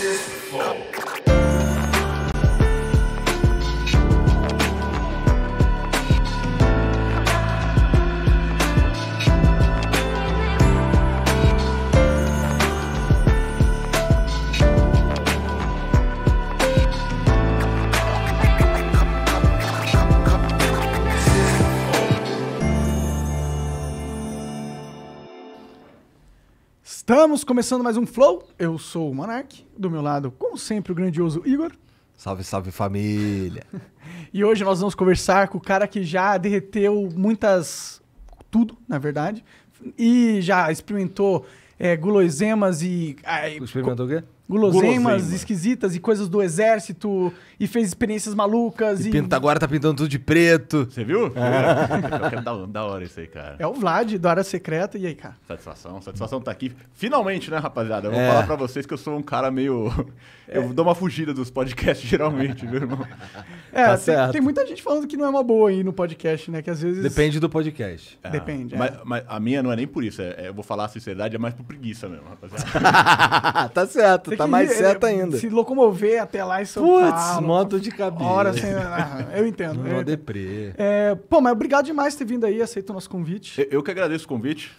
this before. Estamos começando mais um Flow. Eu sou o Monark. Do meu lado, como sempre, o grandioso Igor. Salve, salve família! e hoje nós vamos conversar com o cara que já derreteu muitas. tudo, na verdade. E já experimentou é, gulosemas e. Ai, experimentou o quê? guloseimas, esquisitas e coisas do exército e fez experiências malucas. E, e... Pinta, agora tá pintando tudo de preto. Você viu? É. da, da hora isso aí, cara. É o Vlad, da Área Secreta. E aí, cara? Satisfação, satisfação tá aqui. Finalmente, né, rapaziada? Eu vou é. falar pra vocês que eu sou um cara meio. Eu dou uma fugida dos podcasts, geralmente, meu irmão. É, tá tem, tem, muita gente falando que não é uma boa ir no podcast, né? Que às vezes. Depende do podcast. É. Depende. Mas, é. mas, a minha não é nem por isso. É, é, eu vou falar a sinceridade, é mais por preguiça mesmo, rapaziada. tá certo, tem tá mais certo né, ainda. Se locomover até lá e São Puts, moto de cabeça. Hora sem. Ah, eu entendo. Não, eu deprê. É, pô, mas obrigado demais por ter vindo aí, aceito o nosso convite. Eu, eu que agradeço o convite.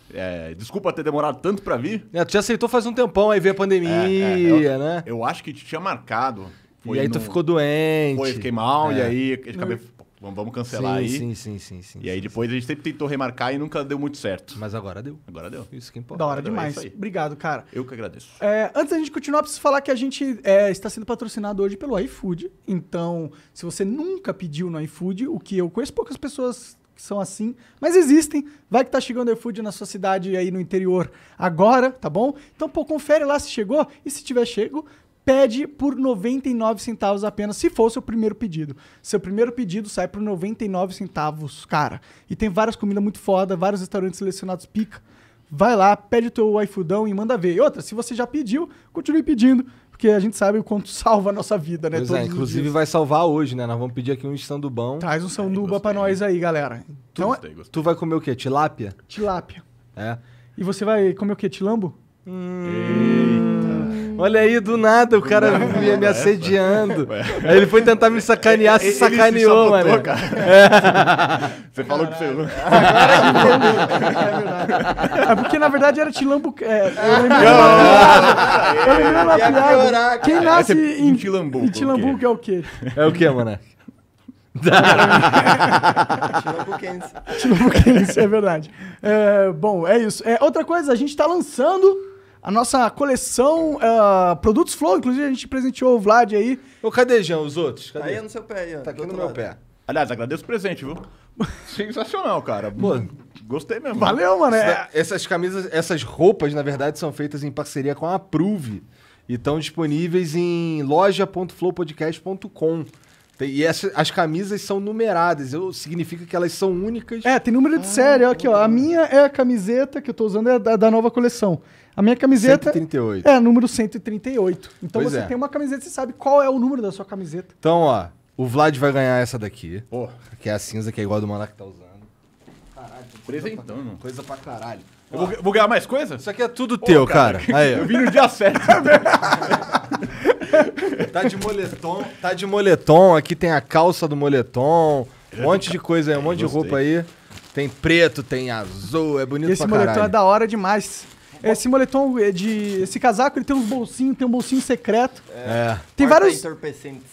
desculpa ter demorado tanto pra vir. É, tu já aceitou faz um tempão, aí ver a pandemia, eu, né? Eu acho que tinha marcado. e aí no... tu ficou doente. Foi, fiquei mal, é. e aí acabei. Vamos, vamos cancelar sim, aí. Sim, sim, sim, sim. E aí sim, depois sim. a gente sempre tentou remarcar e nunca deu muito certo. Mas agora deu. Agora deu. Isso que importa. Da hora é demais. É Obrigado, cara. Eu que agradeço. É, antes da gente continuar, preciso falar que a gente é, está sendo patrocinado hoje pelo iFood. Então, se você nunca pediu no iFood, o que eu conheço poucas pessoas que são assim, mas existem. Vai que tá chegando iFood na sua cidade aí no interior agora, tá bom? Então, pô, confere lá se chegou e se tiver chego, pede por 99 centavos apenas, se for seu primeiro pedido. Seu primeiro pedido sai por 99 centavos, cara. E tem várias comidas muito foda, vários restaurantes selecionados pica. Vai lá, pede o teu iFoodão e manda ver. E outra, se você já pediu, continue pedindo, porque a gente sabe o quanto salva a nossa vida, né? Pois é, inclusive vai salvar hoje, né? Nós vamos pedir aqui um sandubão. Traz um sanduba pra nós aí, galera. Então, é- gostei, gostei. tu vai comer o quê? Tilápia? Tilápia. É. E você vai comer o quê? Tilambo? Hum... Olha aí, do nada o cara nada, me, me né? assediando. Aí ele foi tentar me sacanear, se sacaneou, mano. É. Você falou que você. Agora É é porque na verdade era Tilambu. É, eu lembrei. Eu lembrei uma piada. Quem ah, nasce em Tilambu? Em Tilambu, que é o quê? É o quê, mano? Tilambuquense. Tilambuquense, é verdade. É, bom, é isso. É, outra coisa, a gente está lançando a nossa coleção uh, Produtos Flow. Inclusive, a gente presenteou o Vlad aí. Ô, cadê, Jean, os outros? Tá cadê? Tá aí no seu pé, Ian. Tá aqui no meu lado. pé. Aliás, agradeço o presente, viu? Sensacional, cara. Pô, gostei mesmo. Valeu, mano. É. Essas camisas, essas roupas, na verdade, são feitas em parceria com a Approve e estão disponíveis em loja.flowpodcast.com. E essa, as camisas são numeradas, eu, significa que elas são únicas. É, tem número de ah, série. Aqui, ó. A minha é a camiseta que eu tô usando, é da, da nova coleção. A minha camiseta. 138. É, número 138. Então pois você é. tem uma camiseta, você sabe qual é o número da sua camiseta. Então, ó, o Vlad vai ganhar essa daqui. Oh. Que é a cinza, que é igual a do Maná que tá usando. Caralho, presentão, Coisa pra caralho. Eu vou, vou, ganhar mais coisa? Isso aqui é tudo teu, cara. cara. Aí, eu vim no dia certo. tá de moletom, tá de moletom, aqui tem a calça do moletom, um monte de coisa aí, um monte de roupa aí. Tem preto, tem azul, é bonito Esse pra caralho. Esse moletom é da hora demais. Esse moletom é de. Esse casaco ele tem uns bolsinhos, tem um bolsinho secreto. É. é. Tem vários.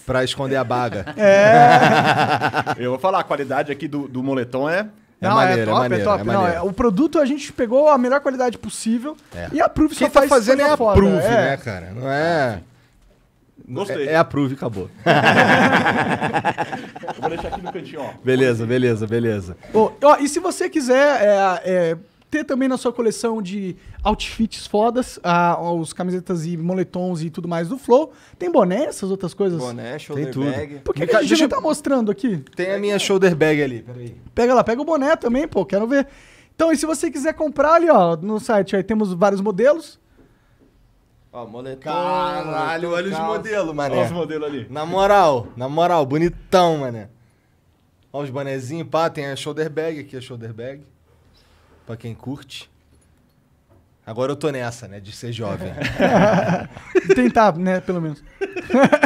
Pra esconder a baga. É. Eu vou falar, a qualidade aqui do, do moletom é. É, não, é maneiro, é, top, é maneiro, é top, é Não, é, o produto a gente pegou a melhor qualidade possível e a Prove só tá faz fazendo é a foda. né, cara? Não é... Gostei. É, é a Prove, acabou. vou deixar aqui no cantinho, ó. Beleza, beleza, beleza. Oh, oh, e se você quiser é, é, ter também na sua coleção de outfits fodas, ah, os camisetas e moletons e tudo mais do Flow. Tem boné, essas outras coisas? Boné, shoulder tem tudo. bag. Por que, que a gente deixa... não tá mostrando aqui? Tem a minha shoulder bag ali, peraí. Pega lá, pega o boné também, pô, quero ver. Então, e se você quiser comprar ali, ó, no site, aí temos vários modelos. Ó, moletom. Caralho, olha os modelos, mané. Olha os modelos ali. Na moral, na moral, bonitão, mané. Ó os bonezinhos, pá, tem a shoulder bag aqui, a shoulder bag para quem curte. Agora eu tô nessa, né? De ser jovem. Tentar, né? Pelo menos.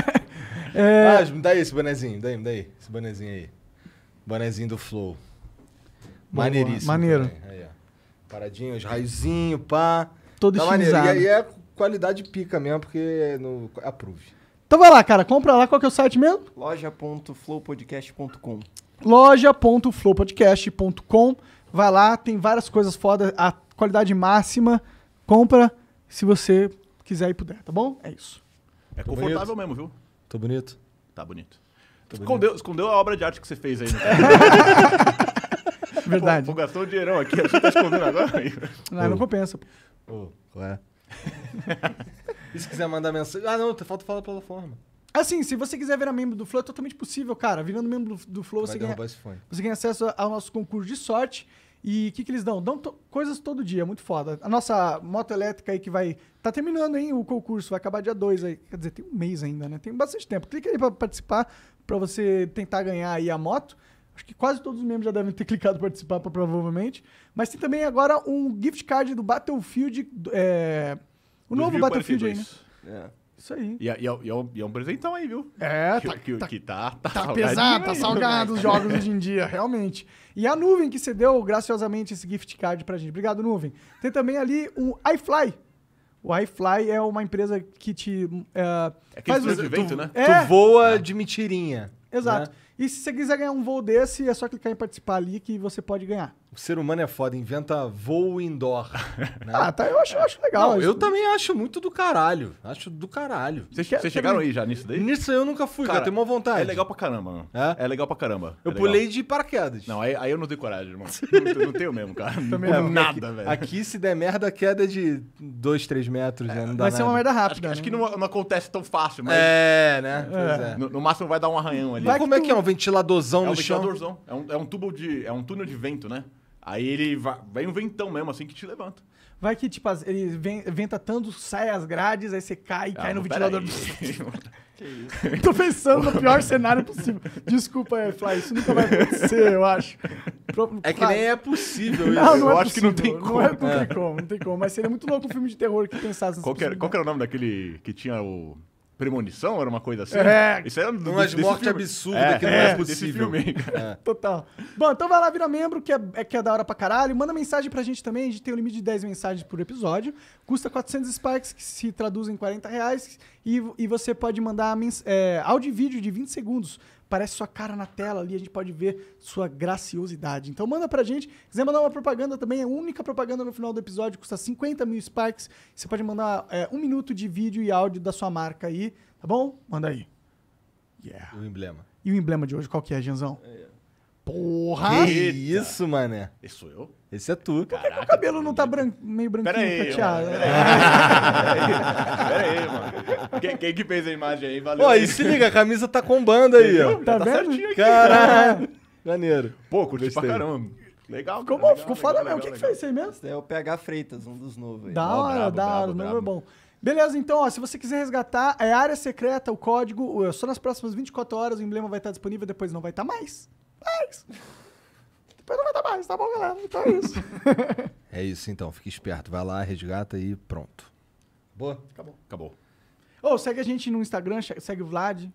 é... Ah, me dá aí esse bonezinho, me dá aí, me dá aí. Esse bonezinho aí. Bonezinho do Flow. Boa, Maneiríssimo. Maneiro. Também. Aí, ó. Paradinho, os raizinho, pá. Todo tá E aí é qualidade pica mesmo, porque é no... É aprove. Então vai lá, cara. Compra lá. Qual que é o site mesmo? Loja.flowpodcast.com Loja.flowpodcast.com Vai lá, tem várias coisas foda, a qualidade máxima. Compra se você quiser e puder, tá bom? É isso. É Tô confortável bonito. mesmo, viu? Tô bonito. Tá bonito. Tô escondeu, bonito. escondeu a obra de arte que você fez aí. No... Né? Verdade. Pô, pô, gastou um dinheirão aqui, a gente tá escondendo agora. Aí. Não, oh. não compensa. Pô, oh, ué. e se quiser mandar mensagem. Ah, não, tá, falta falar pela forma. Assim, se você quiser virar membro do Flow, é totalmente possível, cara. Virando membro do, Flow, você ganha, você ganha, acesso ao nosso concurso de sorte. E o que, que eles dão? Dão to coisas todo dia, muito foda. A nossa moto elétrica aí que vai. Tá terminando, hein? O concurso, vai acabar dia 2 aí. Quer dizer, tem um mês ainda, né? Tem bastante tempo. Clica aí pra participar, pra você tentar ganhar aí a moto. Acho que quase todos os membros já devem ter clicado participar, provavelmente. Mas tem também agora um gift card do Battlefield. É... O novo Battlefield aí, né? É. Isso aí. E, é, e, é, e, é um, e é um presentão aí, viu? É, que, tá, que, tá, que tá, tá, tá pesado, tá salgado os jogos hoje em dia, realmente. E a Nuvem que você deu graciosamente esse gift card pra gente. Obrigado, Nuvem. Tem também ali o iFly. O iFly é uma empresa que te. Uh, é, é faz os... de vento, tu, né? É. Tu voa é. de mentirinha. Exato. Né? E se você quiser ganhar um voo desse, é só clicar em participar ali que você pode ganhar. O ser humano é foda, inventa voo indoor. né? Ah, tá, eu acho, eu acho legal. Não, eu também acho muito do caralho. Acho do caralho. Vocês, chegaram também... aí já nisso daí? Nisso eu nunca fui, cara, cara eu tenho uma vontade. É legal pra caramba, mano. É, é legal pra caramba. É eu pulei de paraquedas. Não, aí, aí, eu não tenho coragem, irmão. não, não tenho mesmo, cara. Também não, é, nada, velho. Aqui, se der merda, queda é de 2, 3 metros, é, né? Não dá vai nada. ser uma merda rápida. Acho, acho né? que não, não, acontece tão fácil, mas. É, né? No, no, máximo vai dar um arranhão ali. Mas como é que é? Um ventiladorzão no chão? É um ventiladorzão. é um tubo de. É um túnel de vento, né? Aí ele vai, vem um ventão mesmo, assim, que te levanta. Vai que, tipo, ele venta tanto, sai as grades, aí você cai e ah, cai no ventilador. que isso? Tô pensando no pior cenário possível. Desculpa, Fly, isso nunca vai acontecer, eu acho. É que nem é possível isso. Não, não é eu é acho possível. que não tem é, como. Não, é, não é. tem como, não tem como. Mas seria muito louco um filme de terror que pensasse... Qual, que era, qual que era o nome daquele que tinha o Premonição era uma coisa assim? É. Isso era é do, umas mortes absurdas é, que não é, é possível. filme. É. Total. Bom, então vai lá, vira membro, que é, é, que é da hora pra caralho. Manda mensagem pra gente também. A gente tem um limite de 10 mensagens por episódio. Custa 400 Spikes, que se traduzem em 40 reais. E, e você pode mandar é, áudio e vídeo de 20 segundos aparece sua cara na tela ali, a gente pode ver sua graciosidade. Então manda pra gente. Se quiser mandar uma propaganda também, é a única propaganda no final do episódio, custa 50 mil Sparks. Você pode mandar é, um minuto de vídeo e áudio da sua marca aí, tá bom? Manda aí. Yeah. o emblema. E o emblema de hoje, qual que é, Genzão? É, Porra! Que isso, mané. Isso eu? Esse é tu. Por que, que o cabelo não tá branco, meio branquinho, pera aí, prateado? pera, aí. mano. Quem, quem, que fez a imagem aí? Valeu. Pô, e se liga, a camisa tá combando aí, ó. Tá, tá vendo? Aqui, Caralho. Maneiro. Pô, curti pra caramba. Legal, Ficou bom, ficou foda mesmo. O que, que foi isso aí mesmo? É o PH Freitas, um dos novos aí. Da hora, da hora. O novo é bom. Beleza, então, ó, se você quiser resgatar, é área secreta, o código, é só nas próximas 24 horas o emblema vai estar disponível, depois não vai estar mais. Mas. É Depois não vai dar mais, tá bom, galera? Então é isso. é isso então, fique esperto. Vai lá, resgata e pronto. Boa? Acabou. Acabou. Ô, oh, segue a gente no Instagram, segue o Vlad.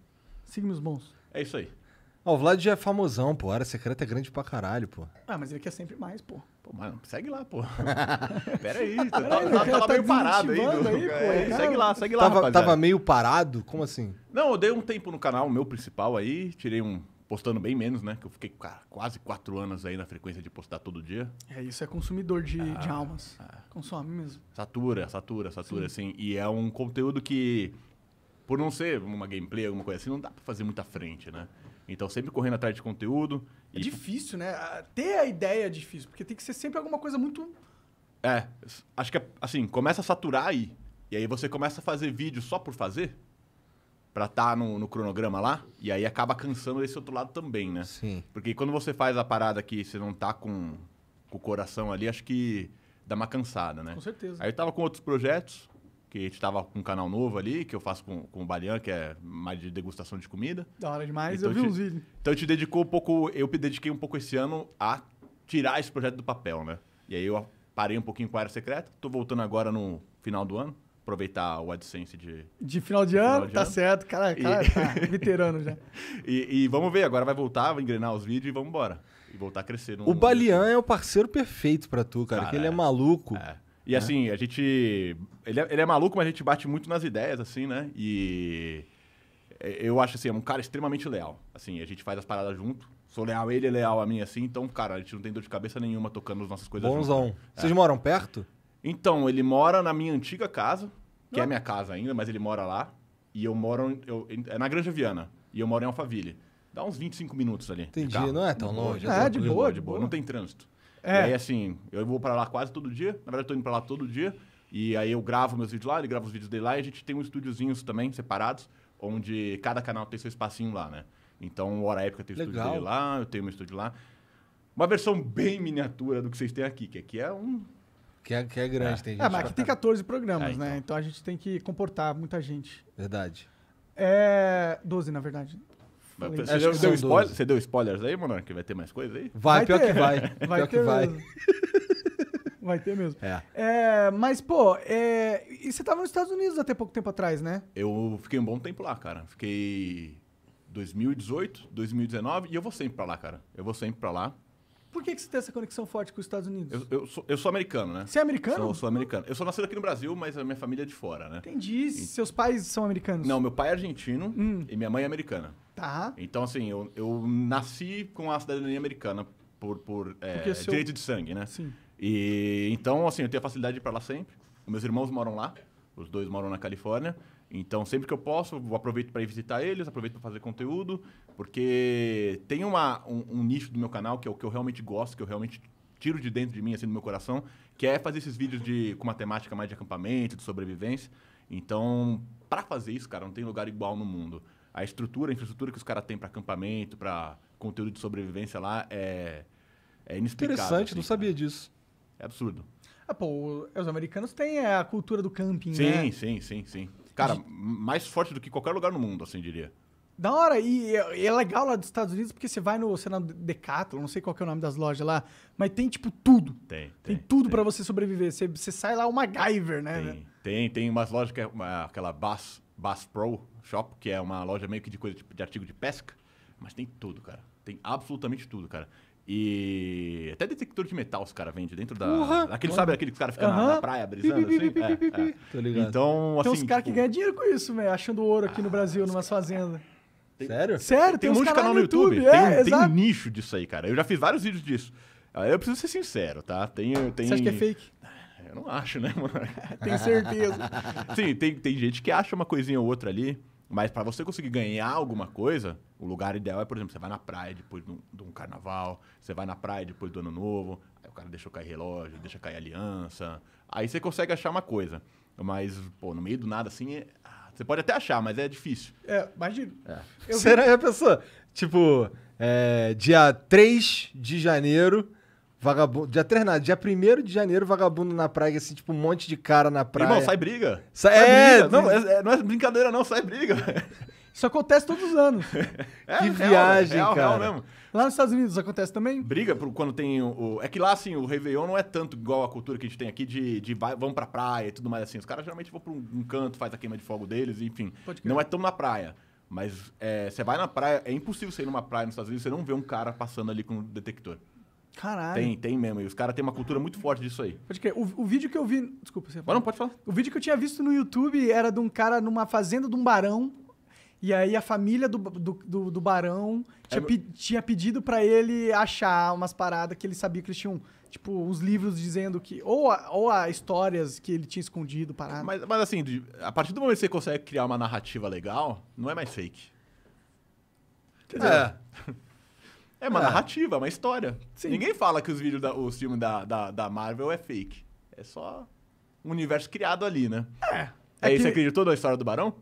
Siga meus bons. É isso aí. Ó, oh, o Vlad já é famosão, pô. A área secreta é grande pra caralho, pô. Ah, mas ele quer sempre mais, pô. Pô, mano, segue lá, pô. Pera aí, tá, tá, tá, tá, meio parado aí, do... aí é, pô, Segue lá, é- segue lá, tava, rapaziada. Tava meio parado? Como assim? Não, eu dei um tempo no canal, meu principal aí, tirei um, postando bem menos, né? Que eu fiquei cara, quase quatro anos aí na frequência de postar todo dia. É, isso é consumidor de, ah, de almas. Ah. Consome mesmo. Satura, satura, satura, Sim. assim. E é um conteúdo que, por não ser uma gameplay, alguma coisa assim, não dá pra fazer muita frente, né? Então, sempre correndo atrás de conteúdo. É e... difícil, né? Ah, ter a ideia é difícil, porque tem que ser sempre alguma coisa muito. É, acho que, é, assim, começa a saturar aí. E aí você começa a fazer vídeo só por fazer para estar tá no, no, cronograma lá, e aí acaba cansando desse outro lado também, né? Sim. Porque quando você faz a parada que você não tá com, com o coração ali, acho que dá uma cansada, né? Com certeza. Aí eu tava com outros projetos, que a gente tava com um canal novo ali, que eu faço com, com o Balian, que é mais de degustação de comida. Da hora demais, então eu vi te, uns vídeos. Então eu te dedicou um pouco, eu me dediquei um pouco esse ano a tirar esse projeto do papel, né? E aí eu parei um pouquinho com a área secreta, tô voltando agora no final do ano aproveitar o AdSense de. De final de, de ano, final de tá ano. certo. Cara, cara e... tá veterano já. e, e, vamos ver, agora vai voltar, vai engrenar os vídeos e vamos embora. E voltar a crescer. No... O Balian é o parceiro perfeito para tu, cara, cara ele é, maluco. É. E é. assim, a gente. Ele é, ele é maluco, mas a gente bate muito nas ideias, assim, né? E. Eu acho assim, é um cara extremamente leal. Assim, a gente faz as paradas junto. Sou leal, ele é leal a mim, assim. Então, cara, a gente não tem dor de cabeça nenhuma tocando as nossas coisas Bonzão. Junto, né? Vocês moram perto? Então, ele mora na minha antiga casa, que Não. é ah. minha casa ainda, mas ele mora lá. E eu moro. Eu, é na Granja Viana. E eu moro em Alphaville. Dá uns 25 minutos ali. Entendi, não é tão longe. É, é, é de, boa, de boa, de boa. Não tem trânsito. É. E aí, assim, eu vou para lá quase todo dia. Na verdade, eu tô indo pra lá todo dia. E aí eu gravo meus vídeos lá, ele grava os vídeos dele lá. E a gente tem uns estúdiozinhos também, separados, onde cada canal tem seu espacinho lá, né? Então, Hora Épica tem o estúdio dele lá, eu tenho meu estúdio lá. Uma versão bem miniatura do que vocês têm aqui, que aqui é um que é, que é grande, é. tem ah, gente. É, mas aqui tem 14 programas, é, né? então. né? Então a gente tem que comportar muita gente. Verdade. É. 12, na verdade. Você, deu, deu spoiler, você deu spoilers aí, que Vai ter mais coisa aí? Vai, vai pior ter. que vai. vai pior ter que vai. Mesmo. Vai ter mesmo. É. é mas, pô, é, e você tava nos Estados Unidos até pouco tempo atrás, né? Eu fiquei um bom tempo lá, cara. Fiquei 2018, 2019 e eu vou sempre pra lá, cara. Eu vou sempre pra lá. Por que, que você tem essa conexão forte com os Estados Unidos? Eu, eu, sou, eu sou, americano, né? Você é americano? Sou, sou americano. Eu sou nascido aqui no Brasil, mas a minha família é de fora, né? Entendi. E... Seus pais são americanos? Não, meu pai é argentino hum. e minha mãe é americana. Tá. Então, assim, eu, eu nasci com a cidadania americana por, por é, seu... direito de sangue, né? Sim. E então, assim, eu tenho a facilidade de ir pra lá sempre. meus irmãos moram lá, os dois moram na Califórnia. Então, sempre que eu posso, eu aproveito para ir visitar eles, aproveito para fazer conteúdo, porque tem uma, um, um, nicho do meu canal que é o que eu realmente gosto, que eu realmente tiro de dentro de mim, assim, do meu coração, que é fazer esses vídeos de, com uma temática mais de acampamento, de sobrevivência. Então, para fazer isso, cara, não tem lugar igual no mundo. A estrutura, a infraestrutura que os caras têm para acampamento, para conteúdo de sobrevivência lá, é, é inexplicável. Interessante, assim, não sabia cara. disso. É absurdo. Ah, pô, os americanos têm a cultura do camping, sim, né? Sim, sim, sim, sim. Cara, mais forte do que qualquer lugar no mundo, assim, diria. Da hora, é, e é legal lá dos Estados Unidos porque você vai no Senado Decathlon, não sei qual é o nome das lojas lá, mas tem tipo tudo. Tem. Tem, tem tudo para você sobreviver. Você, você sai lá o MacGyver, né? Tem, né? tem, tem umas lojas que é uma, aquela Bass, Bass Pro Shop, que é uma loja meio que de coisa de, tipo, de artigo de pesca, mas tem tudo, cara. Tem absolutamente tudo, cara. E até detector de metal os caras vendem dentro da. Uhum. Aquele, sabe aquele que os caras ficam uhum. na, na, praia brisando assim? é, é. Tô ligado. Então, assim. Tem uns assim, caras que tipo ganham dinheiro com isso, velho, achando ouro aqui ah, no Brasil, numas fazendas. Tem... Sério? Sério, tem, tem um monte de canal no YouTube. YouTube. É, tem, tem um nicho disso aí, cara. Eu já fiz vários vídeos disso. Ah, eu preciso ser sincero, tá? Tem, tem... Você acha que é fake? Eu não acho, né, mano? Tenho certeza. Sim, tem, tem gente que acha uma coisinha ou outra ali. Mas para você conseguir ganhar alguma coisa, o lugar ideal é, por exemplo, você vai na praia depois de um, de um carnaval, você vai na praia depois do ano novo, aí o cara deixa cair relógio, deixa cair aliança. Aí você consegue achar uma coisa. Mas, pô, no meio do nada, assim, é... Ah, você pode até achar, mas é difícil. É, imagina. É. Eu Será que a pessoa, tipo, é, dia 3 de janeiro, Vagabundo. Dia 3 Dia 1 de janeiro, vagabundo na praia, assim, tipo, um monte de cara na praia. Irmão, sai briga. Sai, sai é, briga. Não, assim. é, é, não é brincadeira, não, sai briga. Isso acontece todos os anos. É, que é real, viagem, é real, cara. Real Lá nos Estados Unidos acontece também? Briga por quando tem o... É que lá, assim, o Réveillon não é tanto igual a cultura que a gente tem aqui de, de vai, vamos pra praia e tudo mais assim. Os caras geralmente vão pra um, um canto, faz a queima de fogo deles, enfim. Não é tão na praia. Mas você é, vai na praia, é impossível você ir numa praia nos Estados Unidos e você não vê um cara passando ali com um detector. Caralho. Tem, tem mesmo. E os caras têm uma cultura muito forte disso aí. Pode crer. O, o vídeo que eu vi. Desculpa, você. não, pode falar. O vídeo que eu tinha visto no YouTube era de um cara numa fazenda de um barão. E aí a família do, do, do, do barão tinha, é... pe, tinha pedido para ele achar umas paradas que ele sabia que eles tinham tipo, uns livros dizendo que. Ou ou histórias que ele tinha escondido, parado. Mas, mas assim, a partir do momento que você consegue criar uma narrativa legal, não é mais fake. Quer dizer, é. É uma é. narrativa, é uma história. Sim. Ninguém fala que os vídeos, da, os filmes da, da, da, Marvel é fake. É só um universo criado ali, né? É. É, é que... você acreditou na história do Barão?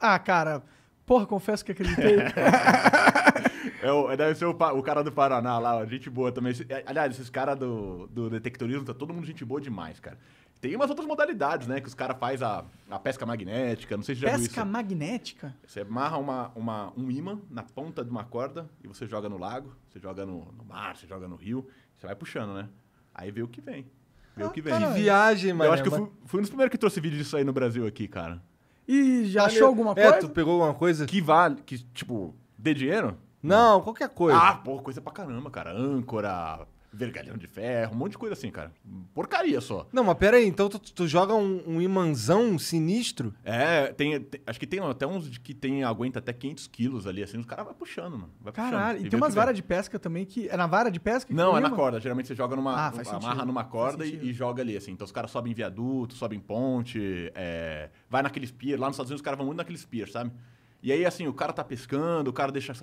Ah, cara. Porra, confesso que acreditei. é o, é, deve ser o, o, cara do Paraná lá, gente boa também. É, aliás, esses caras do, do detectorismo, tá todo mundo gente boa demais, cara. Tem umas outras modalidades, né? Que os caras fazem a, a pesca magnética, não sei se já pesca Pesca magnética? Você amarra uma, uma, um imã na ponta de uma corda e você joga no lago, você joga no, no mar, você joga no rio, você vai puxando, né? Aí vê o que vem. Vê ah, o que vem. Que viagem, mano. Eu acho que eu fui, fui um dos primeiros que trouxe vídeo disso aí no Brasil aqui, cara. E já achou alguma é, coisa? É, tu pegou alguma coisa? Que vale, que tipo, dê dinheiro? Não, qualquer coisa. Ah, pô, coisa pra caramba, cara. Âncora, vergalhão de ferro, um monte de coisa assim, cara. Porcaria só. Não, mas pera aí, então tu, tu joga um, um imãzão sinistro? É, tem, tem, acho que tem até uns que tem, aguenta até 500 quilos ali, assim, os caras vai puxando, mano. Vai Caralho, puxando, e tem umas varas de pesca também que... É na vara de pesca? Que Não, é na corda. Geralmente você joga numa... Ah, faz um, amarra numa corda e, e, joga ali, assim. Então os caras sobem viaduto, sobem ponte, é, vai naqueles pier. Lá nos Estados Unidos os caras vão muito naqueles pier, sabe? E aí, assim, o cara tá pescando, o cara deixa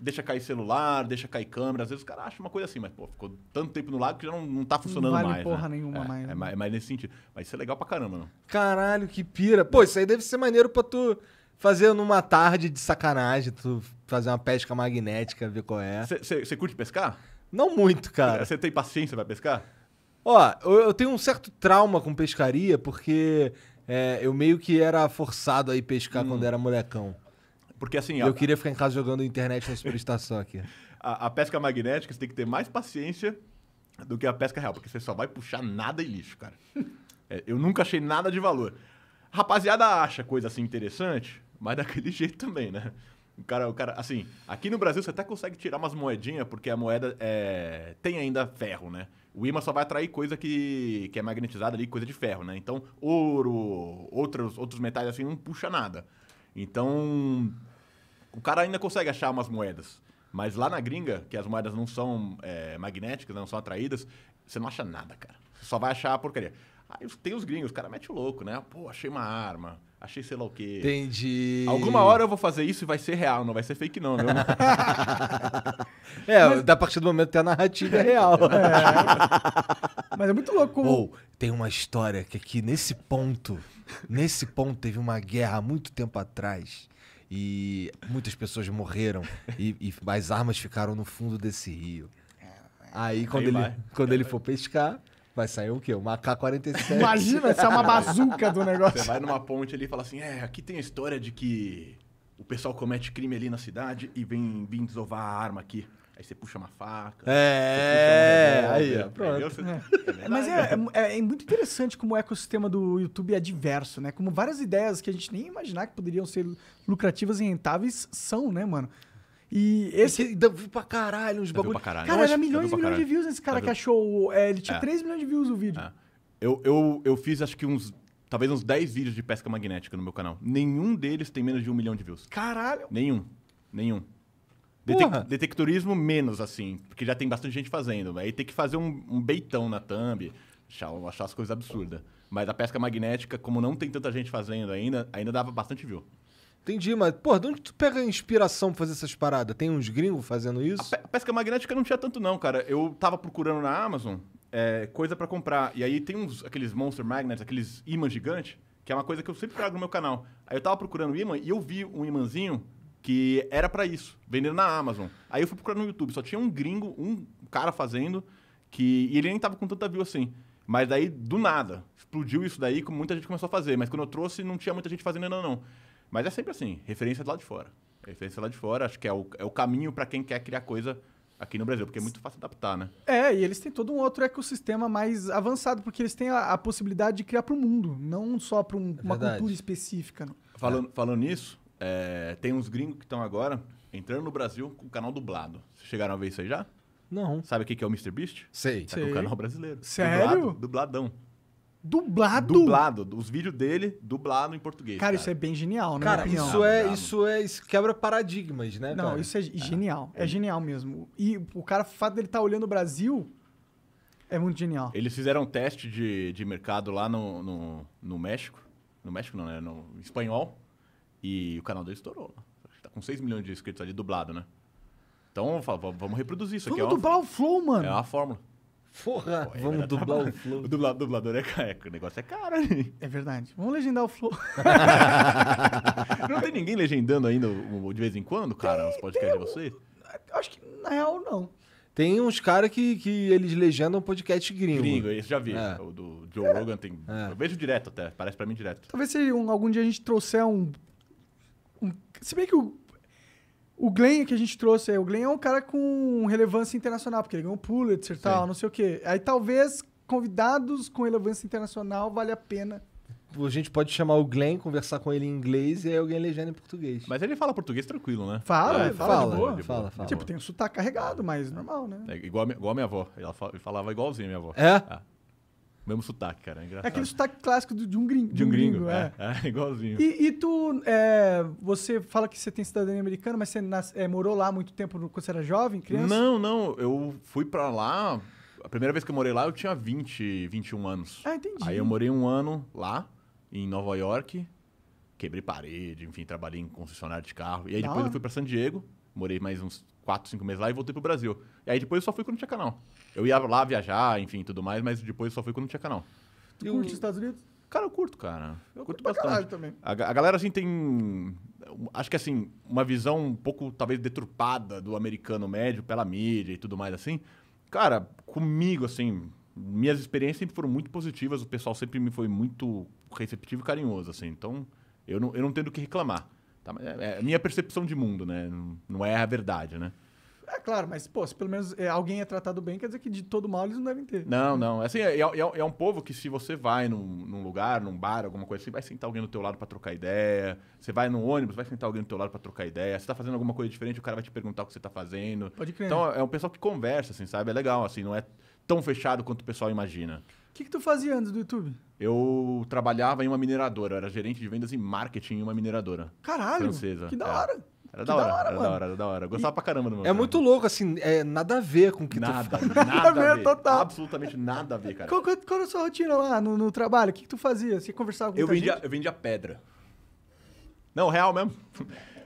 deixa cair celular, deixa cair câmera. Às vezes o cara acha uma coisa assim, mas, pô, ficou tanto tempo no lago que já não, não tá funcionando mais. Não vale mais, porra né? nenhuma é, mais. É, né? é mais nesse sentido. Mas isso é legal pra caramba, não. Caralho, que pira. Pô, isso aí deve ser maneiro pra tu fazer numa tarde de sacanagem, tu fazer uma pesca magnética, ver qual é. Você curte pescar? Não muito, cara. Você tem paciência pra pescar? Ó, eu, eu tenho um certo trauma com pescaria, porque é, eu meio que era forçado a ir pescar hum. quando era molecão. Porque assim. Eu a, queria ficar em casa jogando internet na superestação aqui. A, a, pesca magnética, você tem que ter mais paciência do que a pesca real, porque você só vai puxar nada e lixo, cara. É, eu nunca achei nada de valor. rapaziada acha coisa assim interessante, mas daquele jeito também, né? O cara, o cara, assim, aqui no Brasil você até consegue tirar umas moedinhas, porque a moeda é, tem ainda ferro, né? O imã só vai atrair coisa que, que é magnetizada ali, coisa de ferro, né? Então, ouro, outros, outros metais assim, não puxa nada. Então, o cara ainda consegue achar umas moedas. Mas lá na gringa, que as moedas não são é, magnéticas, não são atraídas, você não acha nada, cara. Você só vai achar a porcaria. Aí tem os gringos, os caras metem o louco, né? Pô, achei uma arma, achei sei lá o quê. Entendi. Alguma hora eu vou fazer isso e vai ser real, não vai ser fake, não, viu? é, mas... da partir do momento que a narrativa é real. É. mas é muito louco. Como... Ou, tem uma história que aqui é nesse ponto, nesse ponto teve uma guerra há muito tempo atrás e muitas pessoas morreram e, e as armas ficaram no fundo desse rio. É, Aí é. quando, Aí ele, vai. quando é ele for pescar, vai sair o quê? Uma K-47. Imagina, isso é uma bazuca do negócio. Você vai numa ponte ali e fala assim, é, aqui tem a história de que o pessoal comete crime ali na cidade e vem, vem desovar a arma aqui. Aí você puxa uma faca. É, é aí, ó, pronto. É. É Mas é, é, é, é, muito interessante como o ecossistema do YouTube é diverso, né? Como várias ideias que a gente nem imaginar que poderiam ser lucrativas e rentáveis são, né, mano? E esse. E deu pra caralho, uns bagulho. Pra caralho. Cara, era milhões e milhões de views nesse cara que achou. É, ele tinha é. 3 milhões de views o vídeo. Eu, eu, eu fiz acho que uns talvez uns 10 vídeos de pesca magnética no meu canal. Nenhum deles tem menos de um milhão de views. Caralho! Nenhum. Nenhum. Detec detectorismo menos, assim, porque já tem bastante gente fazendo. Aí né? tem que fazer um, um beitão na thumb, achar, achar as coisas absurdas. Mas a pesca magnética, como não tem tanta gente fazendo ainda, ainda dava bastante view. Entendi, mas, pô, de onde tu pega a inspiração pra fazer essas paradas? Tem uns gringos fazendo isso? A, pe a pesca magnética não tinha tanto, não, cara. Eu tava procurando na Amazon é, coisa para comprar. E aí tem uns, aqueles Monster Magnets, aqueles imãs gigantes, que é uma coisa que eu sempre trago no meu canal. Aí eu tava procurando imã e eu vi um imãzinho que era para isso, vendendo na Amazon. Aí eu fui procurar no YouTube, só tinha um gringo, um cara fazendo, que e ele nem tava com tanta view assim. Mas daí, do nada, explodiu isso daí, como muita gente começou a fazer. Mas quando eu trouxe, não tinha muita gente fazendo ainda não. Mas é sempre assim, referência do lado de fora. Referência lá de fora, acho que é o, é o caminho para quem quer criar coisa aqui no Brasil, porque é muito fácil adaptar, né? É, e eles têm todo um outro ecossistema mais avançado, porque eles têm a, a possibilidade de criar para o mundo, não só para um, uma é cultura específica. Falando, falando nisso, é, tem uns gringos que estão agora entrando no Brasil com o canal dublado. Vocês chegaram a ver isso aí já? Não. Sabe o que é o Mr. Beast? Sei. Tá Sei. com o canal brasileiro. Sério? Dublado, dubladão. Dublado? Dublado. Os vídeos dele, dublado em português. Cara, cara. isso é bem genial, né? Cara, isso é, isso é isso quebra paradigmas, né? Não, cara? isso é, é, genial. É. genial mesmo. E o cara, o fato dele estar tá olhando o Brasil é muito genial. Eles fizeram um teste de, de mercado lá no, no, no México. No México não, né? No espanhol. E o canal dele estourou. Tá com 6 milhões de inscritos ali dublado, né? Então vamos reproduzir isso vamos aqui. Vamos dublar é uma, o Flow, mano. É uma fórmula. Porra, Pô, vamos dublar trabalho. o Flow. O dublado, dublador é caro, o negócio é caro ali. É verdade. Vamos legendar o Flow. não tem ninguém legendando ainda de vez em quando, cara, tem, os podcasts de vocês? Acho que na real não. Tem uns caras que, que eles legendam podcast gringo. Gringo, isso já vi. É. O do Joe é. Rogan tem. É. Eu vejo direto até, parece pra mim direto. Talvez se algum dia a gente trouxer um se bem que o, o Glenn que a gente trouxe aí, o Glenn é um cara com relevância internacional, porque ele ganhou um Pulitzer e tal, não sei o quê. Aí talvez convidados com relevância internacional vale a pena. A gente pode chamar o Glenn, conversar com ele em inglês e aí alguém legenda em português. Mas ele fala português tranquilo, né? Fala, é, fala, fala, de boa. De boa. fala, fala. Tipo, tem um sotaque carregado, mas normal, né? É igual, a minha, igual a minha avó. Ela falava igualzinho a minha avó. É? é mesmo sotaque, cara. É, engraçado. é aquele sotaque clássico de um gringo. De um gringo, é. É. é. igualzinho. E, e tu, é, você fala que você tem cidadania americana, mas você nas, é, morou lá muito tempo quando você era jovem, criança? Não, não. Eu fui para lá. A primeira vez que eu morei lá, eu tinha 20, 21 anos. Ah, entendi. Aí eu morei um ano lá, em Nova York. Quebrei parede, enfim, trabalhei em concessionário de carro. E aí depois eu fui para San Diego, morei mais uns quatro, cinco meses lá e voltei pro Brasil. E aí depois eu só fui quando tinha canal. Eu ia lá viajar, enfim, tudo mais, mas depois eu só fui quando tinha canal. Tu eu... curte os Estados Unidos? Cara, eu curto, cara. Eu curto, curto bastante. também. A, a, galera, assim, tem. Acho que, assim, uma visão um pouco, talvez, deturpada do americano médio pela mídia e tudo mais, assim. Cara, comigo, assim, minhas experiências sempre foram muito positivas. O pessoal sempre me foi muito receptivo e carinhoso, assim. Então, eu não, eu não tenho do que reclamar. Tá, é, é minha percepção de mundo, né? Não, não é a verdade, né? É claro, mas pô, se pelo menos é, alguém é tratado bem, quer dizer que de todo mal eles não devem ter. Não, não. É assim, é, é, é, é um povo que se você vai num, num, lugar, num bar, alguma coisa assim, vai sentar alguém do teu lado para trocar ideia. Você vai no ônibus, vai sentar alguém do teu lado para trocar ideia. Você tá fazendo alguma coisa diferente, o cara vai te perguntar o que você tá fazendo. Pode crer. Então é um pessoal que conversa, assim, sabe? É legal, assim, não é tão fechado quanto o pessoal imagina. O que, que tu fazia antes do YouTube? Eu trabalhava em uma mineradora, era gerente de vendas e marketing em uma mineradora. Caralho! Francesa. Que da é. hora! É. Era da, hora, da hora, era mano. da hora, era da hora. gostava e pra caramba do meu. É cara. muito louco, assim, é, nada a ver com o que nada, tu Nada, nada a é ver, total. Absolutamente nada a ver, cara. Qual, qual, qual era é a sua rotina lá no, no trabalho? O que, que, tu fazia? Você conversava com eu vendia, gente? Eu vendia pedra. Não, real mesmo.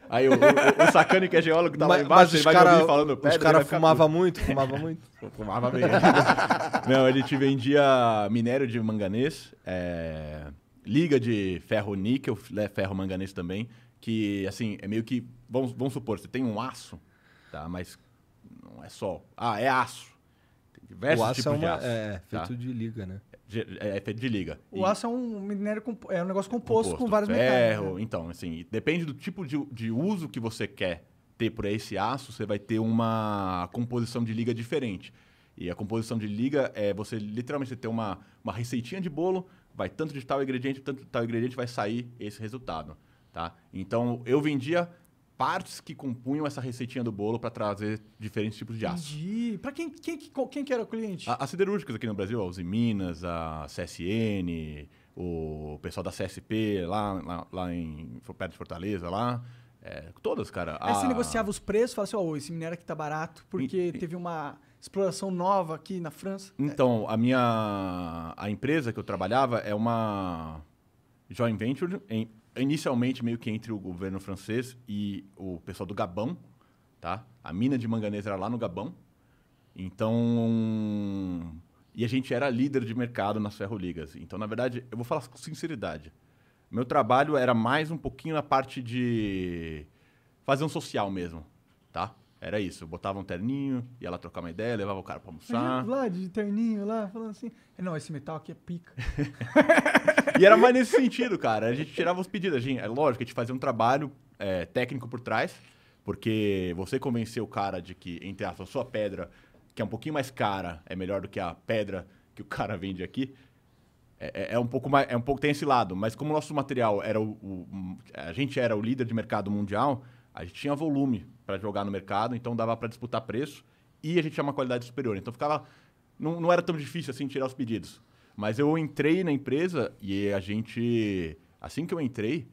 Aí o, o, o sacane que é geólogo tava tá mas, embaixo, mas ele vai cara, ouvir falando pedra. Os caras fumavam muito, fumava muito. fumava bem. Não, ele te vendia minério de manganês, é, liga de ferro-níquel, né, ferro manganês também, que, assim, é meio que... Vamos, vamos supor, você tem um aço, tá? Mas não é só... Ah, é aço. Tem diversos o aço tipos é uma, de aço. É, tá. feito tá? de liga, né? É, é feito de liga. O e... aço é um minério é um negócio composto, composto com vários ferro, metais, né? Então, assim, depende do tipo de, de uso que você quer ter para esse aço, você vai ter uma composição de liga diferente. E a composição de liga é você literalmente ter uma, uma receitinha de bolo, vai tanto de tal ingrediente, tanto de tal ingrediente, vai sair esse resultado. Tá? Então, eu vendia partes que compunham essa receitinha do bolo para trazer diferentes tipos de aço. Para quem, quem, quem que era o cliente? as siderúrgicas aqui no Brasil, a Uzi Minas, a CSN, o pessoal da CSP lá, lá, lá em perto de Fortaleza, lá. É, todas, cara. Aí a... você negociava os preços, falava assim, oh, esse minério aqui tá barato, porque e, teve uma exploração nova aqui na França. Então, a minha... A empresa que eu trabalhava é uma joint venture em, inicialmente meio que entre o governo francês e o pessoal do Gabão, tá? A mina de manganês era lá no Gabão. Então, e a gente era líder de mercado nas ferroligas. Então, na verdade, eu vou falar com sinceridade. Meu trabalho era mais um pouquinho na parte de fazer um social mesmo. Era isso, botava um terninho, ia lá trocar uma ideia, levava o cara pra almoçar. Lá, de terninho lá, falando assim, não, esse metal aqui é pica. e era mais nesse sentido, cara. A gente tirava os pedidos. A gente, é lógico, a gente fazia um trabalho é, técnico por trás, porque você convenceu o cara de que, entre aspas, a sua pedra, que é um pouquinho mais cara, é melhor do que a pedra que o cara vende aqui, é, é, é um pouco mais, é um pouco tem esse lado, mas como o nosso material era o, o, a gente era o líder de mercado mundial, a gente tinha volume para jogar no mercado, então dava para disputar preço e a gente tinha uma qualidade superior. Então ficava. Não, não era tão difícil assim tirar os pedidos. Mas eu entrei na empresa e a gente. Assim que eu entrei,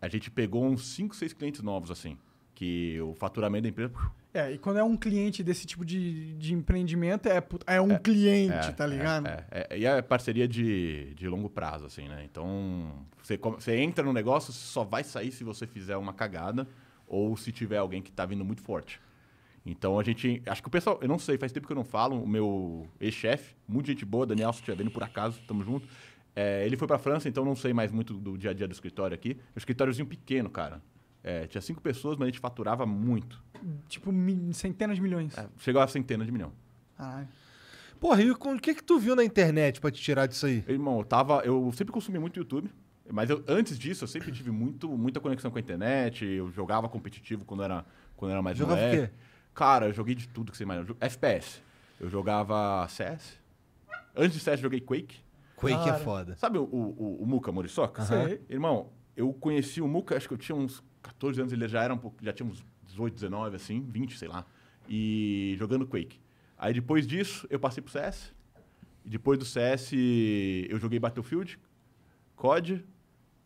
a gente pegou uns 5, 6 clientes novos, assim. Que o faturamento da empresa é, e quando é um cliente desse tipo de, de empreendimento, é, é um é, cliente, é, tá é, ligado? É, é, e é parceria de, de longo prazo, assim, né? Então, você, você entra no negócio, você só vai sair se você fizer uma cagada ou se tiver alguém que tá vindo muito forte. Então a gente. Acho que o pessoal. Eu não sei, faz tempo que eu não falo. O meu ex-chefe, muito gente boa, Daniel, se estiver vendo por acaso, tamo junto. É, ele foi pra França, então não sei mais muito do dia a dia do escritório aqui. O é escritóriozinho pequeno, cara. É, tinha cinco pessoas, mas a gente faturava muito. Tipo, centenas de milhões. É, chegava a centenas de milhão. Caralho. Porra, e o que que tu viu na internet pra te tirar disso aí? Irmão, eu tava... Eu sempre consumi muito YouTube. Mas eu, antes disso, eu sempre tive muito, muita conexão com a internet. Eu jogava competitivo quando era, quando era mais jovem Jogava o quê? Cara, eu joguei de tudo que você imagina. FPS. Eu jogava CS. Antes de CS, eu joguei Quake. Quake é Cara. é foda. Sabe o, o, o Muka Moriçoca? Uhum. Irmão, eu conheci o Muka, acho que eu tinha uns 14 anos ele já era um pouco, já tinha uns 18, 19, assim, 20, sei lá, e jogando Quake. Aí depois disso, eu passei pro CS. E depois do CS, eu joguei Battlefield, COD,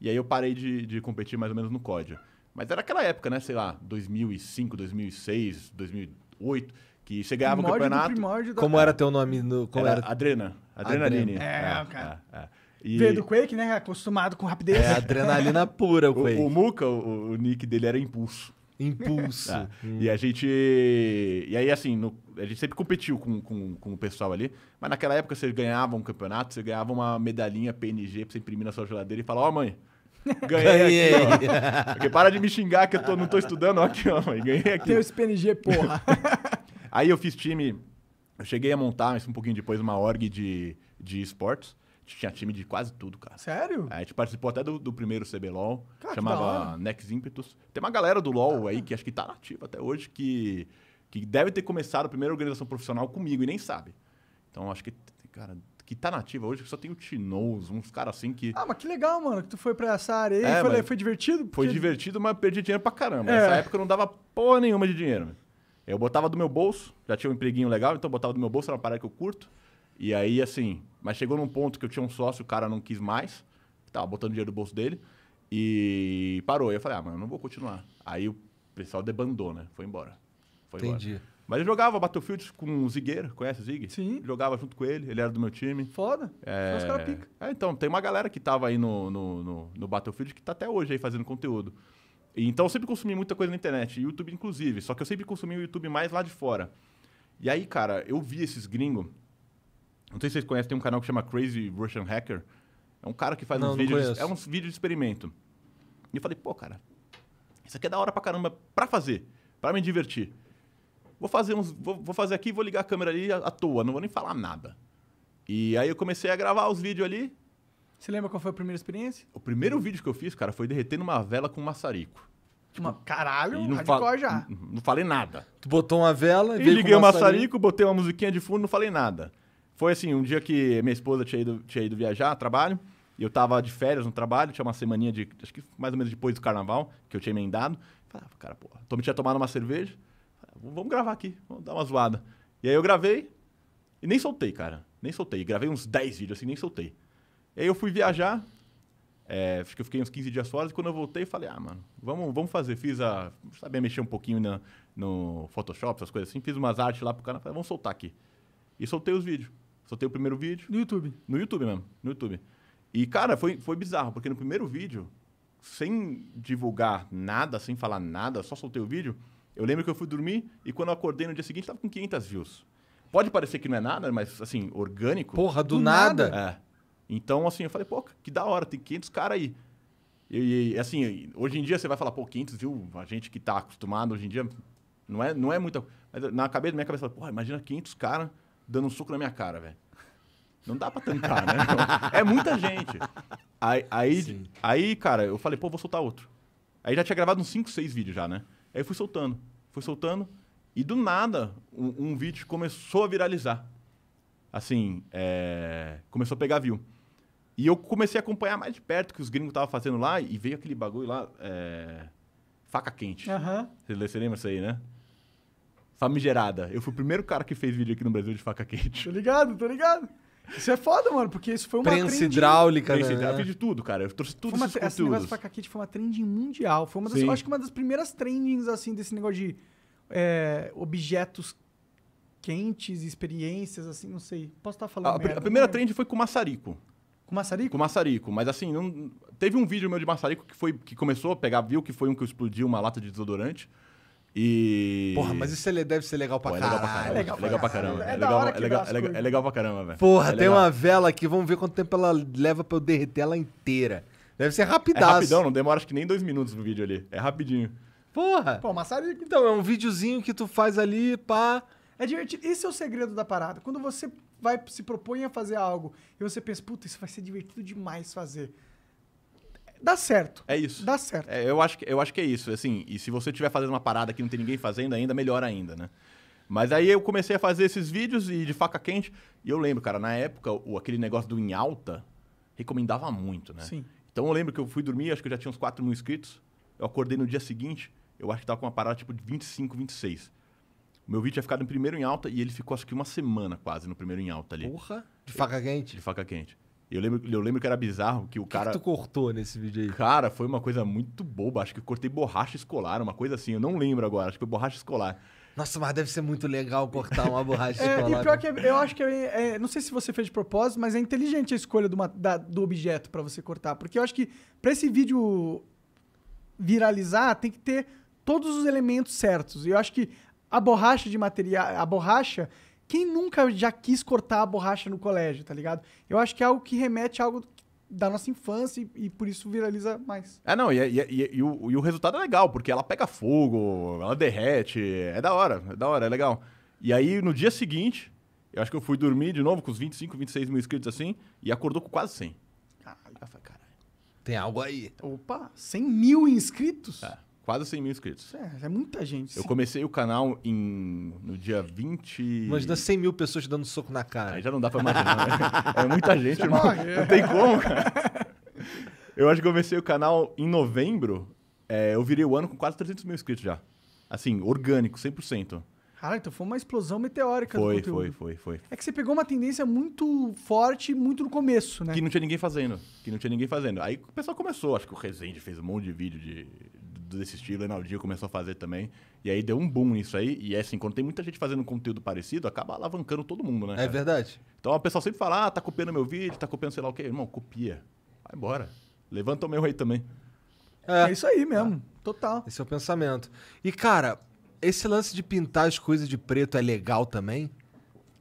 e aí eu parei de, de competir mais ou menos no COD. Mas era aquela época, né? Sei lá, 2005, 2006, 2008, que você ganhava o um campeonato. como cara. era teu nome? No, como era, era... Adrena. Adrenaline. Adrena. É, é, cara. É, é. E... Veio do Quake, né? Acostumado com rapidez. É adrenalina pura o Quake. O, o o, o, nick dele era Impulso. Impulso. hum. E a gente. E aí, assim, no... a gente sempre competiu com, com, com, o pessoal ali. Mas naquela época você ganhava um campeonato, você ganhava uma medalhinha PNG pra você imprimir na sua geladeira e falar: Ó, oh, mãe, Ganhei, ganhei. Aqui, ó. Porque para de me xingar que eu tô, não tô estudando, ó, aqui, ó, mãe. Ganhei aqui. Tem esse PNG, porra. aí eu fiz time, eu cheguei a montar, mas um pouquinho depois, uma org de, de esportes tinha time de quase tudo, cara. Sério? É, a gente participou até do, do primeiro CBLOL, cara, chamava Next Impetus. Tem uma galera do LOL ah, aí que acho que tá nativa até hoje, que, que deve ter começado a primeira organização profissional comigo e nem sabe. Então acho que, cara, que tá nativa hoje, que só tem o Tinoz, uns caras assim que. Ah, mas que legal, mano, que tu foi pra essa área aí. É, foi, foi, divertido? Porque... Foi divertido, mas perdi dinheiro pra caramba. É. Nessa época eu não dava porra nenhuma de dinheiro. Eu botava do meu bolso, já tinha um empreguinho legal, então eu botava do meu bolso, era uma parada que eu curto. E aí, assim, mas chegou num ponto que eu tinha um sócio, o cara não quis mais, tava botando dinheiro do bolso dele, e parou. E eu falei, ah, mano, não vou continuar. Aí o pessoal debandou, né? Foi embora. Foi Entendi. Embora. Mas eu jogava Battlefield com o Zigueiro, conhece o Zig? Sim. Jogava junto com ele, ele era do meu time. Foda. É... pica. É, então, tem uma galera que tava aí no, no, no, no Battlefield que tá até hoje aí fazendo conteúdo. então eu sempre consumi muita coisa na internet, YouTube inclusive, só que eu sempre consumi o YouTube mais lá de fora. E aí, cara, eu vi esses gringos não sei se vocês conhecem, tem um canal que chama Crazy Russian Hacker. É um cara que faz não, uns não vídeos. Conheço. É de experimento. E eu falei, pô, cara, isso aqui é da hora pra caramba pra fazer, pra me divertir. Vou fazer uns. Vou, vou fazer aqui, vou ligar a câmera ali à, à toa, não vou nem falar nada. E aí eu comecei a gravar os vídeos ali. Você lembra qual foi a primeira experiência? O primeiro vídeo que eu fiz, cara, foi derretendo uma vela com maçarico. Tipo, uma, caralho, não hardcore já. Não, não falei nada. Tu botou uma vela e, e liguei o maçarico, maçarico, botei uma musiquinha de fundo, não falei nada. Foi assim, um dia que minha esposa tinha ido, tinha ido viajar, trabalho, e eu tava de férias no trabalho, tinha uma semaninha de, acho que mais ou menos depois do carnaval, que eu tinha emendado. Falei, ah, cara, porra, me tinha tomado uma cerveja, ah, vamos gravar aqui, vamos dar uma zoada. E aí eu gravei, e nem soltei, cara, nem soltei. Gravei uns 10 vídeos assim, nem soltei. E aí eu fui viajar, é, acho que eu fiquei uns 15 dias fora, e quando eu voltei, falei, ah, mano, vamos, vamos fazer. Fiz a. Sabia mexer um pouquinho na, no Photoshop, essas coisas assim, fiz umas artes lá pro cara, falei, vamos soltar aqui. E soltei os vídeos. Só tem o primeiro vídeo. No YouTube. No YouTube mesmo, no YouTube. E, cara, foi, foi bizarro, porque no primeiro vídeo, sem divulgar nada, sem falar nada, só soltei o vídeo, eu lembro que eu fui dormir e quando eu acordei no dia seguinte, tava com 500 views. Pode parecer que não é nada, mas, assim, orgânico. Porra, do, do nada. nada. É. Então, assim, eu falei, pô, que da hora, tem 500 caras aí. E, e, assim, hoje em dia você vai falar, pô, 500 viu? A gente que tá acostumado hoje em dia, não é, não é muita... Mas na cabeça, minha cabeça, pô, imagina 500 caras dando um soco na minha cara, velho. Não dá pra tancar, né? Então, é muita gente. Aí, aí, aí, cara, eu falei, pô, vou soltar outro. Aí já tinha gravado uns 5, 6 vídeos já, né? Aí eu fui soltando, fui soltando. E do nada, um, um vídeo começou a viralizar. Assim, é... começou a pegar view. E eu comecei a acompanhar mais de perto o que os gringos estavam fazendo lá e veio aquele bagulho lá, é... faca quente. Uhum. Você lembra isso aí, né? Famigerada. Eu fui o primeiro cara que fez vídeo aqui no Brasil de faca quente. Tô ligado, tô ligado. Isso é foda, mano, porque isso foi uma Prensa trend... hidráulica, Prensa né? hidráulica, eu fiz de tudo, cara. Eu trouxe tudo esses conteúdos. Esse negócio de faca quente foi uma trending mundial. Foi uma das, eu acho que uma das primeiras trendings, assim, desse negócio de é, objetos quentes, experiências, assim, não sei. Posso estar tá falando A, merda, a primeira trend foi com maçarico. Com maçarico? Com maçarico, mas assim, não... teve um vídeo meu de maçarico que, foi, que começou a pegar, viu que foi um que explodiu uma lata de desodorante. E. Porra, mas isso é deve ser legal pra, é legal pra caramba. É, é legal, pra caramba. É, é, legal, é, legal, é, legal, é legal pra caramba, velho. Porra, tem uma vela aqui, vamos ver quanto tempo ela leva pra eu derreter ela inteira. Deve ser rapidaço. É rapidão, não demora acho que nem dois minutos no vídeo ali. É rapidinho. Porra! Pô, maçarico. Então, é um videozinho que tu faz ali, pá. É divertido. Esse é o segredo da parada. Quando você vai se propõe a fazer algo e você pensa, puta, isso vai ser divertido demais fazer Dá certo. É isso. Dá certo. É, eu, acho que, eu acho que é isso. Assim, e se você estiver fazendo uma parada que não tem ninguém fazendo ainda, melhor ainda, né? Mas aí eu comecei a fazer esses vídeos e de faca quente. E eu lembro, cara, na época, o, aquele negócio do em alta recomendava muito, né? Sim. Então eu lembro que eu fui dormir, acho que eu já tinha uns 4 mil inscritos. Eu acordei no dia seguinte, eu acho que tava com uma parada tipo de 25, 26. O meu vídeo tinha ficado em primeiro em alta e ele ficou acho que uma semana quase no primeiro em alta ali. Porra! De faca quente? De faca quente. Eu lembro, eu lembro que era bizarro que o que cara. Que tu cortou nesse vídeo aí? Cara, foi uma coisa muito boba. Acho que eu cortei borracha escolar, uma coisa assim. Eu não lembro agora. Acho que foi borracha escolar. Nossa, mas deve ser muito legal cortar uma borracha é, escolar. E pior né? que é, eu acho que. É, é, não sei se você fez de propósito, mas é inteligente a escolha do, uma, da, do objeto para você cortar. Porque eu acho que para esse vídeo viralizar, tem que ter todos os elementos certos. E eu acho que a borracha de material. A borracha quem nunca já quis cortar a borracha no colégio, tá ligado? Eu acho que é algo que remete a algo da nossa infância e, e por isso viraliza mais. É, não, e, é, e, é, é, e, o, e o resultado é legal, porque ela pega fogo, ela derrete, é da hora, é da hora, é legal. E aí, no dia seguinte, eu acho que eu fui dormir de novo com os 25, 26 mil inscritos assim, e acordou com quase 100. Caralho. Eu falei, caralho. Tem algo aí. Opa, 100 mil inscritos? É quase 100 mil inscritos. É, é muita gente. Eu sim. comecei o canal em, no dia 20. Imagina 100 mil pessoas te dando soco na cara. Aí já não dá pra imaginar, né? É muita gente, irmão. Não é. tem como, cara. Eu acho que comecei o canal em novembro. É, eu virei o ano com quase 300 mil inscritos já. Assim, orgânico, 100%. Cara, então foi uma explosão meteórica foi, do conteúdo. Foi, foi, foi. É que você pegou uma tendência muito forte, muito no começo, né? Que não tinha ninguém fazendo. Que não tinha ninguém fazendo. Aí o pessoal começou. Acho que o Rezende fez um monte de vídeo de desse estilo, o Enaldinho começou a fazer também. E aí deu um boom nisso aí. E é assim, quando tem muita gente fazendo conteúdo parecido, acaba alavancando todo mundo, né? É verdade. Então o pessoal sempre fala, ah, tá copiando meu vídeo, tá copiando sei lá o quê. Irmão, copia. Vai embora. Levanta o meu aí também. É, é isso aí mesmo. Ah. Total. Esse é o pensamento. E, cara, esse lance de pintar as coisas de preto é legal também?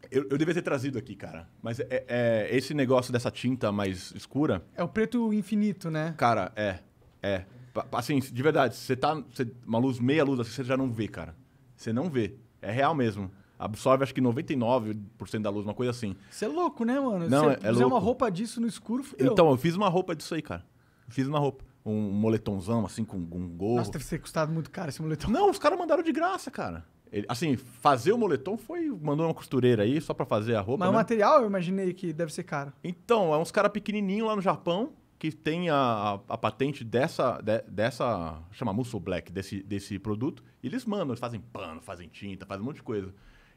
Eu, eu devia ter trazido aqui, cara. Mas é, é, esse negócio dessa tinta mais escura. É o preto infinito, né? Cara, é. É. Assim, de verdade, você tá. Você, uma luz, meia luz, assim, você já não vê, cara. Você não vê. É real mesmo. Absorve acho que 99% da luz, uma coisa assim. Você é louco, né, mano? Não, você é, é louco. uma roupa disso no escuro, fudeu. Então, eu fiz uma roupa disso aí, cara. Fiz uma roupa. Um moletomzão, assim, com um gorro. Nossa, deve ter custado muito caro esse moletom. Não, os caras mandaram de graça, cara. Ele, assim, fazer o moletom foi. Mandou uma costureira aí só pra fazer a roupa. Mas né? o material eu imaginei que deve ser caro. Então, é uns caras pequenininho lá no Japão que tem a, a, patente dessa, de, dessa chama Muscle Black, desse, desse produto. E eles mandam, eles fazem pano, fazem tinta, fazem um monte de coisa.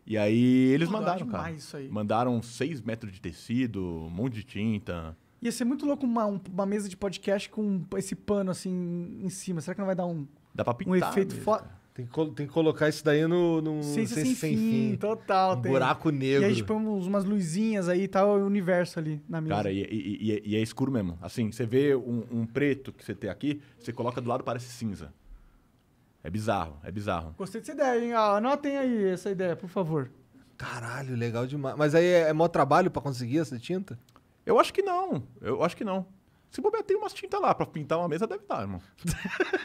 E aí eles Pô, mandaram, cara. Mandaram 6 metros de tecido, um monte de tinta. Ia ser muito louco uma, uma mesa de podcast com esse pano assim em cima. Será que não vai dar um, Dá pra pintar um efeito foda? Tem que, tem que colocar isso daí no, no ciência, ciência sem, sem fim, Total. Um tem. buraco negro. E aí a gente põe umas luzinhas aí e tal, é o universo ali na mesa. Cara, e, e, e, é, e é escuro mesmo. Assim, você vê um, um, preto que você tem aqui, você coloca do lado, parece cinza. É bizarro, é bizarro. Gostei dessa ideia, hein? Ah, anotem aí essa ideia, por favor. Caralho, legal demais. Mas aí é, é mó trabalho para conseguir essa tinta? Eu acho que não. Eu acho que não. Se bobear, tem umas tintas lá pra pintar uma mesa, deve estar, irmão.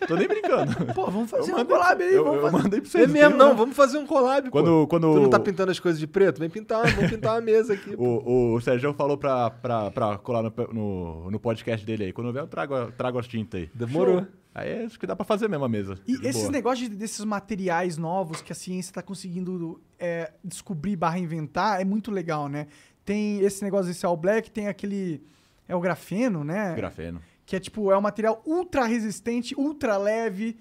Tô nem brincando. Pô, vamos fazer um collab aí. Eu, eu mandei pra vocês. É mesmo, não, né? vamos fazer um collab, quando, pô. Quando... Tu não tá pintando as coisas de preto? Vem pintar, vamos pintar uma mesa aqui. o, o Sérgio falou pra, pra, pra colar no, no, no, podcast dele aí. Quando eu vier, eu trago, eu trago as tintas aí. Demorou. Aí acho é que dá pra fazer mesmo a mesa. E esses negócios desses materiais novos que a ciência tá conseguindo é, descobrir barra inventar é muito legal, né? Tem esse negócio desse All Black, tem aquele é o grafeno, né? Grafeno. Que é tipo, é um material ultra resistente, ultra leve.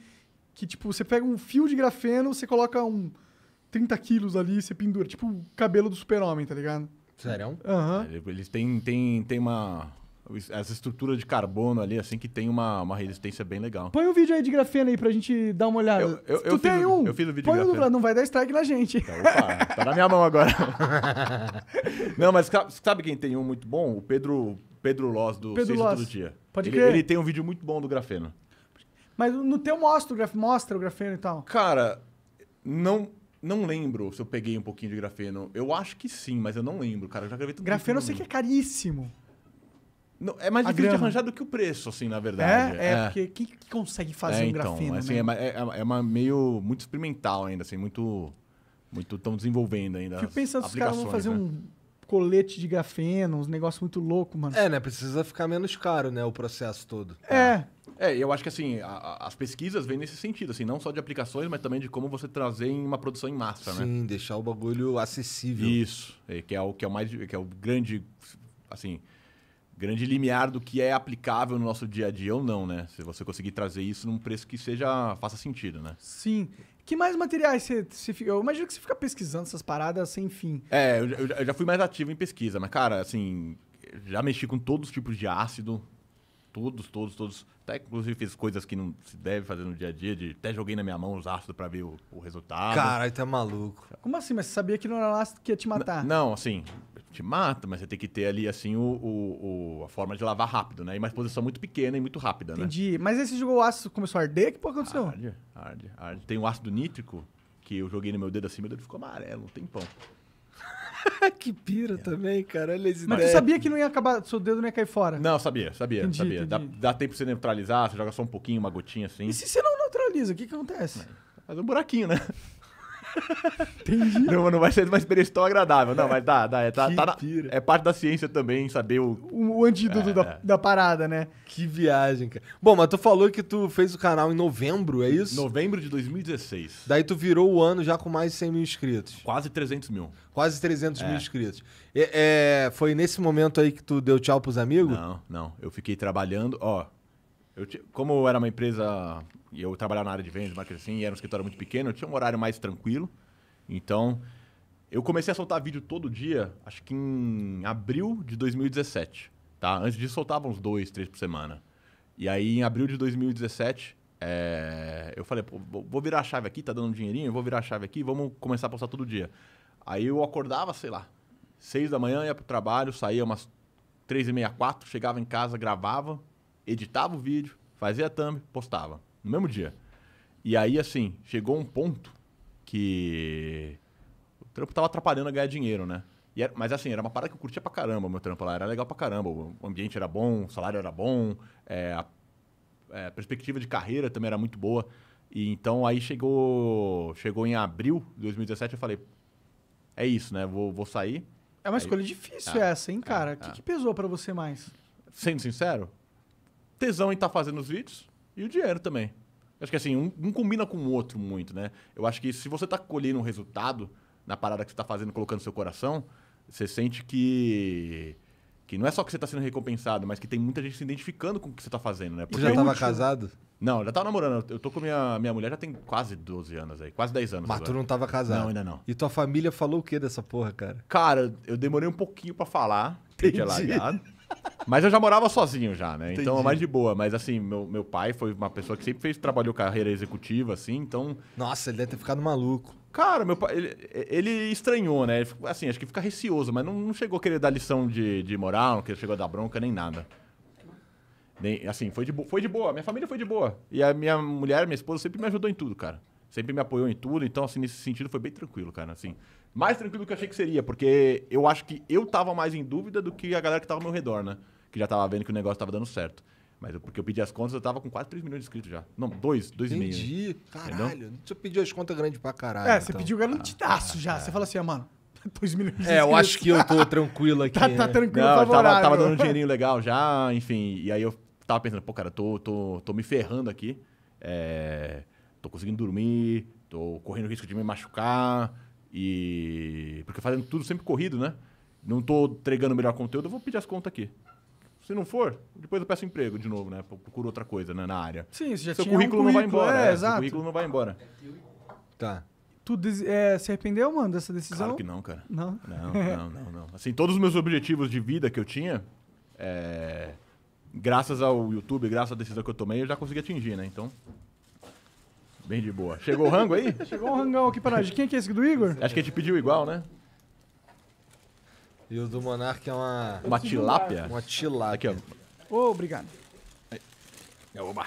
Que tipo, você pega um fio de grafeno, você coloca um 30 quilos ali, você pendura. Tipo o cabelo do super-homem, tá ligado? Sério? Aham. Uhum. Eles têm, têm, têm uma essa estrutura de carbono ali, assim, que tem uma, uma resistência bem legal. Põe um vídeo aí de grafeno aí pra gente dar uma olhada. Eu, eu, tu tem um? Eu fiz o um vídeo Põe de grafeno. Um, não vai dar strike na gente. Tá, opa, tá na minha mão agora. não, mas sabe quem tem um muito bom? O Pedro, Pedro Loz, do Pedro do Dia. Pode ele, crer. Ele tem um vídeo muito bom do grafeno. Mas no teu mostra o, graf... mostra o grafeno e tal? Cara, não... Não lembro se eu peguei um pouquinho de grafeno. Eu acho que sim, mas eu não lembro, cara. Eu já gravei tudo. Grafeno eu sei que é caríssimo. Não, é mais a difícil grana. de arranjar do que o preço, assim, na verdade. É, é, é. porque quem que consegue fazer é, um então, grafeno? Assim, né? é, é, é, é uma meio muito experimental ainda, assim, muito. Muito estão desenvolvendo ainda. Fico pensando se os caras vão fazer né? um colete de grafeno, uns negócios muito louco, mano. É, né? Precisa ficar menos caro, né? O processo todo. É. É, eu acho que assim, a, a, as pesquisas vêm nesse sentido, assim, não só de aplicações, mas também de como você trazer em uma produção em massa, Sim, né? Sim, deixar o bagulho acessível. Isso, é, que é o que é o mais, que é o grande, assim, grande limiar do que é aplicável no nosso dia a dia ou não, né? Se você conseguir trazer isso num preço que seja faça sentido, né? Sim. Que mais materiais você, você fica. Eu imagino que você fica pesquisando essas paradas sem fim. É, eu, eu já fui mais ativo em pesquisa, mas, cara, assim, já mexi com todos os tipos de ácido. Todos, todos, todos. Até inclusive fiz coisas que não se deve fazer no dia a dia. De, até joguei na minha mão os ácidos para ver o, o resultado. Caralho, tá maluco. Como assim? Mas você sabia que não era ácido que ia te matar? N não, assim te mata, mas você tem que ter ali, assim, o, o, o a forma de lavar rápido, né? E uma exposição muito pequena e muito rápida, Entendi. né? Entendi. Mas aí você jogou o ácido, começou a arder? Que porra aconteceu? Arde, arde, arde. Tem o um ácido nítrico, que eu joguei no meu dedo assim, meu dedo ficou amarelo, um tempão. que pira é. também, cara. Olha Mas você sabia que não ia acabar, seu dedo não ia cair fora? Não, sabia, sabia, entendi, sabia. Entendi. Dá, dá, tempo pra você neutralizar, você joga só um pouquinho, uma gotinha assim. E se você não neutraliza, o que que acontece? É, faz um buraquinho, né? Entendi. Não, não vai ser uma experiência tão agradável. Não, mas dá, dá. É, tá, tá na, é parte da ciência também saber o. O, antídoto é, da, é. da, parada, né? Que viagem, cara. Bom, mas tu falou que tu fez o canal em novembro, é isso? Novembro de 2016. Daí tu virou o ano já com mais de 100 mil inscritos. Quase 300 mil. Quase 300 mil é. inscritos. É, foi nesse momento aí que tu deu tchau pros amigos? Não, não. Eu fiquei trabalhando. Ó, eu, como era uma empresa e eu trabalhava na área de vendas, marketing, assim, era um escritório muito pequeno, eu tinha um horário mais tranquilo. Então, eu comecei a soltar vídeo todo dia, acho que em abril de 2017, tá? Antes disso, soltava uns dois, três por semana. E aí, em abril de 2017, é... Eh, eu falei, Pô, vou virar a chave aqui, tá dando um dinheirinho, vou virar a chave aqui, vamos começar a postar todo dia. Aí eu acordava, sei lá, seis da manhã, ia pro trabalho, saía umas três e meia, quatro, chegava em casa, gravava, editava o vídeo, fazia thumb, postava. No mesmo dia. E aí, assim, chegou um ponto que o trampo tava atrapalhando a ganhar dinheiro, né? Era, mas assim, era uma parada que eu curtia pra caramba, o meu trampo lá. Era legal pra caramba. O ambiente era bom, o salário era bom, é, a, é, a, perspectiva de carreira também era muito boa. E então aí chegou, chegou em abril de 2017, eu falei, é isso, né? Vou, vou sair. É uma aí, escolha difícil é, essa, hein, é, cara? O é. que, que pesou para você mais? Sendo sincero, tesão em estar tá fazendo os vídeos e o dinheiro também. Acho que assim, um, um combina com o outro muito, né? Eu acho que se você está colhendo um resultado na parada que você está fazendo, colocando seu coração, você sente que que não é só que você está sendo recompensado, mas que tem muita gente se identificando com o que você está fazendo, né? Porque você já estava é casado? Não, já estava namorando. Eu tô com minha, minha mulher já tem quase 12 anos aí, quase 10 anos. Mas agora. tu não estava casado? Não, ainda não. E tua família falou o que dessa porra, cara? Cara, eu demorei um pouquinho para falar, é Entendi. que tinha largado. Mas eu já morava sozinho já, né? Então, Entendi. Então é mais de boa. Mas assim, meu, meu pai foi uma pessoa que sempre fez, trabalhou carreira executiva, assim, então. Nossa, ele deve ter ficado maluco. Cara, meu pai. Ele, ele estranhou, né? Ele, assim, acho que fica receoso, mas não, não, chegou a querer dar lição de, de moral, não chegou a dar bronca nem nada. Nem, assim, foi de, foi de boa. Minha família foi de boa. E a minha mulher, minha esposa sempre me ajudou em tudo, cara sempre me apoiou em tudo, então, assim, nesse sentido foi bem tranquilo, cara, assim. Mais tranquilo do que eu achei que seria, porque eu acho que eu tava mais em dúvida do que a galera que tava ao meu redor, né? Que já tava vendo que o negócio tava dando certo. Mas eu, porque eu pedi as contas, eu tava com quase 3 milhões de inscritos já. Não, 2, 2,5. Né? Entendi. Né? Caralho. Entendeu? Você pediu as contas grandes pra caralho. É, você então. pediu garantidaço ah, já. É. Você fala assim, ah, mano, 2 milhões de inscritos. É, eu acho que eu tô tranquilo aqui. tá, né? tá tranquilo, Não, Tava, tava dando um dinheirinho legal já, enfim. E aí eu tava pensando, pô, cara, tô, tô, tô me ferrando aqui. É tô conseguindo dormir, tô correndo risco de me machucar. E. Porque fazendo tudo sempre corrido, né? Não tô entregando o melhor conteúdo, eu vou pedir as contas aqui. Se não for, depois eu peço emprego de novo, né? Procuro outra coisa né? na área. Sim, você já seu tinha currículo, um currículo não vai embora. É, é, exato. Seu currículo não vai embora. Tá. Tu é, se arrependeu, mano, dessa decisão? Claro que não, cara. Não? Não, não, não, não. Assim, todos os meus objetivos de vida que eu tinha, é, graças ao YouTube, graças à decisão que eu tomei, eu já consegui atingir, né? Então, Bem de boa. Chegou o rango aí? Chegou um rangão aqui pra nós. De quem que é esse do Igor? Acho que a gente pediu igual, né? E o do Monarque é uma. Uma tilápia? Uma Aqui, ó. Ô, obrigado. É, Oba.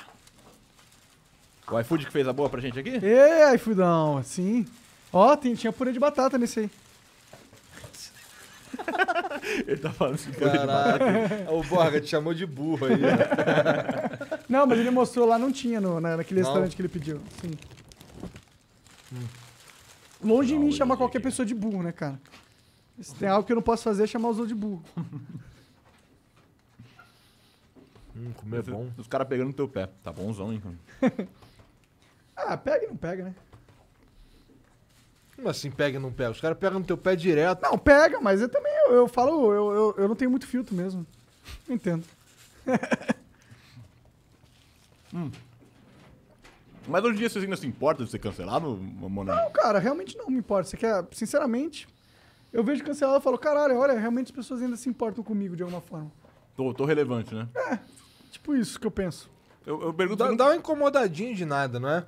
O iFood que fez a boa pra gente aqui? Ei, iFoodão, sim. Ó, tem, tinha purê de batata nesse aí. ele tá falando assim, Caraca. O Borga te chamou de burro aí. Não, mas ele mostrou lá, não tinha no, na, naquele não. restaurante que ele pediu. Sim. Hum. Longe de mim chamar qualquer pessoa de burro, né, cara? Se tem algo que eu não posso fazer é chamar os outros de burro. Hum, comer é bom. Os caras pegando no teu pé. Tá bonzão, hein? ah, pega e não pega, né? Como assim pega e não pega? Os caras pegam no teu pé direto. Não, pega, mas eu também, eu, eu falo, eu, eu, eu, não tenho muito filtro mesmo. entendo. hum. Mas hoje em dia você ainda se importa de ser cancelado, Monar? Não, cara, realmente não me importa. Você quer, sinceramente, eu vejo cancelado e falo, caralho, olha, realmente as pessoas ainda se importam comigo de alguma forma. Tô, tô relevante, né? É, tipo isso que eu penso. Eu, eu pergunto. Dá, dá uma incomodadinha de nada, não é?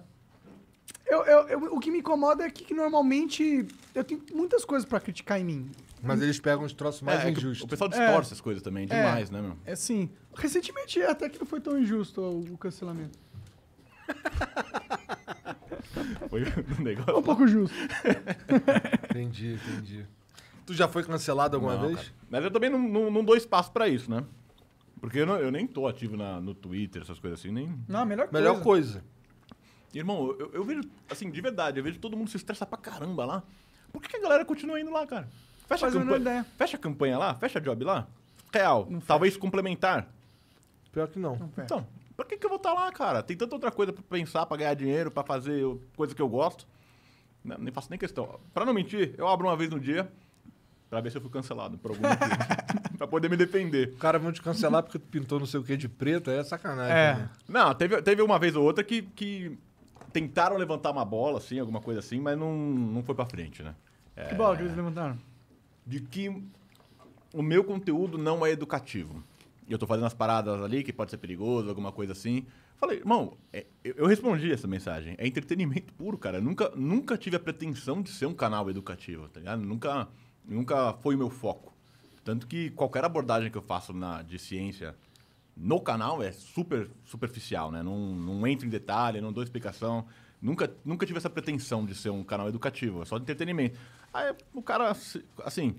Eu, eu, eu, o que me incomoda é que normalmente eu tenho muitas coisas para criticar em mim. Mas eles pegam os troços mais é, é injustos. É o pessoal distorce é, as coisas também, é é, demais, né, meu? É sim. Recentemente até que não foi tão injusto o, o cancelamento. foi um negócio. Um pouco justo. entendi, entendi. Tu já foi cancelado alguma não, vez? Cara. Mas eu também não, não, não dou espaço para isso, né? Porque eu, não, eu, nem tô ativo na, no Twitter, essas coisas assim, nem. Não, melhor coisa. Melhor coisa. Irmão, eu, eu, vejo, assim, de verdade, eu vejo todo mundo se estressa pra caramba lá. Por que, que a galera continua indo lá, cara? Fecha a, campanha, ideia. fecha a campanha lá, fecha a job lá. Real, não talvez fecha. complementar. Pior que não. não então, por que, que eu vou estar tá lá, cara? Tem tanta outra coisa pra pensar, pra ganhar dinheiro, pra fazer coisa que eu gosto. Não, nem faço nem questão. Pra não mentir, eu abro uma vez no dia pra ver se eu fui cancelado por algum motivo. pra poder me defender. O cara vão te cancelar porque tu pintou não sei o que de preto, é sacanagem. É. Né? Não, teve, teve uma vez ou outra que, que tentaram levantar uma bola, assim, alguma coisa assim, mas não, não foi para frente, né? É... Que bola que é, eles levantaram? De que o meu conteúdo não é educativo. Eu tô fazendo as paradas ali, que pode ser perigoso, alguma coisa assim. Falei, irmão, é, eu respondi essa mensagem. É entretenimento puro, cara. Eu nunca, nunca tive a pretensão de ser um canal educativo, tá ligado? Nunca, nunca foi o meu foco. Tanto que qualquer abordagem que eu faço na, de ciência no canal é super superficial, né? Não, não entro em detalhe, não dou explicação. Nunca, nunca tive essa pretensão de ser um canal educativo, é só de entretenimento. Aí o cara, assim.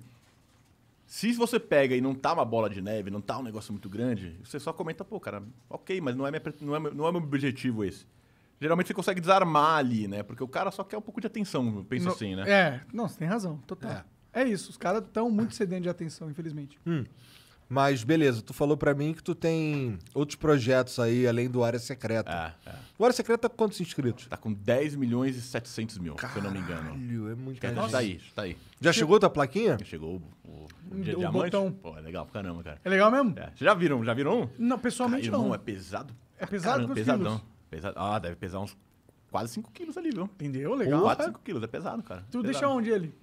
Se você pega e não tá uma bola de neve, não tá um negócio muito grande, você só comenta, pô, cara, ok, mas não é, minha, não é, não é meu objetivo esse. Geralmente você consegue desarmar ali, né? Porque o cara só quer um pouco de atenção, pensa no, assim, né? É, não, você tem razão, total. É, é isso, os caras estão muito cedendo de atenção, infelizmente. Hum. Mas beleza, tu falou para mim que tu tem outros projetos aí, além do Área Secreta. É, é. O Área Secreta tá com quantos inscritos? Tá com 10 milhões e 700 mil, Caralho, se eu não me engano. é muita então gente. Tá aí, tá aí. Já chegou a tua plaquinha? Já chegou o, o, o, dia, diamante. Botão. Pô, é legal pra caramba, cara. É legal mesmo? É. Já viram, já viram um? Não, pessoalmente Cara, não. é pesado. É pesado caramba, é pesadão. Pesado. Ah, deve pesar uns quase 5 quilos ali, viu? Entendeu? Legal. Quase 5 quilos, é pesado, cara. Tu pesado. deixa onde ele?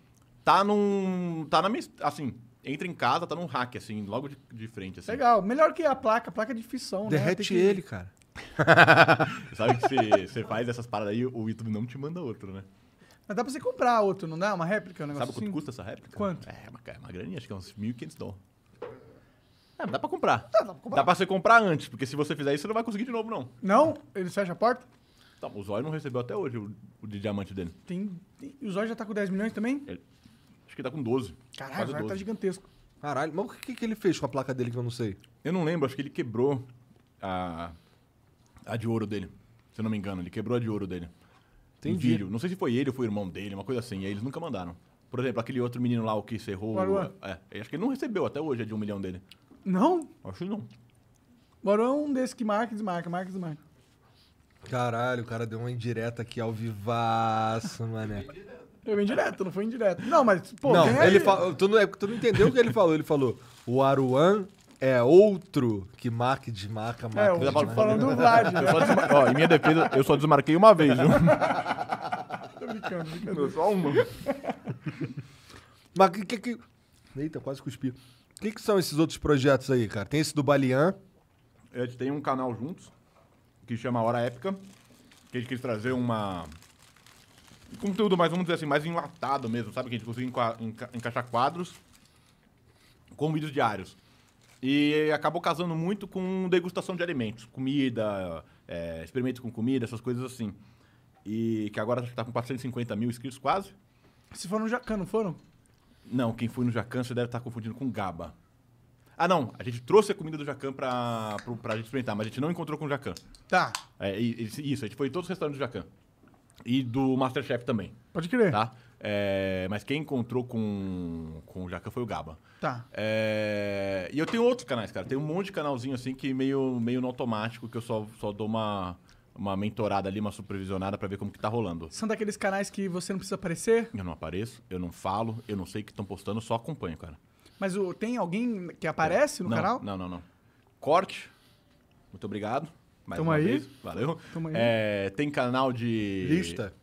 Tá num... Tá na minha... Assim, entra em casa, tá num hack, assim, logo de, de frente. Assim. Legal. Melhor que a placa. A placa é de fissão, né? Derrete que- ele, cara. Sabe que você- você faz essas paradas aí, o YouTube não te manda outro, né? Mas dá pra você comprar outro, não dá? Uma réplica, um negócio Sabe quanto assim? custa essa réplica? Quanto? É, uma, é uma graninha, acho que é uns 1.500 dólares. É, mas dá pra comprar. Dá, dá pra comprar. Dá pra você comprar antes, porque se você fizer isso, você não vai conseguir de novo, não. Não? ele fecha a porta? Tá, o Zóio não recebeu até hoje o, o de diamante dele. Tem... tem- E o Zóio já tá com 10 milhões também? Ele- Acho que ele tá com 12. Caralho, o tá gigantesco. Caralho, mas o que, que ele fez com a placa dele que eu não sei? Eu não lembro, acho que ele quebrou a, a de ouro dele. Se eu não me engano, ele quebrou a de ouro dele. Tem um vídeo. Não sei se foi ele ou foi o irmão dele, uma coisa assim. E aí eles nunca mandaram. Por exemplo, aquele outro menino lá, o que encerrou. Baruá. É, acho que ele não recebeu até hoje a de um milhão dele. Não? Acho que não. Bora é um desses que marca e desmarca, marca e desmarca. Caralho, o cara deu uma indireta aqui ao vivaço, mané. Eu vim direto, não foi indireto. Não, mas, pô, não, ele fala, tu, não, é, tu não entendeu o que ele falou. Ele falou: o Aruan é outro que marca e desmarca, é, marca. É, eu tipo, falando do Vlad. Né? Ó, em minha defesa, eu só desmarquei uma vez, viu? Tô brincando, brincando. Só uma. Mas que, que, que. Eita, quase cuspi. O que, que são esses outros projetos aí, cara? Tem esse do Balian. A gente tem um canal juntos, que chama Hora Épica, que a gente quis trazer uma conteúdo mais, vamos dizer assim, mais enlatado mesmo, sabe? Que a gente conseguiu enca encaixar quadros com vídeos diários. E acabou casando muito com degustação de alimentos, comida, é, experimentos com comida, essas coisas assim. E que agora está com 450 mil inscritos quase. Se foram no Jacan, não foram? Não, quem foi no Jacan você deve estar tá confundindo com Gaba. Ah, não. A gente trouxe a comida do Jacan pra, pra, pra gente experimentar, mas a gente não encontrou com o Jacan. Tá. É, isso, a gente foi em todos os restaurantes do Jacan. E do Masterchef também. Pode crer. Tá? É, mas quem encontrou com, com o Jacan foi o Gaba. Tá. É, e eu tenho outros canais, cara. Tem um monte de canalzinho assim que meio, meio no automático, que eu só, só dou uma, uma mentorada ali, uma supervisionada para ver como que tá rolando. São daqueles canais que você não precisa aparecer? Eu não apareço, eu não falo, eu não sei o que estão postando, só acompanho, cara. Mas o, tem alguém que aparece no não, canal? Não, não, não. Corte. Muito obrigado. Mais Tamo uma aí. vez, valeu. Tamo aí. É, tem canal de... Lista.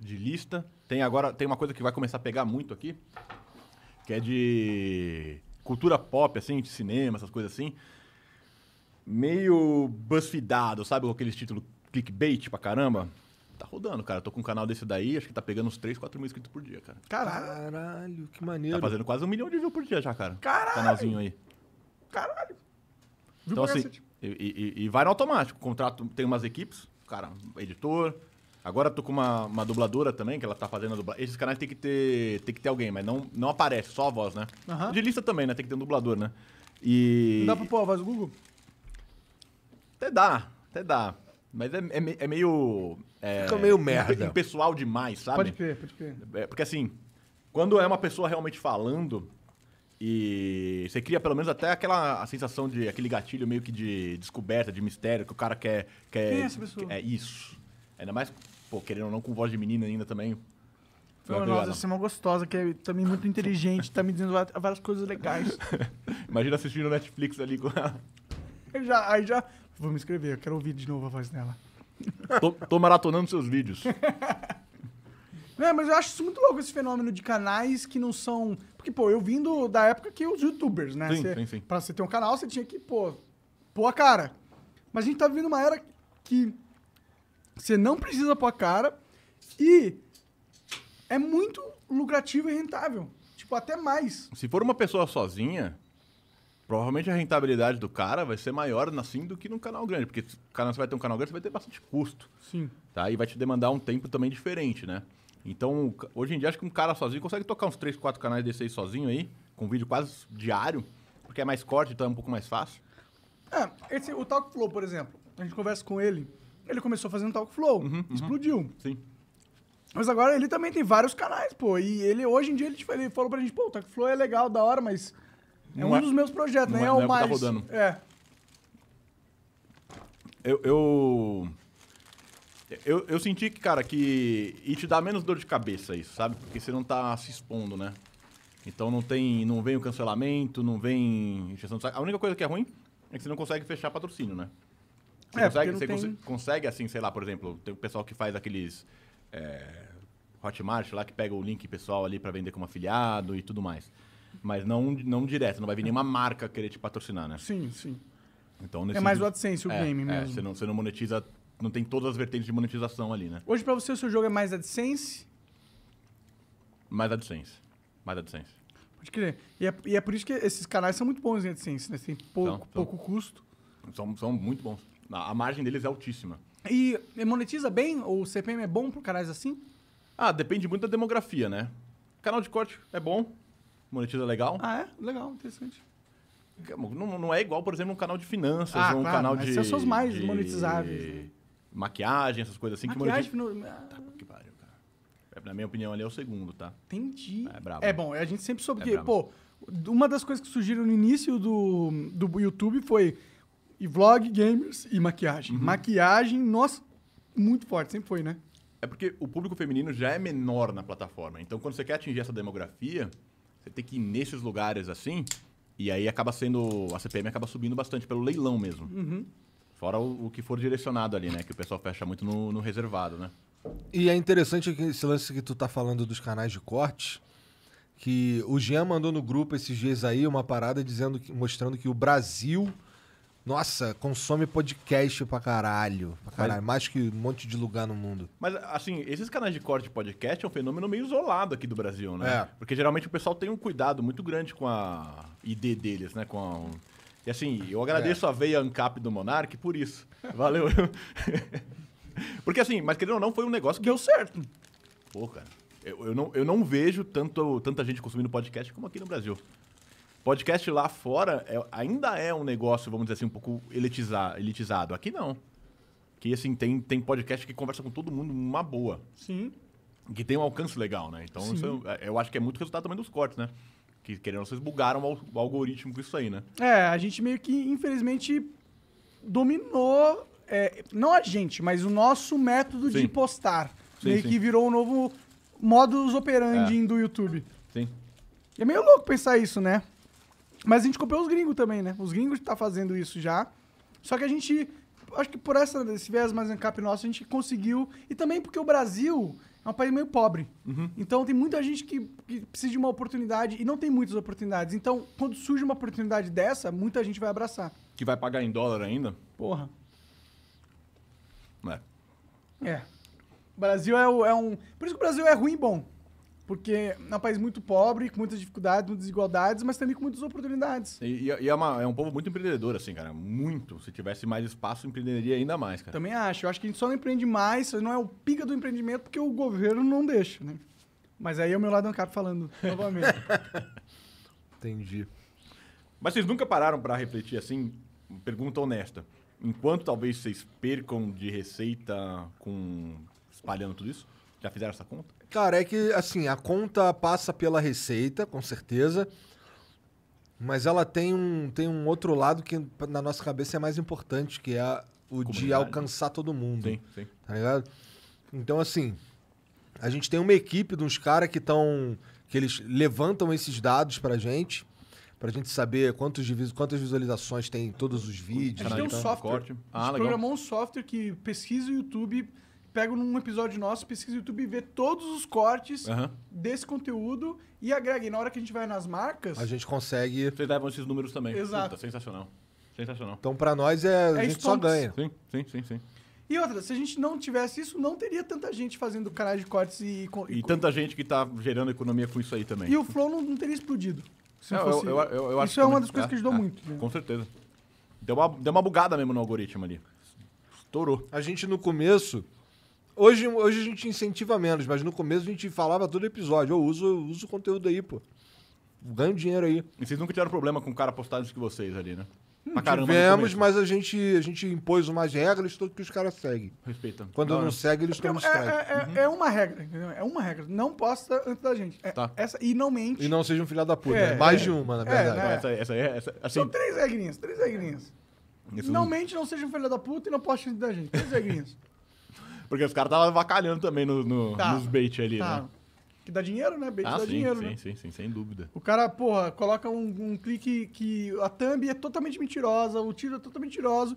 De lista. Tem agora, tem uma coisa que vai começar a pegar muito aqui, que é de cultura pop, assim, de cinema, essas coisas assim. Meio BuzzFeedado, sabe? Com aqueles títulos clickbait pra caramba. Tá rodando, cara. tô com um canal desse daí, acho que tá pegando uns 3, 4 mil inscritos por dia, cara. Caralho, que maneiro. Tá fazendo quase um milhão de views por dia já, cara. Caralho. Canalzinho aí. Caralho. Viu então, assim, cacete. Tipo? E, e, e vai no automático. O contrato tem umas equipes, cara, editor. Agora tô com uma, uma dubladora também, que ela tá fazendo a dublagem. Esses canais tem que ter, tem que ter alguém, mas não, não aparece, só a voz, né? Uhum. De lista também, né? Tem que ter um dublador, né? E. Não dá pra pôr a voz do Google? Até dá, até dá. Mas é, é, é meio. É, Fica meio merda. Impessoal demais, sabe? Pode crer, pode crer. É, porque assim, quando é uma pessoa realmente falando, e você cria pelo menos até aquela a sensação de aquele gatilho meio que de descoberta, de mistério, que o cara quer. quer Quem é essa pessoa? É isso. Ainda mais, pô, querendo ou não, com voz de menina ainda também. Foi uma nossa, é uma gostosa, que é também muito inteligente, tá me dizendo várias coisas legais. Imagina assistindo Netflix ali com ela. já, aí já. Vou me inscrever, eu quero ouvir de novo a voz dela. Tô, tô maratonando seus vídeos. É, mas eu acho isso muito louco, esse fenômeno de canais que não são. Porque, pô, eu vindo da época que os youtubers, né? Sim, você, sim, sim. Pra você ter um canal, você tinha que, pô, pôr a cara. Mas a gente tá vivendo uma era que você não precisa pôr a cara e é muito lucrativo e rentável. Tipo, até mais. Se for uma pessoa sozinha, provavelmente a rentabilidade do cara vai ser maior assim do que num canal grande. Porque se você vai ter um canal grande, você vai ter bastante custo. Sim. Tá? E vai te demandar um tempo também diferente, né? Então, hoje em dia, acho que um cara sozinho consegue tocar uns 3, 4 canais desse aí sozinho aí, com vídeo quase diário, porque é mais corte, então é um pouco mais fácil. É, esse, o Talk Flow, por exemplo, a gente conversa com ele, ele começou fazendo Talk Flow, uhum, uhum. explodiu. Uhum, sim. Mas agora ele também tem vários canais, pô. E ele, hoje em dia, ele, ele falou pra gente, pô, o Talk Flow é legal, da hora, mas é não um é, dos meus projetos, né? É, é o é tá mais. Tá rodando. É. Eu, eu, eu, eu senti que, cara, que. E te dá menos dor de cabeça isso, sabe? Porque você não tá se expondo, né? Então não tem. Não vem o cancelamento, não vem A única coisa que é ruim é que você não consegue fechar patrocínio, né? Você, é, consegue, você tem... cons consegue, assim, sei lá, por exemplo, tem o pessoal que faz aqueles. É, Hotmart lá que pega o link pessoal ali para vender como afiliado e tudo mais. Mas não, não direto, não vai vir nenhuma marca querer te patrocinar, né? Sim, sim. Então, é mais o AdSense, o é, game é, mesmo. É, você, não, você não monetiza não tem todas as vertentes de monetização ali, né? Hoje, para você, o seu jogo é mais AdSense? Mais AdSense. Mais AdSense. Pode crer. E é, e é por isso que esses canais são muito bons em AdSense, né? Tem pouco, são, pouco custo. São, são muito bons. A, a margem deles é altíssima. E monetiza bem? Ou o CPM é bom para canais assim? Ah, depende muito da demografia, né? Canal de corte é bom, monetiza legal. Ah, é? Legal, interessante. Não, não é igual, por exemplo, um canal de finanças ah, ou um claro, canal de. Esses são os mais de... monetizáveis. Né? maquiagem, essas coisas assim. Maquiagem, que maquiagem no... Tá, que pariu, cara. É, na minha opinião, ali é o segundo, tá? Entendi. É brabo. É bom, a gente sempre soube é que, pô, uma das coisas que surgiram no início do, do YouTube foi vlog, gamers e maquiagem. Uhum. Maquiagem, nossa, muito forte, sempre foi, né? É porque o público feminino já é menor na plataforma. Então, quando você quer atingir essa demografia, você tem que ir nesses lugares assim, e aí acaba sendo. A CPM acaba subindo bastante pelo leilão mesmo. Uhum. Fora o, o, que for direcionado ali, né? Que o pessoal fecha muito no, no reservado, né? E é interessante esse lance que tu tá falando dos canais de corte, que o Jean mandou no grupo esses dias aí uma parada dizendo que, mostrando que o Brasil, nossa, consome podcast pra caralho. Pra caralho Mas... mais que um monte de lugar no mundo. Mas, assim, esses canais de corte de podcast é um fenômeno meio isolado aqui do Brasil, né? É. Porque geralmente o pessoal tem um cuidado muito grande com a ID deles, né? Com a e assim, é. eu agradeço é. a veia ANCAP do Monark por isso. Valeu. Porque assim, mas querendo ou não, foi um negócio que deu certo. Pô, cara, eu, eu, não, eu não vejo tanto, tanta gente consumindo podcast como aqui no Brasil. Podcast lá fora é, ainda é um negócio, vamos dizer assim, um pouco elitizar, elitizado. Aqui não. Que assim, tem, tem podcast que conversa com todo mundo uma boa. Sim. Que tem um alcance legal, né? Então, é, eu acho que é muito resultado também dos cortes, né? Que querendo vocês bugaram o algoritmo com isso aí, né? É, a gente meio que, infelizmente, dominou. É, não a gente, mas o nosso método sim. de postar. Sim, meio sim. que virou o um novo modus operandi é. do YouTube. Sim. É meio louco pensar isso, né? Mas a gente copiou os gringos também, né? Os gringos tá fazendo isso já. Só que a gente, acho que por essa, esse viés mais encap nosso, a gente conseguiu. E também porque o Brasil, é um país meio pobre. Uhum. Então tem muita gente que, que, precisa de uma oportunidade e não tem muitas oportunidades. Então, quando surge uma oportunidade dessa, muita gente vai abraçar. Que vai pagar em dólar ainda? Porra. É. É. O Brasil é, é um. Por isso que o Brasil é ruim e bom. Porque é um país muito pobre, com muitas dificuldades, muitas desigualdades, mas também com muitas oportunidades. E, e é, uma, é, um povo muito empreendedor, assim, cara. Muito. Se tivesse mais espaço, empreenderia ainda mais, cara. Também acho. Eu acho que a gente só não empreende mais, não é o pica do empreendimento, porque o governo não deixa, né? Mas aí é o meu lado ancap falando novamente. Entendi. Mas vocês nunca pararam para refletir assim? Pergunta honesta. Enquanto talvez vocês percam de receita com espalhando tudo isso? Já fizeram essa conta? Cara, é que assim, a conta passa pela receita, com certeza. Mas ela tem um, tem um outro lado que na nossa cabeça é mais importante, que é o de alcançar todo mundo. Sim, sim. Tá ligado? Então, assim, a gente tem uma equipe de uns caras que estão. que eles levantam esses dados pra gente pra gente saber quantos quantas visualizações tem todos os vídeos. A gente tem um então. software. Ah, a gente programou um software que pesquisa o YouTube pego num episódio nosso, pesquisa no YouTube e vê todos os cortes uhum. desse conteúdo e agrega. E na hora que a gente vai nas marcas. A gente consegue. Vocês levam esses números também. Exato. Puta, sensacional. Sensacional. Então, para nós, é, é a gente só ganha. Sim, sim, sim, sim. E outra, se a gente não tivesse isso, não teria tanta gente fazendo canais de cortes e... E, e tanta gente que está gerando economia com isso aí também. E o Flow não, não teria explodido. Não, é, fosse... eu, eu, eu, isso é uma das coisas é, que ajudou é, muito. Né? Com certeza. Deu uma, deu uma bugada mesmo no algoritmo ali. Estourou. A gente, no começo, Hoje, hoje a gente incentiva menos, mas no começo a gente falava todo episódio. Eu uso, eu uso o conteúdo aí, pô. Ganho dinheiro aí. E vocês nunca tiveram problema com o cara postar isso que vocês ali, né? Hum, pra caramba, Tivemos, mas a gente, a gente impôs umas regras que os caras seguem. Respeitando. Quando não, não seguem, eles tomam é, strike. É, é, é, uhum. é, uma regra, entendeu? É uma regra. Não posta antes da gente. É, tá. essa, e não mente. E não seja um filho da puta. É, né? Mais é. de uma, na é, verdade. Né? Então, essa, essa, essa, assim... São três regrinhas, três regrinhas. Isso não mente, não seja um filho da puta e não poste antes da gente. Três regrinhas. Porque os caras estavam vacalhando também no, no tá, nos bait ali, tá. né? Que dá dinheiro, né? Bait ah, dá sim, dinheiro, sim, né? Sim, sim, sem dúvida. O cara, porra, coloca um, um clique que a thumb é totalmente mentirosa, o tiro é totalmente mentiroso.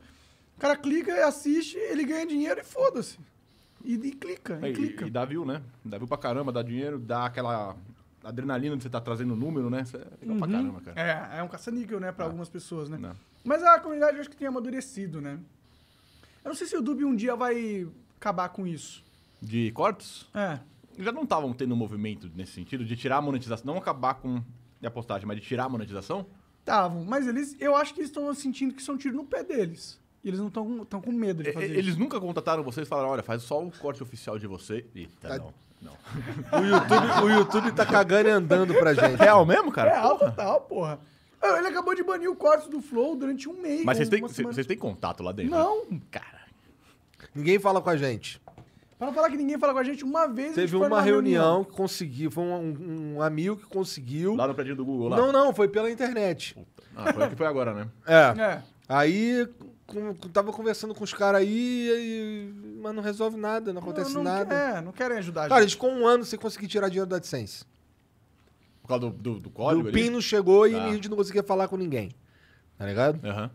O cara clica, assiste, ele ganha dinheiro e foda-se. E, e, clica, e, é, e clica. E, dá view, né? Dá view pra caramba, dá dinheiro, dá aquela adrenalina de você tá trazendo número, né? é legal uhum. pra caramba, cara. É, é um caça-níquel, né, pra ah. algumas pessoas, né? Não. É. Mas a comunidade eu acho que tem amadurecido, né? Eu não sei se o Dub um dia vai acabar com isso. De cortes? É. Já não estavam tendo um movimento nesse sentido de tirar a monetização, não acabar com a postagem, mas de tirar a monetização? Estavam, mas eles, eu acho que eles estão sentindo que são tiro no pé deles. E eles não estão tão com medo de fazer isso. Eles nunca contataram vocês e falaram, olha, faz só o corte oficial de você. Eita, tá. não. Não. o, YouTube, o YouTube tá cagando e andando pra é gente. Real mesmo, cara? Real porra. total, porra. Ah, ele acabou de banir o corte do Flow durante um mês. Mas vocês têm, vocês têm contato lá dentro? Não. Né? Cara. Ninguém fala com a gente. Para não falar que ninguém fala com a gente, uma vez Teve uma, uma reunião, reunião, que conseguiu, foi um, um, amigo que conseguiu. Lá no prédio do Google, lá? Não, não, foi pela internet. Ah, foi que foi agora, né? É. é. Aí com, tava conversando com os caras aí, mas não resolve nada, não acontece não, não nada. É, não querem ajudar a Cara, gente. com um ano sem conseguir tirar dinheiro da AdSense. Por causa do, do, do código? O Pino chegou e tá. a gente não conseguia falar com ninguém. Tá ligado? Aham. Uhum.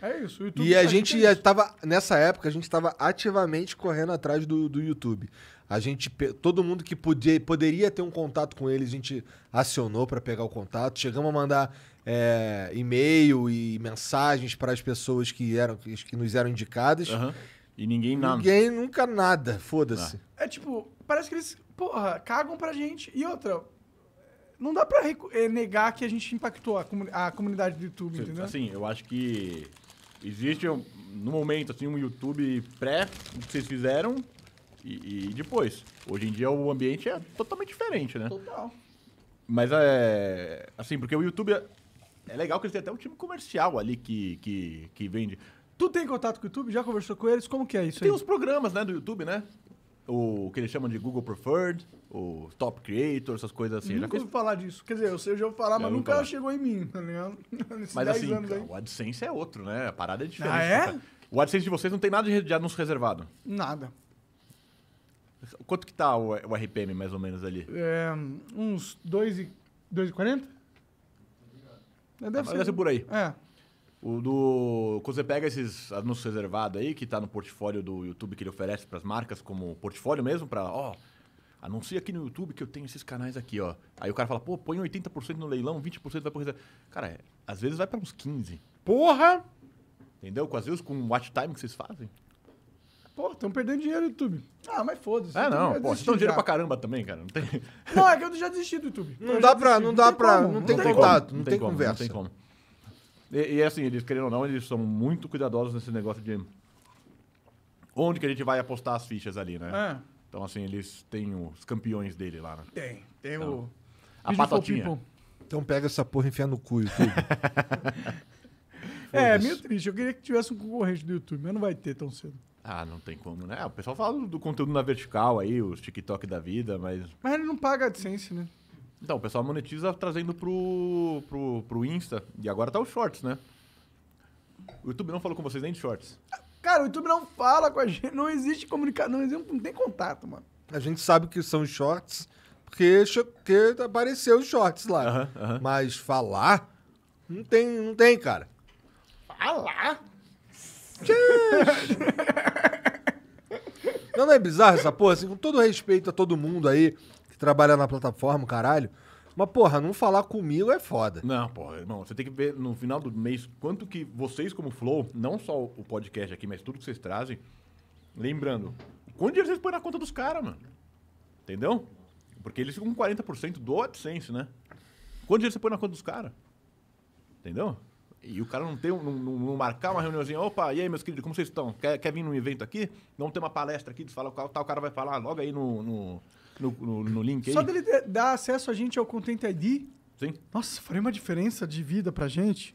É isso. O YouTube e a tá gente estava, nessa época, a gente estava ativamente correndo atrás do, do YouTube. A gente, todo mundo que podia, poderia ter um contato com ele, a gente acionou para pegar o contato. Chegamos a mandar é, e-mail e mensagens para as pessoas que, eram, que nos eram indicadas. Uhum. E ninguém nada. Ninguém nunca nada, foda-se. Ah. É tipo, parece que eles, porra, cagam pra gente. E outra, não dá pra eh, negar que a gente impactou a, a comunidade do YouTube, entendeu? Assim, eu acho que Existe, no momento, assim, um YouTube pré, que vocês fizeram, e, e, depois. Hoje em dia o ambiente é totalmente diferente, né? Total. Mas é. Assim, porque o YouTube. É, é legal que eles têm até um time comercial ali que, que, que vende. Tu tem contato com o YouTube? Já conversou com eles? Como que é isso? Tem aí? os programas, né, do YouTube, né? o que eles chamam de Google Preferred, o Top Creator, essas coisas assim. Nunca ouvi falar disso. Quer dizer, eu sei, eu já ouvi falar, já mas nunca falar. chegou em mim, tá ligado? Nesses mas assim, o AdSense é outro, né? A parada é diferente. Ah, é? O AdSense de vocês não tem nada de anúncio reservado? Nada. Quanto que tá o, o RPM, mais ou menos, ali? É, uns 2,40? e ah, Deve ah, ser. Deve ser por aí. É. O do. Quando você pega esses anúncios reservados aí, que está no portfólio do YouTube que ele oferece para as marcas, como portfólio mesmo, para, ó, anuncia aqui no YouTube que eu tenho esses canais aqui, ó. Aí o cara fala, pô, põe 80% no leilão, 20% vai pro reserva. Cara, é, às vezes vai para uns 15. Porra! Entendeu? Com as views, com o watch time que vocês fazem. Pô, estão perdendo dinheiro no YouTube. Ah, mas foda-se. Ah, não. Pô, vocês estão dinheiro pra caramba também, cara. Não, tem... não, é que eu já desisti do YouTube. Não, dá, Pra, não, não dá para Não, dá pra. Não, tem, contato, não, tem, conversa. Não tem como. E, e, assim, eles, querendo ou não, eles são muito cuidadosos nesse negócio de onde que a gente vai apostar as fichas ali, né? É. Então, assim, eles têm os campeões dele lá, né? Tem. Tem então, o... A patotinha. Então pega essa porra e enfia no cu, YouTube. é, é meio triste. Eu queria que tivesse um concorrente do YouTube, mas não vai ter tão cedo. Ah, não tem como, né? Ah, o pessoal fala do conteúdo na vertical aí, os TikTok da vida, mas... Mas ele não paga AdSense, né? Então, o pessoal monetiza trazendo pro, pro, pro Insta. E agora tá o Shorts, né? O YouTube não falou com vocês nem de Shorts. Cara, o YouTube não fala com a gente. Não existe comunicação. Não, não tem contato, mano. A gente sabe que são Shorts porque, porque apareceu os Shorts lá. Mas falar... Não tem, não tem, cara. Falar? não, não é bizarro essa porra? Assim, com todo respeito a todo mundo aí que trabalha na plataforma, caralho. Mas, porra, não falar comigo é foda. Não, porra, irmão, você tem que ver no final do mês quanto que vocês, como Flow, não só o podcast aqui, mas tudo que vocês trazem. Lembrando, quanto dinheiro vocês põem na conta dos caras, mano? Entendeu? Porque eles ficam com 40% do AdSense, né? Quanto dinheiro você põe na conta dos caras? Entendeu? E o cara não tem não, marcar uma reuniãozinha, opa, e aí, meus queridos, como vocês estão? Quer, quer vir num evento aqui? Vamos ter uma palestra aqui, fala, tal, o cara vai falar ah, logo aí no, no no, no, no link aí? Só dele dar acesso a gente ao Content ID. Sim. Nossa, faria uma diferença de vida pra gente.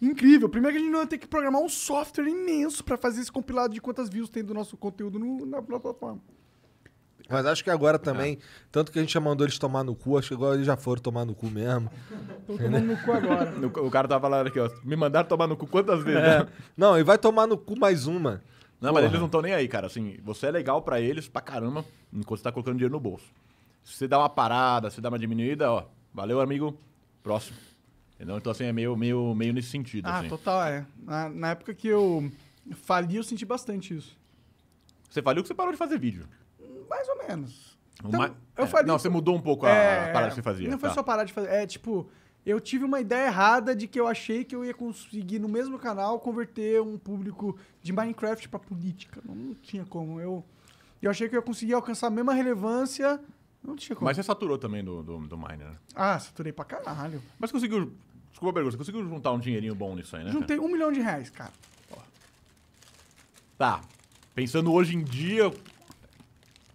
Incrível. Primeiro que a gente não ia ter que programar um software imenso para fazer esse compilado de quantas views tem do nosso conteúdo no, na plataforma. Mas acho que agora também, é. tanto que a gente já mandou eles tomar no cu, acho que agora eles já foram tomar no cu mesmo. tomando no cu agora. o cara tava falando aqui, ó. Me mandaram tomar no cu quantas vezes? Né? É. Né? Não, e vai tomar no cu mais uma. Não, mas eles não estão nem aí, cara. Assim, você é legal para eles pra caramba enquanto você tá colocando dinheiro no bolso. Se você dá uma parada, se dá uma diminuída, ó, valeu, amigo, próximo. Entendeu? Então, assim, é meio, meio, meio nesse sentido. Ah, assim. total, é. Na, na, época que eu fali, eu senti bastante isso. Você faliu que você parou de fazer vídeo? Mais ou menos. Então, Uma... eu é. falei. Não, você mudou um pouco a, é, a parada que você fazia. Não foi tá. só parar de fazer. É tipo, eu tive uma ideia errada de que eu achei que eu ia conseguir no mesmo canal converter um público de Minecraft para política. Não, não, tinha como. Eu, eu achei que eu ia conseguir alcançar a mesma relevância. Não tinha como. Mas você saturou também do, do, do Miner. Né? Ah, saturei pra caralho. Mas conseguiu. Desculpa a pergunta, você conseguiu juntar um dinheirinho bom nisso aí, né? Juntei um milhão de reais, cara. Tá. Pensando hoje em dia.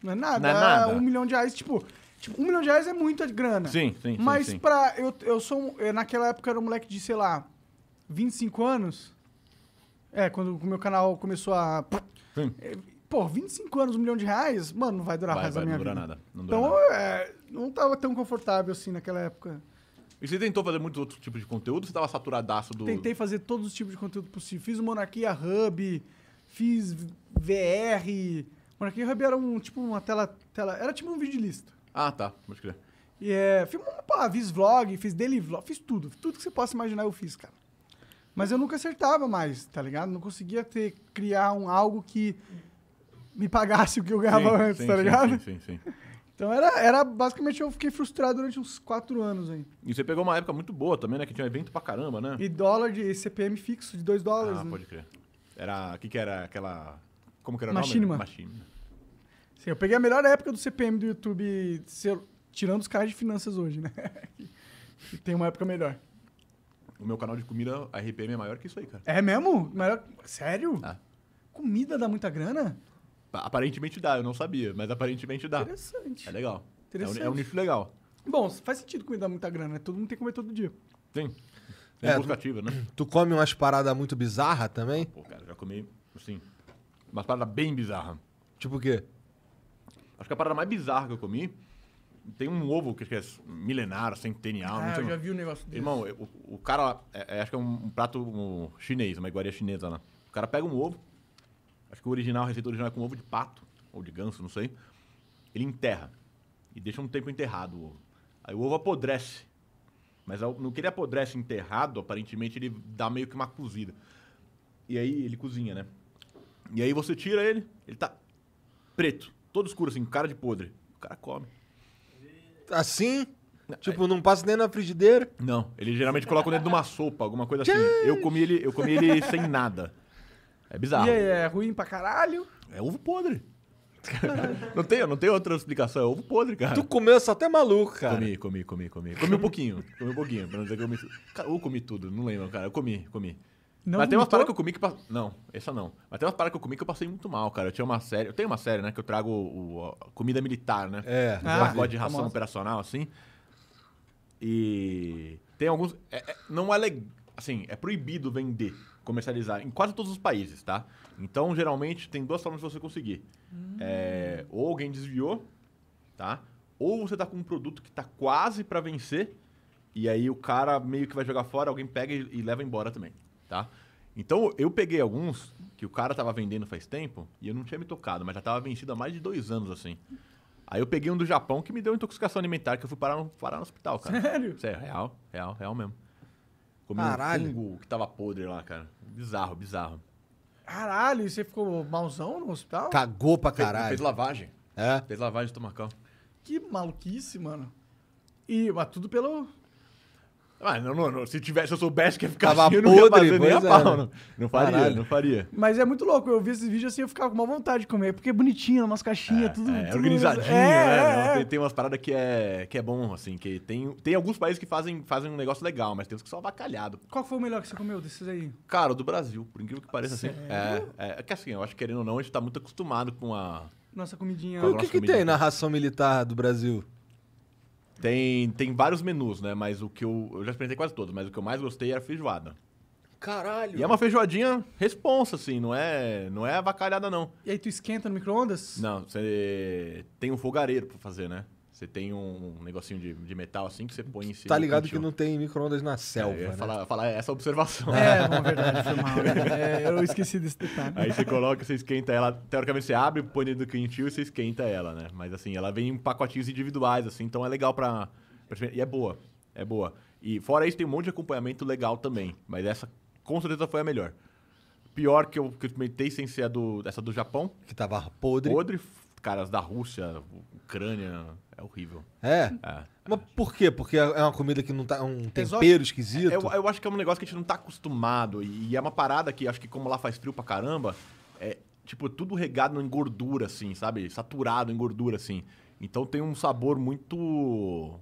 Não é nada. Não é nada. Um milhão de reais, tipo. Tipo, um milhão de reais é muita grana. Sim, sim. Mas sim, Mas pra. Eu, eu sou. Eh, naquela época eu era um moleque de, sei lá, 25 anos. É, quando o meu canal começou a. Sim. É, pô, 25 anos, um milhão de reais, mano, não vai durar mais a minha vida. Nada, não dura então, nada. Então, é, não tava tão confortável assim naquela época. E você tentou fazer muitos outros tipos de conteúdo? Você tava saturadaço do. Tentei fazer todos os tipos de conteúdo possível. Fiz o Monarquia Hub, fiz VR. Monarquia Hub era um tipo uma tela. tela era tipo um vídeo de lista. Ah, tá. Pode crer. E é, filmou, pá, fiz vlog, fiz daily vlog, fiz tudo. Tudo que você possa imaginar eu fiz, cara. Mas eu nunca acertava mais, tá ligado? Não conseguia ter, criar um, algo que me pagasse o que eu ganhava sim, antes, sim, tá ligado? Sim, sim, sim. Então era, era basicamente eu fiquei frustrado durante uns quatro anos aí. E você pegou uma época muito boa também, né? Que tinha um evento pra caramba, né? E dólar de CPM fixo de 2 dólares. Ah, né? pode crer. Era. O que, que era aquela. Como que era Machinima. o nome? Machinima. Sim, eu peguei a melhor época do CPM do YouTube, tirando os caras de finanças hoje, né? tem uma época melhor. O meu canal de comida, a RPM, é maior que isso aí, cara. É mesmo? Maior... Sério? Ah. Comida dá muita grana? Aparentemente dá, eu não sabia, mas aparentemente dá. Interessante. É legal. Interessante. É, um, é um nicho legal. Bom, faz sentido comer dar muita grana, né? Todo mundo tem que comer todo dia. Tem. É, é buscativa, né? Tu come umas paradas muito bizarras também? Ah, pô, cara, já comi, assim, umas paradas bem bizarras. Tipo o quê? Acho que a parada mais bizarra que eu comi tem um ovo que, que é milenar, centenial. Ah, não sei eu já é. vi um negócio desse. Irmão, o, o cara, é, é, acho que é um, um prato um, chinês, uma iguaria chinesa lá. Né? O cara pega um ovo, acho que o original, a receita original é com ovo de pato, ou de ganso, não sei. Ele enterra. E deixa um tempo enterrado o ovo. Aí o ovo apodrece. Mas no que ele apodrece enterrado, aparentemente ele dá meio que uma cozida. E aí ele cozinha, né? E aí você tira ele, ele tá preto todo escuro, assim, cara de podre. O cara come. Assim? Tipo, é. não passa nem na frigideira? Não, ele geralmente coloca dentro de uma sopa, alguma coisa assim. Eu comi ele, eu comi ele sem nada. É bizarro. E aí, é ruim pra caralho? É ovo podre. não, tem, não tem outra explicação, é ovo podre, cara. Tu comeu só até maluco, cara. Comi, comi, comi, comi. Comi um pouquinho, comi um pouquinho, pra não dizer que eu comi ou eu comi tudo, não lembro, cara. Eu comi, comi. Não Mas tem uma parada que eu comi que. Pass... Não, essa não. Mas tem uma parada que eu comi que eu passei muito mal, cara. Eu tinha uma série. Eu tenho uma série, né? Que eu trago o, o comida militar, né? É, um ah, de ração famosa. operacional, assim. E. Tem alguns. É, é, não é legal. Assim, é proibido vender, comercializar em quase todos os países, tá? Então, geralmente, tem duas formas de você conseguir. Hum. É, ou alguém desviou, tá? Ou você tá com um produto que tá quase para vencer. E aí o cara meio que vai jogar fora, alguém pega e, e leva embora também tá? Então, eu peguei alguns que o cara tava vendendo faz tempo e eu não tinha me tocado, mas já tava vencido há mais de dois anos, assim. Aí eu peguei um do Japão que me deu intoxicação alimentar, que eu fui parar no, parar no hospital, cara. Sério? Sério, real, real, real mesmo. Comi Caralho. um fungo que tava podre lá, cara. Bizarro, bizarro. Caralho, e você ficou malzão no hospital? Cagou pra caralho. Fez, fez lavagem. É? Fez lavagem estomacal. Que maluquice, mano. E, mas tudo pelo, mas ah, não, não, não, Se tivesse, se eu soubesse que ia ficar Tava assim, podre, eu não ia fazer nem a é. pau. não, não faria, Caralho. não faria. Mas é muito louco. Eu vi esses vídeos assim, eu ficava com uma vontade de comer. Porque é bonitinho, umas caixinhas, é, tudo, é, é tudo... organizadinho, é, né? Tem, tem, umas paradas que é, que é bom, assim. que tem, tem alguns países que fazem, fazem um negócio legal, mas tem uns que são avacalhados. Qual foi o melhor que você comeu desses aí? Cara, do Brasil. Por incrível que pareça, assim, Sério? assim. É, é que assim, eu acho que querendo ou não, a gente tá muito acostumado com a... Nossa comidinha. Com o que, que comidinha. tem na ração militar do Brasil? Tem, tem vários menus, né? Mas o que eu. Eu já experimentei quase todos, mas o que eu mais gostei era feijoada. Caralho! E é uma feijoadinha responsa, assim, não é, não é avacalhada, não. E aí tu esquenta no micro-ondas? Não, você tem um fogareiro pra fazer, né? Você tem um negocinho de, de metal assim que você põe em cima. Tá ligado que não tem micro-ondas na selva. É, né? falar, falar essa observação. É, é, bom, verdade, foi mal. Né? É, eu esqueci desse detalhe. Aí você coloca, você esquenta ela. Teoricamente você abre, põe dentro do quentil e você esquenta ela, né? Mas assim, ela vem em pacotinhos individuais, assim, então é legal pra. pra e é boa. É boa. E fora isso, tem um monte de acompanhamento legal também. Mas essa com certeza foi a melhor. Pior que eu que experimentei sem ser a do, essa do Japão. Que tava podre. Podre, caras da Rússia, Ucrânia. É horrível. É? é. Mas por quê? Porque é uma comida que não tá. um tempero é, esquisito? Eu, eu, acho que é um negócio que a gente não tá acostumado. E é uma parada que acho que, como lá faz frio pra caramba, é tipo tudo regado em gordura, assim, sabe? Saturado em gordura, assim. Então tem um sabor muito.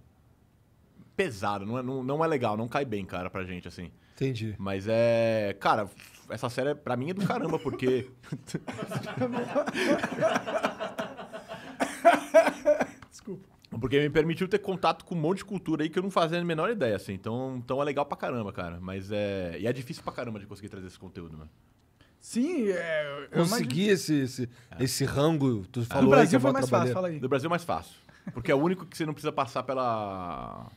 pesado. Não é, não, não é legal, não cai bem, cara, pra gente, assim. Entendi. Mas é. Cara, essa série é, pra mim é do caramba, porque. Porque me permitiu ter contato com um monte de cultura aí que eu não fazia a menor ideia, assim. Então, então é legal pra caramba, cara. Mas é. E é difícil pra caramba de conseguir trazer esse conteúdo, né Sim, é. Consegui esse, esse, é. esse rango. Tu falou Do Brasil foi mais fácil, fala aí. Do Brasil é mais fácil. Porque é o único que você não precisa passar pela.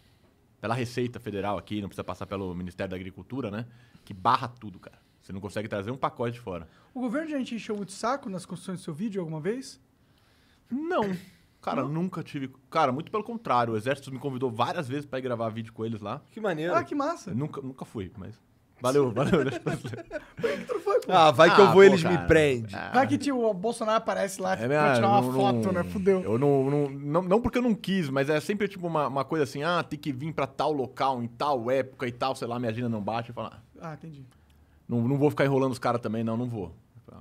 pela Receita Federal aqui, não precisa passar pelo Ministério da Agricultura, né? Que barra tudo, cara. Você não consegue trazer um pacote de fora. O governo já encheu o saco nas construções do seu vídeo alguma vez? Não. Cara, não. nunca tive. Cara, muito pelo contrário. O exército me convidou várias vezes para ir gravar vídeo com eles lá. Que maneiro. Ah, que massa. nunca, nunca fui, mas. Valeu, valeu. Por que, tu foi, pô? Ah, vai que eu ah, vou, pô, eles cara. me prendem. Ah. Vai que tipo o Bolsonaro aparece lá é, pra tirar uma não, foto, não, né? Fudeu. Eu não, não, não, porque eu não quis, mas é sempre tipo uma, uma coisa assim, ah, tem que vir pra tal local, em tal época e tal, sei lá, minha agenda não bate. Eu falo, ah, ah, entendi. Não, não vou ficar enrolando os caras também, não, não vou.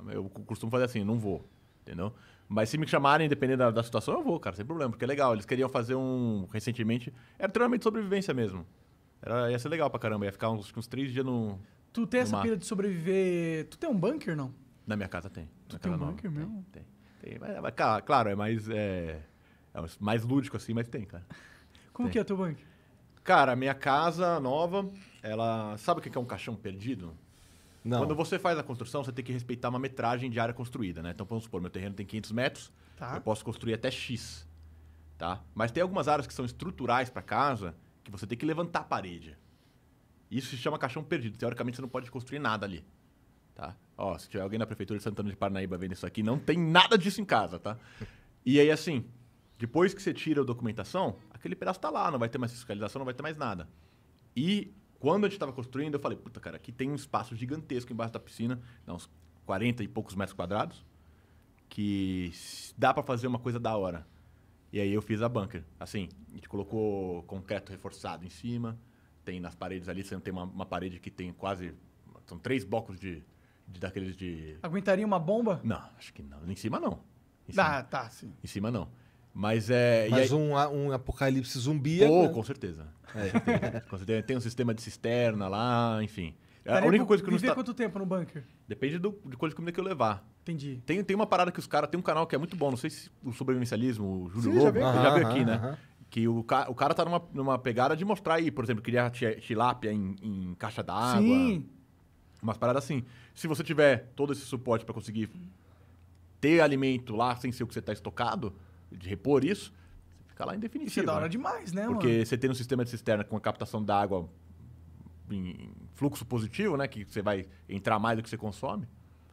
Eu costumo fazer assim, não vou. Entendeu? Mas se me chamarem, dependendo da, da, situação, eu vou, cara, sem problema, porque é legal. Eles queriam fazer um. Recentemente. Era treinamento de sobrevivência mesmo. Era, ia ser legal pra caramba, ia ficar uns, uns três dias no. Tu tem essa pilha de sobreviver. Tu tem um bunker, não? Na minha casa tem. Tu tem um nova. bunker mesmo? Tem. tem. tem. Mas, mas, claro, é mais. É, é mais lúdico assim, mas tem, cara. Como tem. que é o teu bunker? Cara, minha casa nova, ela. Sabe o que é um caixão perdido? Não. Quando você faz a construção, você tem que respeitar uma metragem de área construída, né? Então, vamos supor, meu terreno tem 500 metros, tá. eu posso construir até X, tá? Mas tem algumas áreas que são estruturais para casa que você tem que levantar a parede. Isso se chama caixão perdido. Teoricamente, você não pode construir nada ali, tá? Ó, se tiver alguém na prefeitura de Santana de Parnaíba vendo isso aqui, não tem nada disso em casa, tá? E aí, assim, depois que você tira a documentação, aquele pedaço está lá, não vai ter mais fiscalização, não vai ter mais nada. E quando a gente estava construindo, eu falei, puta, cara, aqui tem um espaço gigantesco embaixo da piscina, dá uns 40 e poucos metros quadrados, que dá para fazer uma coisa da hora. E aí eu fiz a bunker. Assim, a gente colocou concreto reforçado em cima, tem nas paredes ali, você não tem uma, uma parede que tem quase. São três blocos de, de, daqueles de. Aguentaria uma bomba? Não, acho que não. Em cima não. Em ah, cima, ah, tá, sim. Em cima não. Mas é. Mas aí... um, um apocalipse zumbi. Pô, é... Oh, com certeza. É. Com, certeza. Tem um sistema de cisterna lá, enfim. É a única coisa que eu não está... quanto tempo no bunker? Depende do, de quanto de comida que eu levar. Entendi. Tem, tem uma parada que os caras... Tem um canal que é muito bom, não sei se o sobrevivencialismo, o Júlio Sim, Lobo, já, já veio aqui, né? Que o, ca, o cara tá numa, numa pegada de mostrar aí, por exemplo, criar tilápia em, em caixa d'água. Sim. Umas paradas assim. Se você tiver todo esse suporte para conseguir ter alimento lá sem ser o que você tá estocado, de repor isso, você fica lá indefinitivo. Isso é da hora né? demais, né? Porque mano? você tem um sistema de cisterna com a captação da água em fluxo positivo, né? Que você vai entrar mais do que você consome.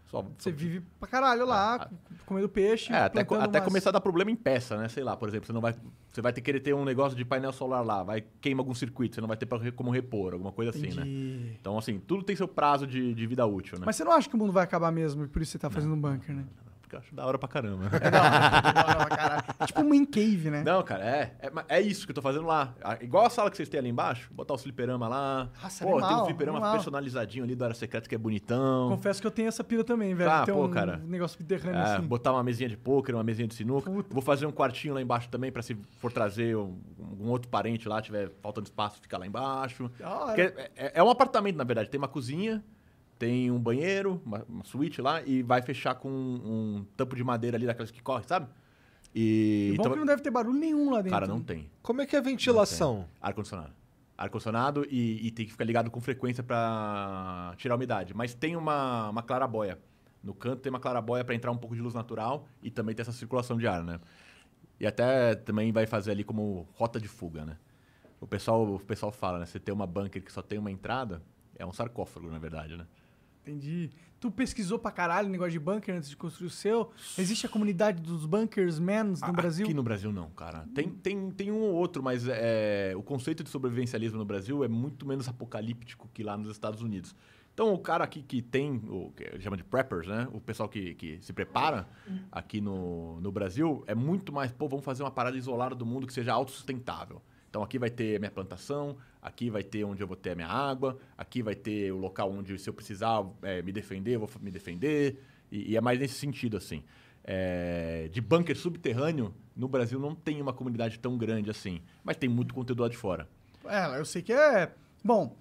Só... Você vive pra caralho lá, ah, ah. comendo peixe. É, até, começar a dar problema em peça, né? Sei lá, por exemplo, você não vai. Você vai ter que querer ter um negócio de painel solar lá, vai queima algum circuito, você não vai ter como repor, alguma coisa Entendi. assim, né? Então, assim, tudo tem seu prazo de, de, vida útil, né? Mas você não acha que o mundo vai acabar mesmo e por isso você tá fazendo não, um bunker, né? porque eu acho da hora pra caramba. É da hora, pra caramba. É tipo uma cave, né? Não, cara, é, é, é, isso que eu tô fazendo lá. Ah, igual a sala que vocês têm ali embaixo, botar o fliperama lá. Nossa, pô, animal, tem um fliperama animal. personalizadinho ali do Área Secreta que é bonitão. Confesso que eu tenho essa pira também, velho. Ah, tem pô, um cara. negócio subterrâneo é, assim. Botar uma mesinha de pôquer, uma mesinha de sinuca. Puta. Vou fazer um quartinho lá embaixo também pra se for trazer um, um outro parente lá, tiver faltando espaço, ficar lá embaixo. É, é, é um apartamento, na verdade. Tem uma cozinha, tem um banheiro, uma, uma suíte lá, e vai fechar com um, um tampo de madeira ali, daquelas que corre, sabe? E. e bom então... que não deve ter barulho nenhum lá dentro. Cara, não tem. Como é que é a ventilação? Ar-condicionado. Ar-condicionado e, e, tem que ficar ligado com frequência para tirar a umidade. Mas tem uma, uma clarabóia. No canto tem uma clarabóia para entrar um pouco de luz natural e também tem essa circulação de ar, né? E até também vai fazer ali como rota de fuga, né? O pessoal, o pessoal fala, né? Você ter uma bunker que só tem uma entrada, é um sarcófago, na verdade, né? entendi. Tu pesquisou pra caralho o negócio de bunker antes de construir o seu? Existe a comunidade dos bunkers men no Brasil? Aqui no Brasil não, cara. Tem, hum. tem, tem um ou outro, mas é, o conceito de sobrevivencialismo no Brasil é muito menos apocalíptico que lá nos Estados Unidos. Então, o cara aqui que tem, o que chama de preppers, né? O pessoal que, que se prepara hum. aqui no, no Brasil é muito mais, pô, vamos fazer uma parada isolada do mundo que seja autossustentável. Então aqui vai ter minha plantação, aqui vai ter onde eu vou ter a minha água, aqui vai ter o local onde, se eu precisar é, me defender, eu vou me defender. E, e é mais nesse sentido, assim. É, de bunker subterrâneo, no Brasil não tem uma comunidade tão grande assim. Mas tem muito conteúdo lá de fora. É, eu sei que é. Bom,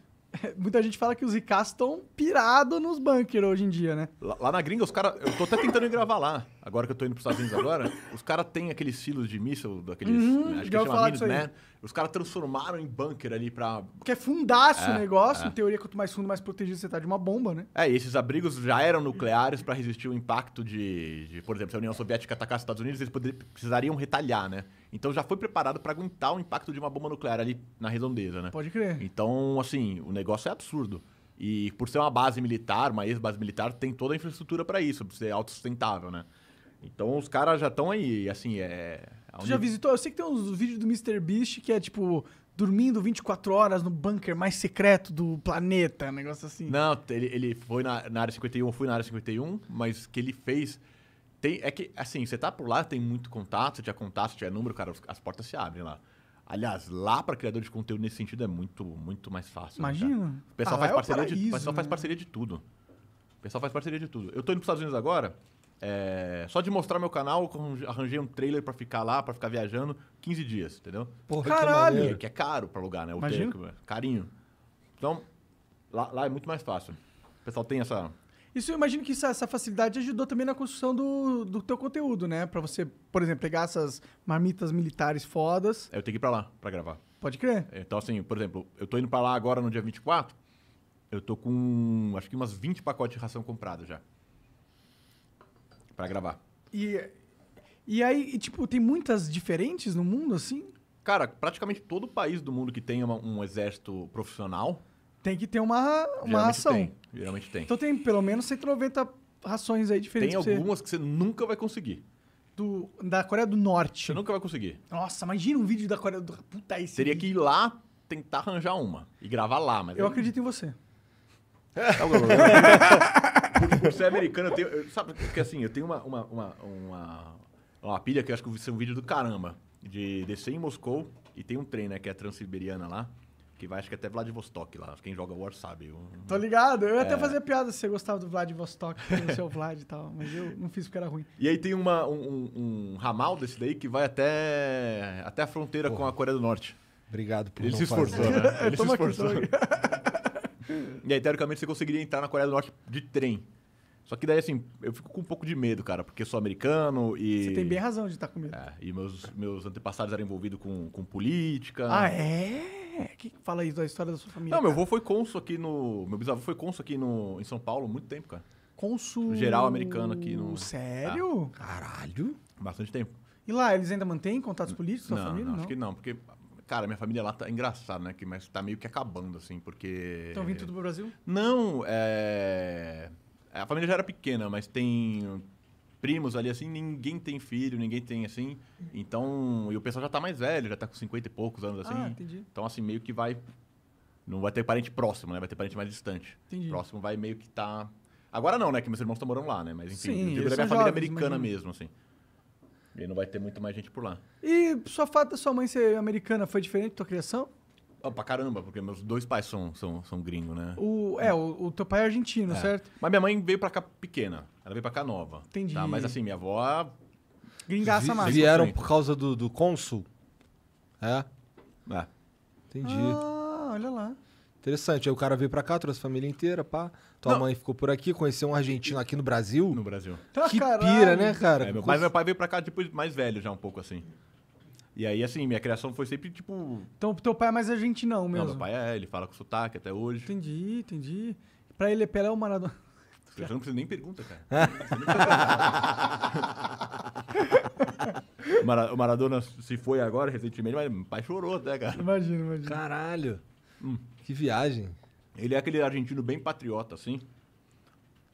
Muita gente fala que os ricaços estão pirados nos bunkers hoje em dia, né? Lá, lá na gringa, os caras. Eu tô até tentando gravar lá. Agora que eu tô indo pros Estados Unidos agora, os caras têm aqueles silos de míssil, daqueles. Uhum, né, Acho que chama né? Os caras transformaram em bunker ali pra. Porque é fundaço é, o negócio, é. em teoria, quanto mais fundo, mais protegido você tá de uma bomba, né? É, e esses abrigos já eram nucleares para resistir o impacto de, de, por exemplo, se a União Soviética atacasse os Estados Unidos, eles poder, precisariam retalhar, né? Então já foi preparado para aguentar o impacto de uma bomba nuclear ali na redondeza, né? Pode crer. Então, assim, o negócio é absurdo. E por ser uma base militar, uma ex-base militar, tem toda a infraestrutura para isso, pra ser autossustentável, né? Então os caras já estão aí, assim, é. é tu já visitou? Eu sei que tem uns vídeos do Mr. Beast que é tipo dormindo 24 horas no bunker mais secreto do planeta, um negócio assim. Não, ele, ele foi na, na área 51, fui na área 51, mas que ele fez. Tem, é que, assim, você tá por lá, tem muito contato, se tiver contato, se tiver número, cara, as portas se abrem lá. Aliás, lá para criador de conteúdo nesse sentido é muito, muito mais fácil. Imagina. Né, o pessoal, ah, faz, é parceria paraíso, de, o pessoal né? faz parceria de tudo. O pessoal faz parceria de tudo. Eu tô indo pros Estados Unidos agora. É, só de mostrar meu canal, arranjei um trailer para ficar lá, para ficar viajando, 15 dias, entendeu? Porra, Caralho! Que, é, caro para alugar, né? O Imagina. É, carinho. Então, lá, lá, é muito mais fácil. O pessoal tem essa. Isso eu imagino que essa, facilidade ajudou também na construção do, do teu conteúdo, né? Para você, por exemplo, pegar essas marmitas militares fodas. É, eu tenho que ir pra lá para gravar. Pode crer. Então, assim, por exemplo, eu tô indo para lá agora no dia 24, eu tô com acho que umas 20 pacotes de ração comprado já para gravar. E, e aí, tipo, tem muitas diferentes no mundo, assim? Cara, praticamente todo país do mundo que tem uma, um exército profissional... Tem que ter uma, uma ração. Tem, geralmente tem. Então tem pelo menos 190 rações aí diferentes. Tem algumas você... que você nunca vai conseguir. Do, da Coreia do Norte. Você nunca vai conseguir. Nossa, imagina um vídeo da Coreia do... Puta, esse Teria vídeo. que ir lá tentar arranjar uma e gravar lá. Mas Eu aí... acredito em você. Tá por ser americano, eu tenho. Eu, sabe, porque assim, eu tenho uma, uma, uma, uma, uma pilha que eu acho que vai é um vídeo do caramba. De descer em Moscou e tem um trem, né, que é a Transiberiana lá. Que vai, acho que é até Vladivostok lá. Quem joga War sabe. Eu... Tô ligado. Eu ia até é. fazer piada se você gostava do Vladivostok, do seu Vlad e tal. Mas eu não fiz porque era ruim. E aí tem uma, um, um, um ramal desse daí que vai até, até a fronteira Porra. com a Coreia do Norte. Obrigado por Ele se esforçou, fazer. né? É, Ele se esforçou. e aí, teoricamente, você conseguiria entrar na Coreia do Norte de trem. Só que daí, assim, eu fico com um pouco de medo, cara, porque sou americano e. Você tem bem razão de estar tá com medo. É, e meus, meus antepassados eram envolvidos com, com política. Ah, é? Quem fala isso da história da sua família? Não, cara? meu avô foi cônsul aqui no. Meu bisavô foi cônsul aqui no, em São Paulo muito tempo, cara. Cônsul. Geral americano aqui no. Sério? Ah. Caralho. Bastante tempo. E lá, eles ainda mantêm contatos políticos na família? Não, não, acho que não, porque Cara, minha família lá tá engraçada, né? Que, mas tá meio que acabando, assim, porque. Estão vindo tudo pro Brasil? Não, é. A família já era pequena, mas tem primos ali, assim, ninguém tem filho, ninguém tem, assim. Então, e o pessoal já tá mais velho, já tá com 50 e poucos anos, assim. Ah, entendi. Então, assim, meio que vai... Não vai ter parente próximo, né? Vai ter parente mais distante. Entendi. Próximo vai meio que tá... Agora não, né? Que meus irmãos estão morando lá, né? Mas, enfim, Sim, eu digo da minha família jovens, americana mesmo, assim. E não vai ter muito mais gente por lá. E só fato da sua mãe ser americana foi diferente da tua criação? Oh, pra caramba, porque meus dois pais são, são, são gringos, né? O, é, o, o teu pai é argentino, é. certo? Mas minha mãe veio pra cá pequena. Ela veio pra cá nova. Entendi. Tá? Mas assim, minha avó. Gringaça mais. Vieram por causa do, do cônsul? É? É. Entendi. Ah, olha lá. Interessante. Aí o cara veio pra cá, trouxe a família inteira, pá. Tua não. mãe ficou por aqui, conheceu um argentino aqui no Brasil. No Brasil. Que pira, né, cara? É, meu, mas meu pai veio pra cá depois mais velho já um pouco assim. E aí, assim, minha criação foi sempre tipo. Então, teu pai é mais argentino mesmo? Não, meu pai é, ele fala com sotaque até hoje. Entendi, entendi. Pra ele, é Pelé é o Maradona. Você não precisa nem pergunta, cara. Mara, o Maradona se foi agora recentemente, mas meu pai chorou até, cara. Imagina, imagina. Caralho. Hum. Que viagem. Ele é aquele argentino bem patriota, assim.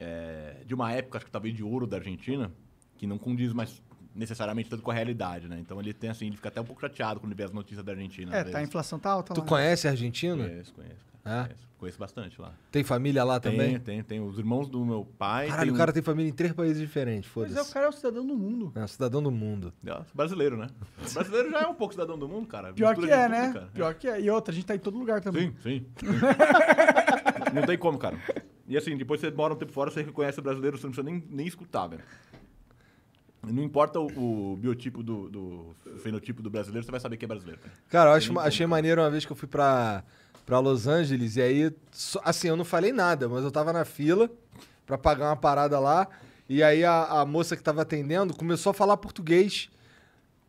É, de uma época, acho que talvez de ouro da Argentina, que não condiz mais necessariamente tanto com a realidade, né? Então ele tem assim, ele fica até um pouco chateado quando vê as notícias da Argentina. É, tá, a inflação tá alta tu lá. Tu né? conhece a Argentina? Conheço, conheço, ah? conheço. Conheço bastante lá. Tem família lá também? Tem, tem. tem Os irmãos do meu pai. Caralho, o cara um... tem família em três países diferentes, é, foda-se. Mas é, o cara é o cidadão do mundo. É, o cidadão do mundo. É, brasileiro, né? O brasileiro já é um pouco cidadão do mundo, cara. Pior Mistura que é, tudo, né? Cara. Pior é. que é. E outra, a gente tá em todo lugar também. Sim, sim. sim. não tem como, cara. E assim, depois você mora um tempo fora, você reconhece o brasileiro, você não precisa nem, nem escutar, velho. Não importa o, o biotipo do, do, fenotipo do brasileiro, você vai saber que é brasileiro. Cara, eu acho, achei maneiro uma vez que eu fui pra, pra Los Angeles e aí, assim, eu não falei nada, mas eu tava na fila pra pagar uma parada lá. E aí a, a moça que tava atendendo começou a falar português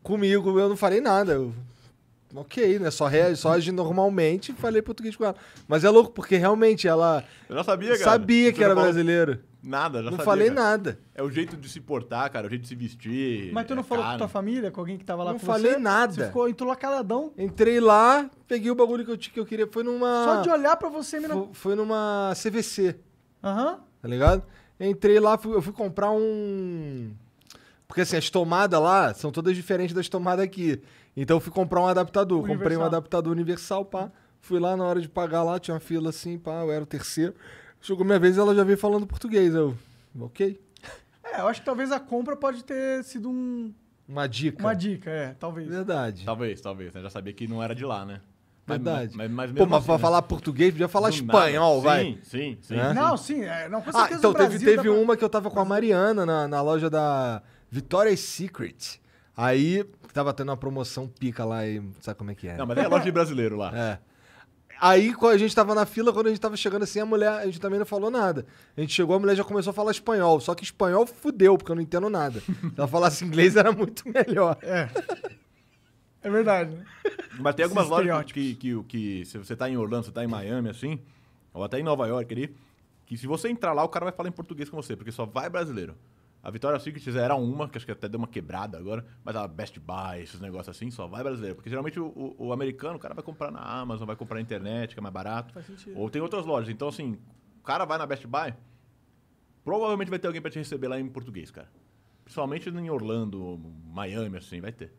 comigo. Eu não falei nada. Eu ok, né? Só, reage, só age normalmente e falei português com ela. Mas é louco, porque realmente ela. Eu já sabia, cara. Sabia que era brasileiro. Nada, já não sabia. Não falei cara. nada. É o jeito de se portar, cara, o jeito de se vestir. Mas tu não é falou com tua família, com alguém que tava lá não com você? Não falei nada. Você ficou caladão. Entrei lá, peguei o bagulho que eu, que eu queria. Foi numa. Só de olhar pra você, menina. Foi, foi numa CVC. Aham. Uhum. Tá ligado? Entrei lá, fui, eu fui comprar um. Porque assim, as tomadas lá são todas diferentes das tomadas aqui. Então eu fui comprar um adaptador. Universal. Comprei um adaptador universal, pá. Fui lá na hora de pagar lá, tinha uma fila assim, pá, eu era o terceiro. Chegou minha vez ela já veio falando português. Eu, ok. É, eu acho que talvez a compra pode ter sido um. Uma dica. Uma dica, é, talvez. Verdade. Talvez, talvez. Eu né? Já sabia que não era de lá, né? Verdade. Mas, mas, mas Pô, mas assim, pra né? falar português, podia falar espanhol, nada. vai. Sim, sim, sim. É? Né? Não, sim. É, não, com ah, certeza ah, então teve, teve pra... uma que eu tava com a Mariana na, na loja da Victoria's Secret. Aí tava tendo uma promoção pica lá e sabe como é que é. Né? Não, mas é loja de brasileiro lá. É. Aí quando a gente tava na fila, quando a gente tava chegando assim, a mulher, a gente também não falou nada. A gente chegou, a mulher já começou a falar espanhol. Só que espanhol fudeu, porque eu não entendo nada. Se ela falasse inglês era muito melhor. É. É verdade. Né? Mas tem algumas lojas que, que, que, se você tá em Orlando, você tá em Miami, assim, ou até em Nova York ali, que se você entrar lá, o cara vai falar em português com você, porque só vai brasileiro. A Vitória Secret era uma, que acho que até deu uma quebrada agora, mas a Best Buy, esses negócios assim, só vai brasileiro. Porque geralmente o, o, o americano, o cara vai comprar na Amazon, vai comprar na internet, que é mais barato. Ou tem outras lojas. Então, assim, o cara vai na Best Buy, provavelmente vai ter alguém para te receber lá em português, cara. Principalmente em Orlando, Miami, assim, vai ter.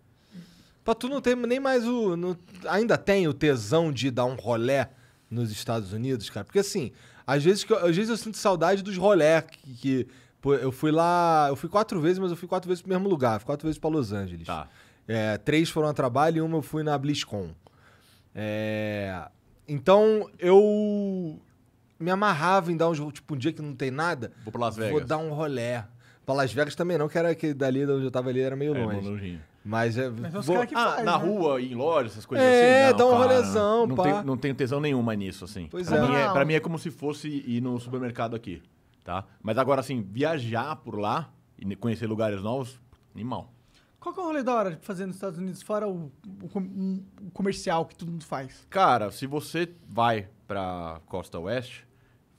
Pra tu não tem nem mais o. Não, ainda tem o tesão de dar um rolé nos Estados Unidos, cara? Porque assim, às vezes, às vezes eu sinto saudade dos rolé que, que eu fui lá, eu fui quatro vezes, mas eu fui quatro vezes pro mesmo lugar, fui quatro vezes para Los Angeles. Tá. É, três foram a trabalho e uma eu fui na BlizzCon. É, então eu me amarrava em dar um tipo um dia que não tem nada. Vou pra Las Vegas. Vou dar um rolé. Pra Las Vegas também não, que era que dali onde eu tava ali era meio é, longe. Mas é. Mas vou... ah, faz, na né? rua, em loja, essas coisas é, assim. É, dá um rolezão, não, Tenho, não tenho tesão nenhuma nisso, assim. Pois pra é. Mim é. Pra mim é como se fosse ir no supermercado aqui tá? Mas agora, assim, viajar por lá e conhecer lugares novos, animal. Qual que é o rolê da hora de fazer nos Estados Unidos, fora o, o, o comercial que todo mundo faz? Cara, se você vai pra costa oeste,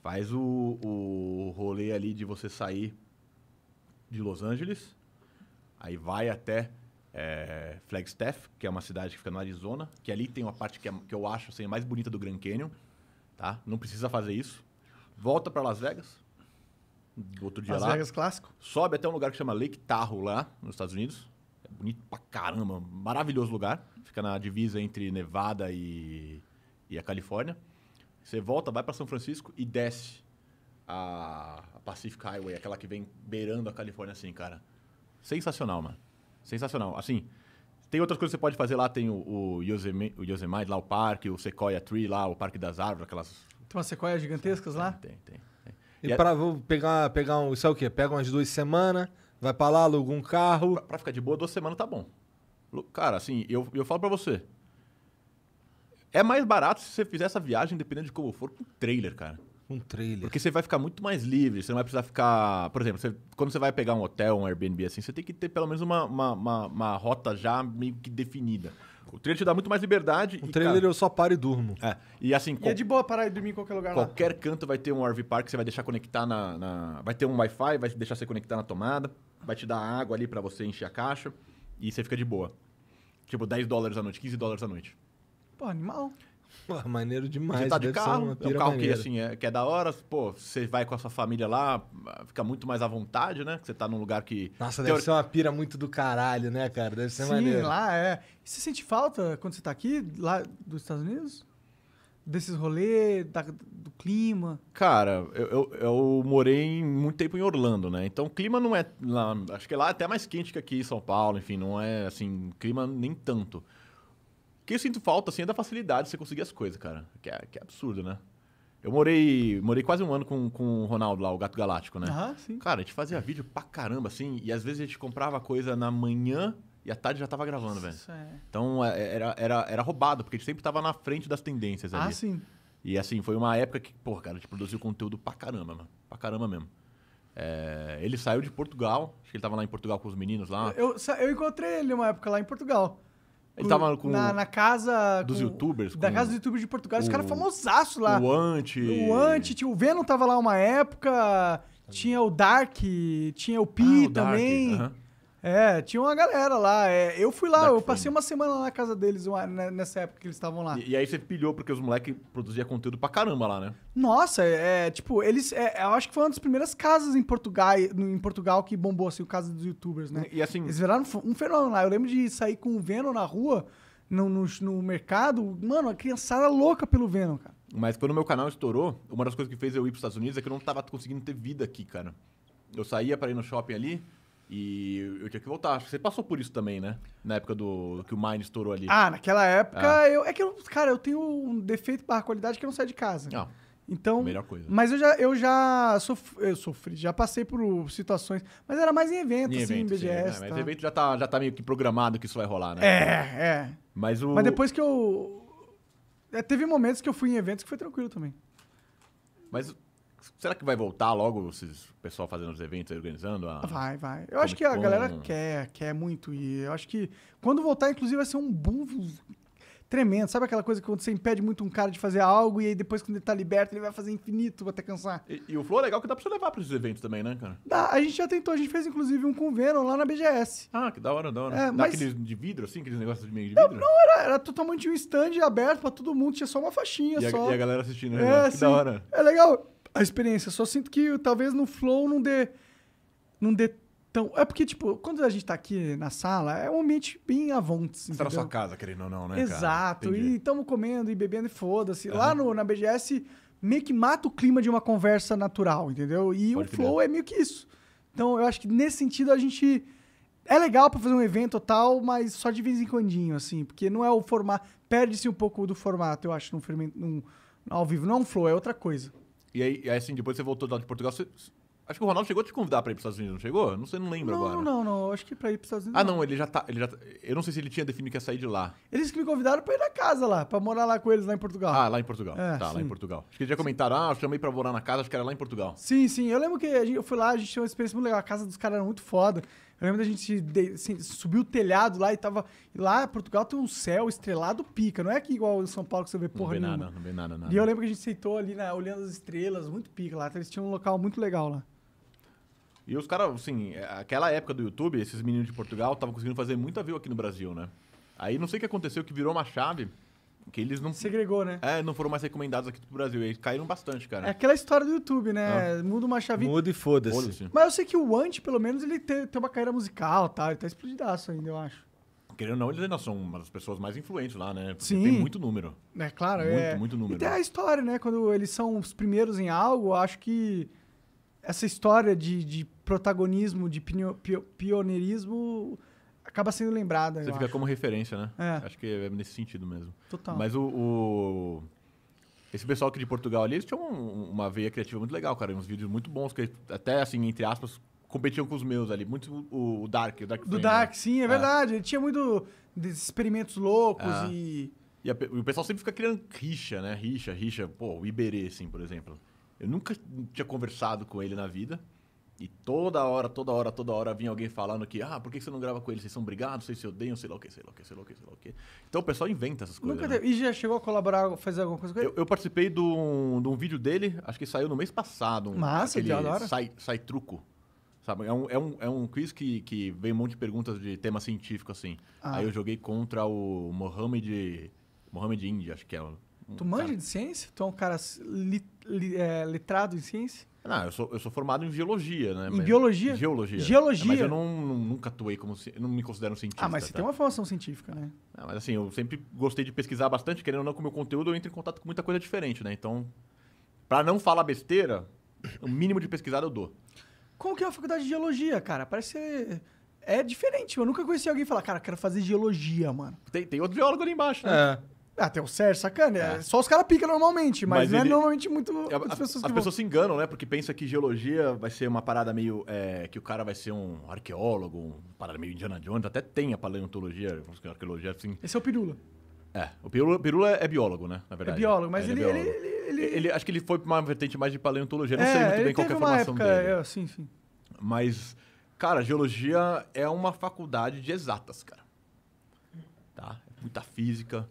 faz o, o rolê ali de você sair de Los Angeles, aí vai até é, Flagstaff, que é uma cidade que fica no Arizona, que ali tem uma parte que, é, que eu acho assim, mais bonita do Grand Canyon, tá? Não precisa fazer isso. Volta para Las Vegas, outro dia lá. Las Vegas clássico. Sobe até um lugar que chama Lake Tahoe lá, nos Estados Unidos. É bonito pra caramba, maravilhoso lugar. Fica na divisa entre Nevada e, e a Califórnia. Você volta, vai para São Francisco e desce a, a Pacific Highway, aquela que vem beirando a Califórnia assim, cara. Sensacional, mano. Sensacional. Assim, tem outras coisas que você pode fazer lá, tem o, o, Yosemite, o Yosemite, lá o parque, o Sequoia Tree, lá o Parque das Árvores, aquelas... Tem umas sequoias gigantescas lá? Tem, tem. E, e pra vou pegar, pegar um. Isso é o quê? Pega umas duas semanas, vai pra lá, aluga um carro. Pra, pra ficar de boa, duas semanas tá bom. Cara, assim, eu, eu falo pra você. É mais barato se você fizer essa viagem, dependendo de como for, com trailer, cara. Um trailer. Porque você vai ficar muito mais livre, você não vai precisar ficar. Por exemplo, você, quando você vai pegar um hotel, um Airbnb assim, você tem que ter pelo menos uma, uma, uma, uma rota já meio que definida. O trailer te dá muito mais liberdade. O e, trailer cara, eu só paro e durmo. É. E assim. E é de boa parar e dormir em qualquer lugar. Qualquer lá. canto vai ter um RV Park, você vai deixar conectar na, na. Vai ter um Wi-Fi, vai deixar você conectar na tomada, vai te dar água ali para você encher a caixa. E você fica de boa. Tipo, 10 dólares à noite, 15 dólares à noite. Pô, animal. Pô, maneiro demais. Você tá de carro, é um carro que, assim, é, que é da hora. Pô, você vai com a sua família lá, fica muito mais à vontade, né? Que você tá num lugar que... Nossa, deve ser uma pira muito do caralho, né, cara? Deve ser Sim, maneiro. Sim, lá é. E você sente falta quando você tá aqui, lá dos Estados Unidos? desses rolês, do clima? Cara, eu, eu, eu, morei muito tempo em Orlando, né? Então o clima não é. Lá, acho que lá é até mais quente que aqui em São Paulo, enfim, não é assim, clima nem tanto que eu sinto falta, assim, é da facilidade de você conseguir as coisas, cara. Que é, que é absurdo, né? Eu morei, morei quase um ano com, com o Ronaldo lá, o Gato Galáctico, né? Aham, sim. Cara, a gente fazia vídeo pra caramba, assim, e às vezes a gente comprava coisa na manhã e à tarde já tava gravando, velho. Isso é. Então é, era, era, era roubado, porque a gente sempre tava na frente das tendências ah, ali. Ah, sim. E assim, foi uma época que, pô, cara, a gente produziu conteúdo pra caramba, mano. Pra caramba mesmo. É, ele saiu de Portugal, acho que ele tava lá em Portugal com os meninos lá. Eu, eu encontrei ele uma época lá em Portugal. Ele tava com. Na, na casa. Dos com, youtubers? Da com... casa dos youtubers de Portugal. O, os caras famosaço lá. O Anti, O Anti, Tinha, o Venom tava lá uma época. Tinha o Dark. Tinha o Pi ah, o também. Dark, uh -huh. É, tinha uma galera lá. É, eu fui lá, Dark eu passei uma semana lá na casa deles uma, né, nessa época que eles estavam lá. E, e, aí você pilhou, porque os moleques produziam conteúdo pra caramba lá, né? Nossa, é, é, tipo, eles. É, eu acho que foi uma das primeiras casas em Portugal, em Portugal que bombou, assim, o caso dos youtubers, né? E, assim. Eles viraram um fenômeno lá. Eu lembro de sair com o Venom na rua, no, no, no mercado. Mano, a criançada louca pelo Venom, cara. Mas quando o meu canal estourou, uma das coisas que fez eu ir pros Estados Unidos é que eu não tava conseguindo ter vida aqui, cara. Eu saía para ir no shopping ali e eu tinha que voltar. Acho que você passou por isso também, né? Na época do que o Mine estourou ali. Ah, naquela época ah. eu. É que eu, cara, eu tenho um defeito para qualidade que eu não saio de casa. Não. Ah, então. Melhor coisa. Mas eu já, eu já sof, eu sofri, já passei por situações. Mas era mais em evento, em assim, evento, em BGS. Sim, é, tá. Mas evento já tá, já tá meio que programado que isso vai rolar, né? É, é. Mas, o... mas depois que eu. É, teve momentos que eu fui em eventos que foi tranquilo também. Mas Será que vai voltar logo o pessoal fazendo os eventos, organizando? A... Vai, vai. Eu acho que a galera quer, quer muito e Eu acho que quando voltar, inclusive, vai ser um boom tremendo. Sabe aquela coisa que quando você impede muito um cara de fazer algo e aí depois quando ele tá liberto, ele vai fazer infinito até cansar. E, e o Flow é legal que dá pra você levar pra esses eventos também, né, cara? Dá, a gente já tentou, a gente fez inclusive um com Venom lá na BGS. Ah, que da hora, da hora. É, mas... Aqueles de vidro, assim, aqueles negócios de meio de vidro? Não, não era, era totalmente um stand aberto pra todo mundo, tinha só uma faixinha e a, só. e a galera assistindo, né? É, que assim, da hora. É legal a experiência. Só sinto que talvez no flow não dê. Não dê tão. É porque, tipo, quando a gente tá aqui na sala, é um ambiente bem avante. Você tá na sua casa, querendo ou não, né? Exato. E estamos comendo e bebendo e foda-se. Uhum. Lá no, na BGS, meio que mata o clima de uma conversa natural, entendeu? E Pode o flow é meio que isso. Então, eu acho que nesse sentido a gente. É legal para fazer um evento tal, mas só de vez em quando, assim, porque não é o formato. Perde-se um pouco do formato, eu acho, num, num, ao vivo. Não é um flow, é outra coisa. E aí, e aí, assim, depois você voltou de lá de Portugal, você, Acho que o Ronaldo chegou a te convidar pra ir pros Estados Unidos, não chegou? Não sei, não lembro não, agora. Não, não, não. Acho que pra ir pros Estados Unidos. Ah, não, ele já tá. Ele já tá, eu não sei se ele tinha definido que ia sair de lá. Eles que me convidaram pra ir na casa lá, pra morar lá com eles lá em Portugal. Ah, lá em Portugal. É, tá, sim. lá em Portugal. Acho que eles já comentaram, ah, eu chamei pra morar na casa, acho que era lá em Portugal. Sim, sim. Eu lembro que gente, eu fui lá, a gente tinha uma experiência muito legal. A casa dos caras era muito foda. Eu lembro da gente de, assim, subir o telhado lá e tava. lá, Portugal tem um céu estrelado pica. Não é que igual em São Paulo que você vê porra não vê nenhuma. Nada, não vê nada, nada. E eu lembro que a gente sentou ali né, olhando as estrelas, muito pica lá. Eles tinham um local muito legal lá. E os caras, assim, é, aquela época do YouTube, esses meninos de Portugal estavam conseguindo fazer muita view aqui no Brasil, né? Aí não sei o que aconteceu, que virou uma chave que eles não. Segregou, né? É, não foram mais recomendados aqui pro Brasil. Eles caíram bastante, cara. É aquela história do YouTube, né? Ah. Muda uma chavinha. Muda e foda-se. Foda Mas eu sei que o Ant, pelo menos, ele tem, tem uma carreira musical e tá? Ele tá explodidaço ainda, eu acho querendo ou não, eles ainda são uma das pessoas mais influentes lá, né? Porque Sim. Tem muito número. É claro, muito, é. Muito número. E tem a história, né? Quando eles são os primeiros em algo, acho que essa história de, de protagonismo, de pioneirismo acaba sendo lembrada. Você fica acho. como referência, né? É. Acho que é nesse sentido mesmo. Total. Mas o, o... Esse pessoal aqui de Portugal ali, eles tinham um, uma veia criativa muito legal, cara. Uns vídeos muito bons, que até, assim, entre aspas, competiam com os meus ali. Muito o, o Dark, o Dark Do Frame, Dark, né? sim, é, é, verdade. Ele tinha muito experimentos loucos é. e... E, a, e, o pessoal sempre fica criando rixa, né? Rixa, rixa. Pô, o Iberê, assim, por exemplo. Eu nunca tinha conversado com ele na vida. E toda hora, toda hora, toda hora vinha alguém falando que, ah, por que você não grava com ele? Vocês são brigados, vocês se odeiam, sei lá o quê sei lá o quê sei lá o quê sei lá o quê Então o pessoal inventa essas coisas. Né? E já chegou a colaborar, fazer alguma coisa com ele? Eu, eu participei de um, de um, vídeo dele, acho que saiu no mês passado. Um, Massa, ele sai, sai truco. Sabe? É um, é um, é um quiz que, que vem um monte de perguntas de tema científico, assim. Ah. Aí eu joguei contra o Mohamed. Mohamed Indy, acho que é. Um tu manja de ciência? Tu é um cara li, li, é, letrado em ciência? Não, eu sou, eu sou formado em biologia né? Em mas, biologia? Geologia. Geologia. Mas eu não, não, nunca atuei como... Não me considero um cientista. Ah, mas você tá? tem uma formação científica, né? Não, mas assim, eu sempre gostei de pesquisar bastante. Querendo ou não, com o meu conteúdo, eu entro em contato com muita coisa diferente, né? Então, para não falar besteira, o mínimo de pesquisada eu dou. Como que é a faculdade de geologia, cara? Parece ser... É diferente. Eu nunca conheci alguém falar, cara, quero fazer geologia, mano. Tem, tem outro geólogo ali embaixo, né? É. Ah, tem o Sérgio, sacana. É, é. Só os caras picam normalmente, mas, mas não é ele... é normalmente muito. as pessoas, as pessoas se enganam, né? Porque pensa que geologia vai ser uma parada meio. É, que o cara vai ser um arqueólogo, uma parada meio Indiana Jones. Até tem a paleontologia, arqueologia assim. Esse é o Pirula. É, o Pirula, Pirula é biólogo, né? Na verdade. É biólogo, mas é, ele, ele, é biólogo. ele, ele, ele, Acho que ele foi pra uma vertente mais de paleontologia. Não é, sei muito bem qual é a formação época, dele. É, sim, sim. Mas, cara, geologia é uma faculdade de exatas, cara. Tá? Muita física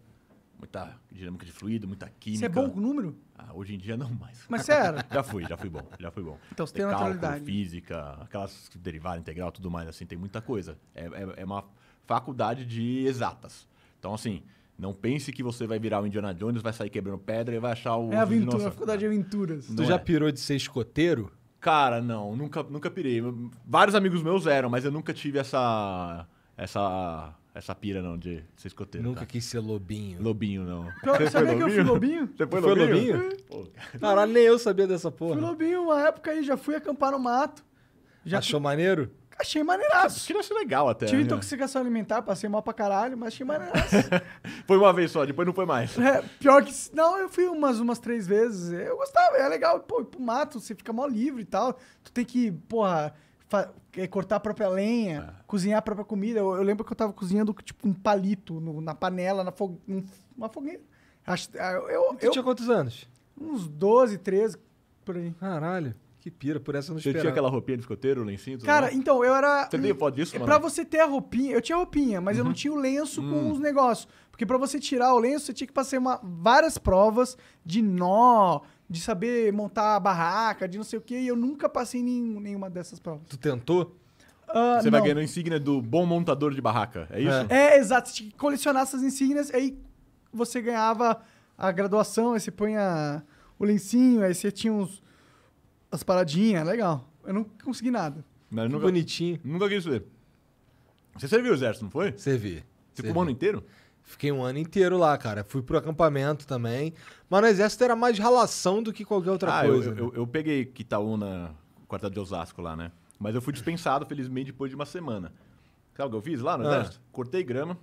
muita dinâmica de fluido, muita química. Você é bom com número? Ah, hoje em dia não mais. Mas você era? já fui, já fui bom, já fui bom. Então você tem, tem cálculo, naturalidade. física, aquelas derivada integral, tudo mais, assim, tem muita coisa. É, é, é, uma faculdade de exatas. Então, assim, não pense que você vai virar o Indiana Jones, vai sair quebrando pedra e vai achar o... É aventura, Nossa, a faculdade de aventuras. Tu já é. pirou de ser escoteiro? Cara, não, nunca, nunca pirei. Vários amigos meus eram, mas eu nunca tive essa... essa essa pira não, de ser escoteiro. Nunca tá. quis ser lobinho. Lobinho, não. Você sabia que eu fui lobinho? Você foi, lobinho? lobinho? Caralho, nem eu sabia dessa porra. Fui lobinho uma época aí, já fui acampar no mato. Já Achou maneiro? Achei maneiraço. Queria ser legal até. Tive né? intoxicação alimentar, passei mal pra caralho, mas achei maneiraço. foi uma vez só, depois não foi mais. É, pior que. Não, eu fui umas, umas três vezes. Eu gostava, é legal. Pô, pro mato, você fica mal livre e tal. Tu tem que, porra é, cortar a própria lenha, é. cozinhar a própria comida. Eu, eu, lembro que eu tava cozinhando tipo um palito no, na panela, na uma fogueira. Acho, ah, eu, eu, tu eu, tinha quantos anos? Uns 12, 13, por aí. Caralho. Que pira, por essa eu não Você tinha aquela roupinha de escoteiro, lencinho? Cara, então, eu era... Você nem pode disso, é, mano? Pra você ter a roupinha... Eu tinha roupinha, mas uhum. eu não uhum. tinha o lenço uhum. com hum. os negócios. Porque pra você tirar o lenço, você tinha que passar uma, várias provas de nó, de saber montar a barraca, de não sei o quê, e eu nunca passei nenhuma dessas provas. Tu tentou? Uh, você não. vai ganhar a insígnia do bom montador de barraca, é isso? É, é exato. Você tinha que colecionar essas insígnias, aí você ganhava a graduação, aí você punha o lencinho, aí você tinha uns, as paradinhas, legal. Eu não consegui nada. Mas nunca, bonitinho. Nunca quis ver. Você serviu o exército, não foi? Servi. Você ficou o ano inteiro? Fiquei um ano inteiro lá, cara. Fui pro acampamento também. Mas no exército era mais ralação do que qualquer outra ah, coisa. Eu, né? eu, eu peguei Quitaúna, quarta de Osasco lá, né? Mas eu fui dispensado, felizmente, depois de uma semana. Sabe o que eu fiz lá no ah. exército? Cortei grama.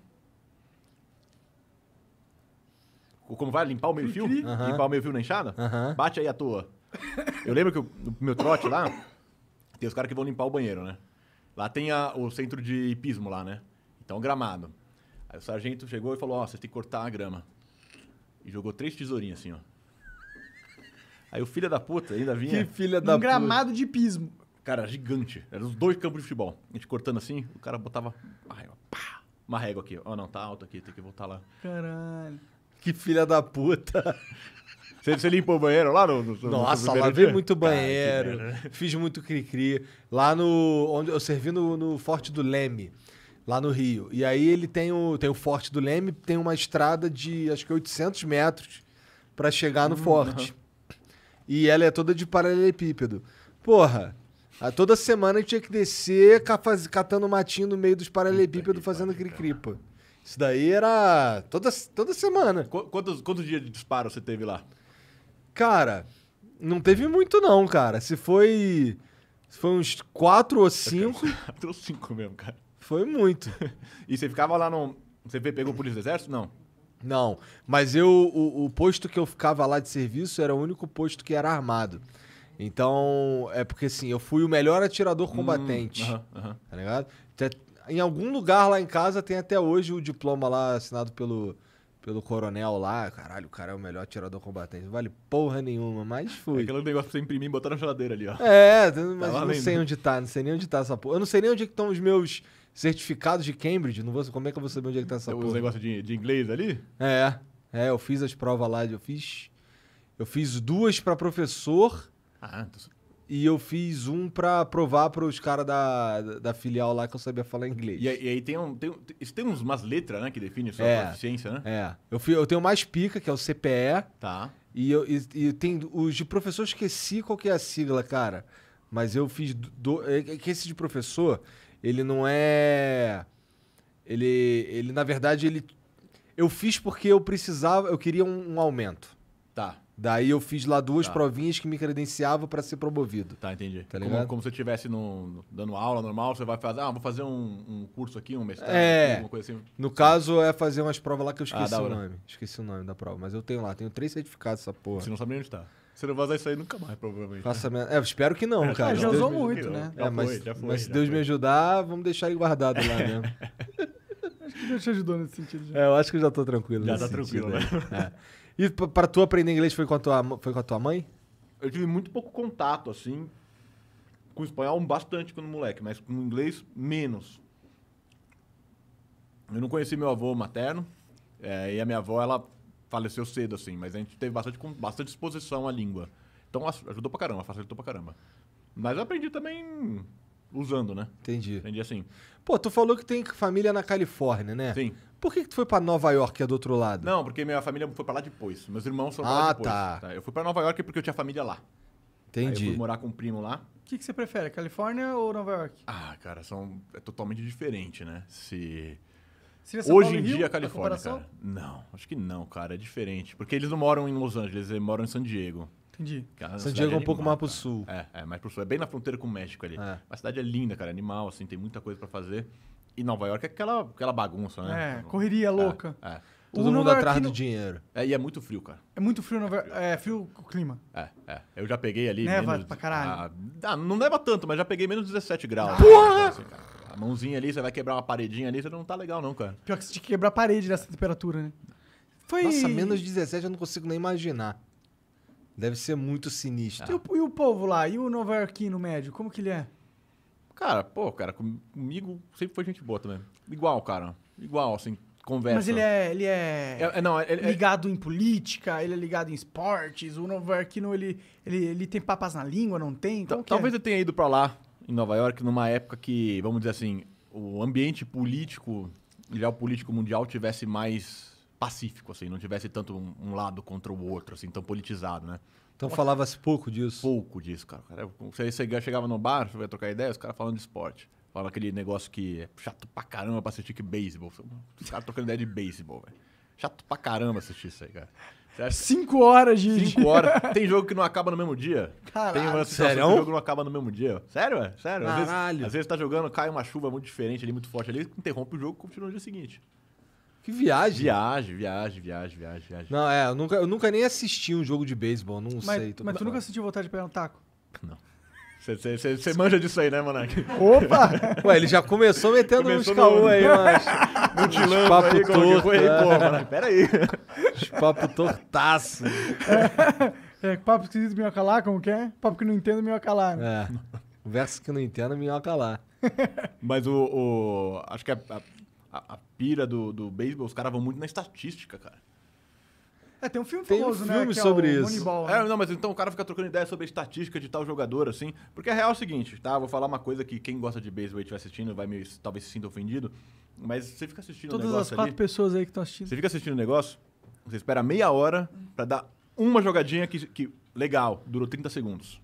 Como vai? Limpar o meio-fio? Uh -huh. Limpar o meio-fio na enxada? Uh -huh. Bate aí à toa. Eu lembro que no meu trote lá, tem os caras que vão limpar o banheiro, né? Lá tem a, o centro de hipismo lá, né? Então, gramado. Aí o sargento chegou e falou: Ó, oh, você tem que cortar a grama. E jogou três tesourinhas assim, ó. Aí o filho da puta ainda vinha. Que filha da um puta. gramado de pismo. Cara, gigante. Eram os dois campos de futebol. A gente cortando assim, o cara botava. Ai, pá, uma régua aqui. Ó, oh, não, tá alto aqui, tem que voltar lá. Caralho. Que filha da puta. Você, limpou o banheiro lá no. no Nossa, no lavei muito tá, banheiro, fiz muito cri-cri. Lá no. Onde, eu servi no, no Forte do Leme. Lá no Rio. E aí ele tem o, tem o Forte do Leme, tem uma estrada de acho que 800 metros para chegar no uhum. forte. E ela é toda de paralelepípedo. Porra, a, toda semana eu tinha que descer cafaz, catando matinho no meio dos paralelepípedos fazendo cri-cripa. Isso daí era toda, toda semana. Quantos, quantos dias de disparo você teve lá? Cara, não teve muito não, cara. Se foi... Se foi uns quatro ou tá cinco... quatro ou cinco mesmo, cara. Foi muito. e você ficava lá no. Você pegou o polícia do exército? Não. Não, mas eu o, o, posto que eu ficava lá de serviço era o único posto que era armado. Então, é porque assim, eu fui o melhor atirador hum, combatente. Hum, uh -huh, uh -huh. Tá ligado? Em algum lugar lá em casa tem até hoje o diploma lá assinado pelo, pelo coronel lá. Caralho, o cara é o melhor atirador combatente. Não vale porra nenhuma, mas é fui. É aquele negócio que você imprimir e botar na geladeira ali, ó. É, tá mas tá eu não sei onde tá, não sei nem onde tá essa porra. Eu não sei nem onde é estão os meus certificado de Cambridge. Não vou, como é que eu vou saber onde é que tá essa Os negócios de, de inglês ali? É, é, eu fiz as provas lá, eu fiz. Eu fiz duas para professor. Ah, então... E eu fiz um para provar para os caras da, da filial lá que eu sabia falar inglês. E, aí, e aí tem, um, tem, isso tem uns, umas letras, né, que define sua é, proficiência, né? É. Eu, fui, eu tenho mais pica, que é o CPE. Tá. E, eu, e, e tem os de professor, eu esqueci qual que é a sigla, cara. Mas eu fiz. Do, é, é que esse de professor, ele não é. Ele, ele na verdade, ele. Eu fiz porque eu precisava, eu queria um, um aumento. Tá. Daí eu fiz lá duas tá. provinhas que me credenciavam para ser promovido. Tá, entendi. Tá como, como se eu estivesse dando aula normal, você vai fazer, ah, vou fazer um, um curso aqui, um mestrado, é. alguma coisa assim. No Sim. caso, é fazer umas provas lá que eu ah, esqueci ah, o nome. Esqueci o nome da prova, mas eu tenho lá, tenho três certificados essa porra. Você não sabe nem onde tá. Você não usar isso aí nunca mais, provavelmente. Faça minha. é, espero que não, é, cara. Já usou muito, né? Já é, mas, foi, já foi, mas já se Deus foi. me ajudar, vamos deixar ele guardado lá mesmo. Né? acho que Deus te ajudou nesse sentido. Já. É, eu acho que já tô tranquilo. Já tá tranquilo, né? É. E para tu aprender inglês foi com, a tua, foi com a tua mãe? Eu tive muito pouco contato, assim, com espanhol bastante quando moleque, mas com inglês menos. Eu não conheci meu avô materno, é, e a minha avó, ela faleceu cedo, assim, mas a gente teve bastante, bastante exposição à língua. Então ajudou pra caramba, facilitou pra caramba. Mas eu aprendi também usando, né? Entendi. Entendi assim. Pô, tu falou que tem família na Califórnia, né? Sim. Por que, que tu foi pra Nova York, que é do outro lado? Não, porque minha família foi pra lá depois. Meus irmãos foram ah, lá depois. Ah, tá. tá. Eu fui pra Nova York porque eu tinha família lá. Entendi. Aí eu fui morar com um primo lá. O que, que você prefere, Califórnia ou Nova York? Ah, cara, são, é totalmente diferente, né? Se Hoje em Rio, dia, é Califórnia, cara. Não, acho que não, cara. É diferente. Porque eles não moram em Los Angeles, eles moram em San Diego. Entendi. É San Diego é um pouco mais pro sul. É, é, mais pro sul. É bem na fronteira com o México ali. É. A cidade é linda, cara. É animal, assim, tem muita coisa para fazer. E Nova York é aquela, aquela bagunça, né? É, correria louca. É, é. Todo mundo atrás do dinheiro. É, e é muito frio, cara. É muito frio, Nova York. É frio o clima. É, é. Eu já peguei ali. Neva menos, pra caralho. Ah, não leva tanto, mas já peguei menos 17 graus. Ah! Porra! Assim, cara. A mãozinha ali, você vai quebrar uma paredinha ali, você não tá legal, não, cara. Pior que você tinha que quebrar a parede nessa temperatura, né? Foi... Nossa, menos 17 eu não consigo nem imaginar. Deve ser muito sinistro. Ah. E, o, e o povo lá? E o Nova Yorkino médio? Como que ele é? Cara, pô, cara, comigo sempre foi gente boa também. Igual, cara. Igual, assim, conversa. Mas ele é. Ele é, é, é não, ele, é, é- ligado é... em política, ele é ligado em esportes. O Novarquino, ele, ele, ele tem papas na língua, não tem? Tal, então, talvez é? eu tenha ido pra lá em Nova York numa época que, vamos dizer assim, o ambiente político, geopolítico mundial tivesse mais pacífico, assim, não tivesse tanto um, um lado contra o outro, assim, tão politizado, né? Então falava-se pouco disso. Pouco disso, cara. você, chegava no bar, você vai trocar ideia, os caras falando de esporte. fala aquele negócio que é chato pra caramba pra assistir que beisebol. Os caras trocando ideia de beisebol, velho. Chato pra caramba assistir isso aí, cara. É cinco horas de. Cinco horas. Tem jogo que não acaba no mesmo dia. Caralho, Tem uma sério? que não acaba no mesmo dia. Sério, é? Sério. Às vezes, às vezes tá jogando, cai uma chuva muito diferente ali, muito forte ali, interrompe o jogo e continua no dia seguinte. Que viagem. Viagem, viagem, viagem, viagem, viagem. Não, é, eu nunca, eu nunca nem assisti um jogo de beisebol, não mas, sei. Mas tu nunca sentiu vontade de pegar um taco? Não. Você manja disso aí, né, Monark? Opa! Ué, ele já começou metendo começou uns caô no... aí, mano. No dilão, papo aí, é torto. Foi, é. pô, Monark, peraí. Os papo tortaço. É, é, papo esquisito, minhoca lá, como que é? Papo que não entendo, minhoca lá. É. Conversa que não entendo, minhoca lá. Mas o, o. acho que a, a, a pira do, do beisebol, os caras vão muito na estatística, cara. É, tem um filme tem famoso, um né, filme né? sobre é isso. Moneyball, né? É, não, mas então o cara fica trocando ideia sobre a estatística de tal jogador, assim. Porque a real é o seguinte, tá? Vou falar uma coisa que quem gosta de beisebol e estiver assistindo vai me, talvez se sinta ofendido. Mas você fica assistindo Todas o negócio. Todas as quatro ali, pessoas aí que estão assistindo. Você fica assistindo o negócio, você espera meia hora para dar uma jogadinha que, que legal, durou 30 segundos.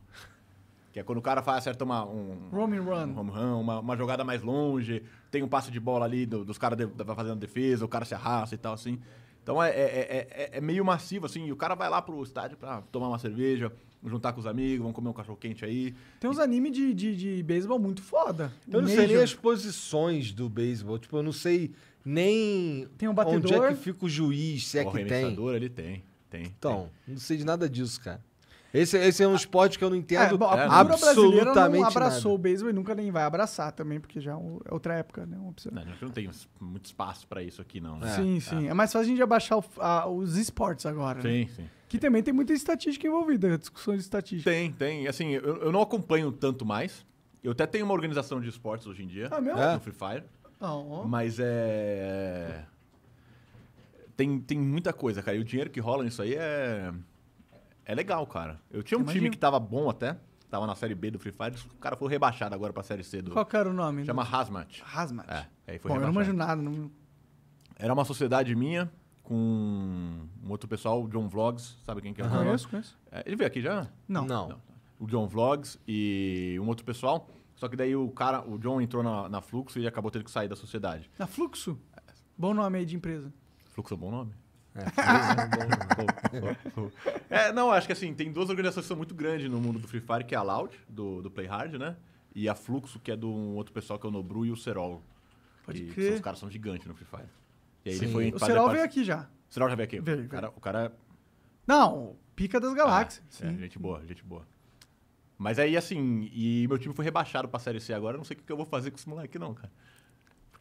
Que é quando o cara faz, acerta uma, um, home run, um home run uma, uma, jogada mais longe, tem um passe de bola ali do, dos caras fazendo defesa, o cara se arrasta e tal, assim. Então é, é, é, é, é meio massivo, assim. E o cara vai lá pro estádio pra tomar uma cerveja, juntar com os amigos, vão comer um cachorro quente aí. Tem uns anime de, de, de beisebol muito foda. Eu não sei nem as posições do beisebol. Tipo, eu não sei nem tem um batedor. onde é que fica o juiz, se é o que tem. O ele tem, tem. Então, tem. não sei de nada disso, cara. Esse, esse é um esporte que eu não é, entendo é, bom, a absolutamente não abraçou nada. o beisebol e nunca nem vai abraçar também, porque já é, é outra época, né? Uma não, a gente não tem muito espaço para isso aqui, não. Né? Sim, é, sim. É. é mais fácil a gente abaixar o, a, os esportes agora, né? sim, né? Sim, Que também tem muita estatística envolvida, discussões de estatística. Tem, tem. Assim, eu, eu, não acompanho tanto mais. Eu até tenho uma organização de esportes hoje em dia. Ah, mesmo? No é Free Fire. Oh. Mas é... Tem, tem muita coisa, cara. E o dinheiro que rola nisso aí é é legal, cara. Eu tinha um Imagina. time que tava bom até, tava na série B do Free Fire, o cara foi rebaixado agora pra série C do. Qual que era o nome? Chama Hazmat. Hazmat. É, aí foi Bom, rebaixado. eu não manjo nada. Não... Era uma sociedade minha com um outro pessoal, o John Vlogs, sabe quem que é? Uhum. Conheço, conheço. É, ele veio aqui já? Não. não. não. O John Vlogs e um outro pessoal. Só que daí o cara, o John entrou na, na Fluxo e acabou tendo que sair da sociedade. Na Fluxo? É. Bom nome aí de empresa. Fluxo é um bom nome. É, é, é, não, acho que assim, tem duas organizações que são muito grandes no mundo do Free Fire, que é a Loud, do, do Play Hard, né? E a Fluxo, que é do um outro pessoal que é o Nobru e o Cerol. Pode que, crer. Os caras são gigantes no Free Fire. E aí Sim. ele foi... O Cerol veio aqui já. O Cerol já veio aqui. Veio, veio. O, cara, o cara... É- não, pica das galáxias. Ah, é, gente boa, gente boa. Mas aí, assim, e meu time foi rebaixado pra Série C agora, não sei o que eu vou fazer com esse moleque não, cara.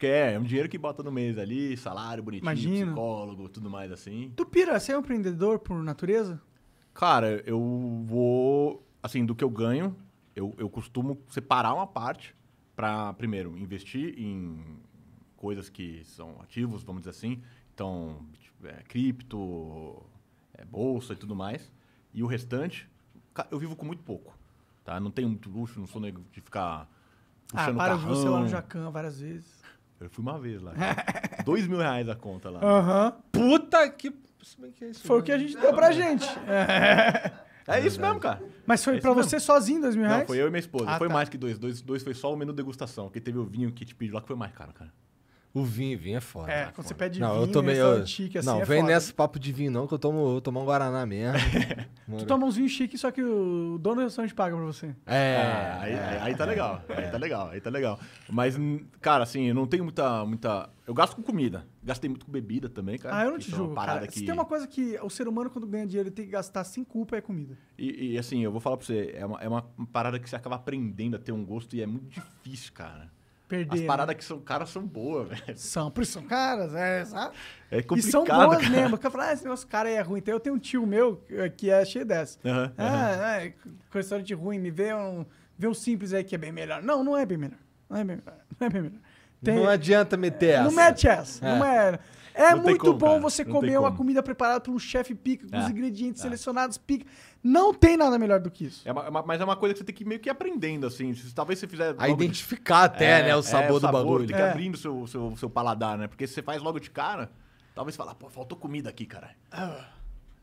Porque é, é, um dinheiro que bota no mês ali, salário bonitinho, Imagina. psicólogo, tudo mais assim. Tu pira, você é um empreendedor por natureza? Cara, eu vou. Assim, do que eu ganho, eu, eu costumo separar uma parte para, primeiro, investir em coisas que são ativos, vamos dizer assim. Então, tipo, é, cripto, é, bolsa e tudo mais. E o restante, eu vivo com muito pouco. Tá? Não tenho muito luxo, não sou nego de ficar ah, puxando ah, para carrão. Ah, para o Juscelano Jacan várias vezes. Eu fui uma vez lá. Dois mil reais a conta lá. Aham. Uhum. Puta que. que é isso, Foi o que a gente deu pra gente. É. É, isso mesmo, cara. Mas foi é pra você mesmo. sozinho, dois mil reais? Não, foi eu e minha esposa. Ah, foi tá. mais que dois. dois. Dois foi só o menu degustação. Porque teve o vinho que te pediu lá que foi mais caro, cara. O vinho, vinho é foda. É, quando você pede não, vinho, eu tomei, é eu... chique assim. Não, é vem foda. nesse papo de vinho, não, que eu tomo, eu tomo um Guaraná mesmo. tu toma uns vinhos chiques, só que o dono do restaurante paga pra você. É, ah, é. aí, é, aí, tá legal. É. Aí tá legal, aí tá legal. Mas, cara, assim, eu não tenho muita. muita... Eu gasto com comida. Gastei muito com bebida também, cara. Ah, eu não te é julgo, cara. Que... Se tem uma coisa que o ser humano, quando ganha dinheiro, tem que gastar sem culpa, é comida. E, e assim, eu vou falar pra você, é uma, é uma parada que você acaba aprendendo a ter um gosto e é muito difícil, cara. As né? paradas que são caras são boas, velho. São, por isso são caras, é, sabe? É complicado. E são boas cara. mesmo. Porque eu falo, ah, esse negócio cara é ruim. Então eu tenho um tio meu que é cheio dessa. Uhum, -huh, ah, é, ruim, me vê um, vê um simples aí que é bem melhor. Não, não é bem melhor. Não é bem melhor. Não, é bem melhor. Tem, não adianta meter essa. Não mete essa. É. Não é. É não muito como, bom cara. você não comer uma comida preparada por um chefe pica, com é. os ingredientes é. selecionados pica. Não tem nada melhor do que isso. É, é uma, mas é uma coisa que você tem que meio que ir aprendendo, assim. talvez você fizer. A identificar de... até, é, né? O é, sabor, o sabor do bagulho. Tem que abrindo o seu, seu, seu, paladar, né? Porque se você faz logo de cara, talvez falar, ah, pô, faltou comida aqui, cara. Ah.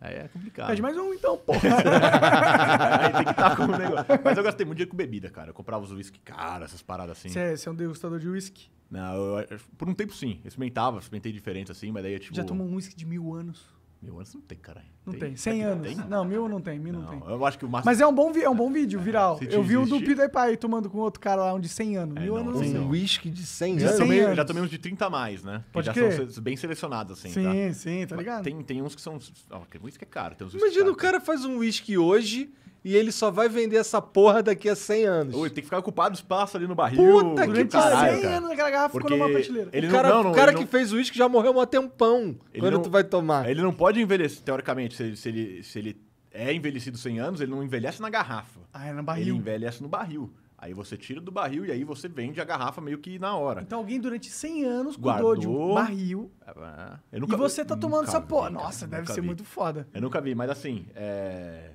Aí é complicado. Pede mais um, então, pô. Aí tem que estar tá com o negócio. Mas eu gastei muito dinheiro com bebida, cara. Eu comprava os uísque cara, essas paradas assim. Você é, é um degustador de uísque? Não, né, eu, por um tempo sim. Eu experimentava, experimentei diferente assim, mas daí eu, tipo. Já tomou um uísque de mil anos? Mil anos não tem, caralho. Não tem. tem. 100 anos. Tem? Não, mil não tem, mil não, não tem. Eu acho que o máximo... Mas é um bom, vi... é um bom vídeo, viral. É, eu vi o do Peter Pai tomando com outro cara lá, um de 100 anos. É, mil não, anos. Um whisky de 100 anos? Já tomei, anos. já tomei uns de 30 a mais, né? Pode já são bem selecionados, assim. Sim, tá? sim, tá ligado? Tem, tem uns que são. Ó, oh, whisky é caro. Imagina caro. o cara faz um whisky hoje e ele só vai vender essa porra daqui a 100 anos. Ui, tem que ficar ocupado espaço ali no barril. Puta que pariu. 100 anos aquela garrafa Porque ficou numa prateleira. Ele o cara, não, não, o cara que não... fez o uísque já morreu há um tempão. Ele quando tu vai tomar? Ele não pode envelhecer, teoricamente, se ele, se ele, se ele é envelhecido 100 anos, ele não envelhece na garrafa. Ah, é no barril. Ele envelhece no barril. Aí você tira do barril e aí você vende a garrafa meio que na hora. Então alguém durante 100 anos Guardou. de um barril. Ah, nunca, e você tá tomando essa porra. Nossa, deve ser vi. muito foda. Eu nunca vi, mas assim, é...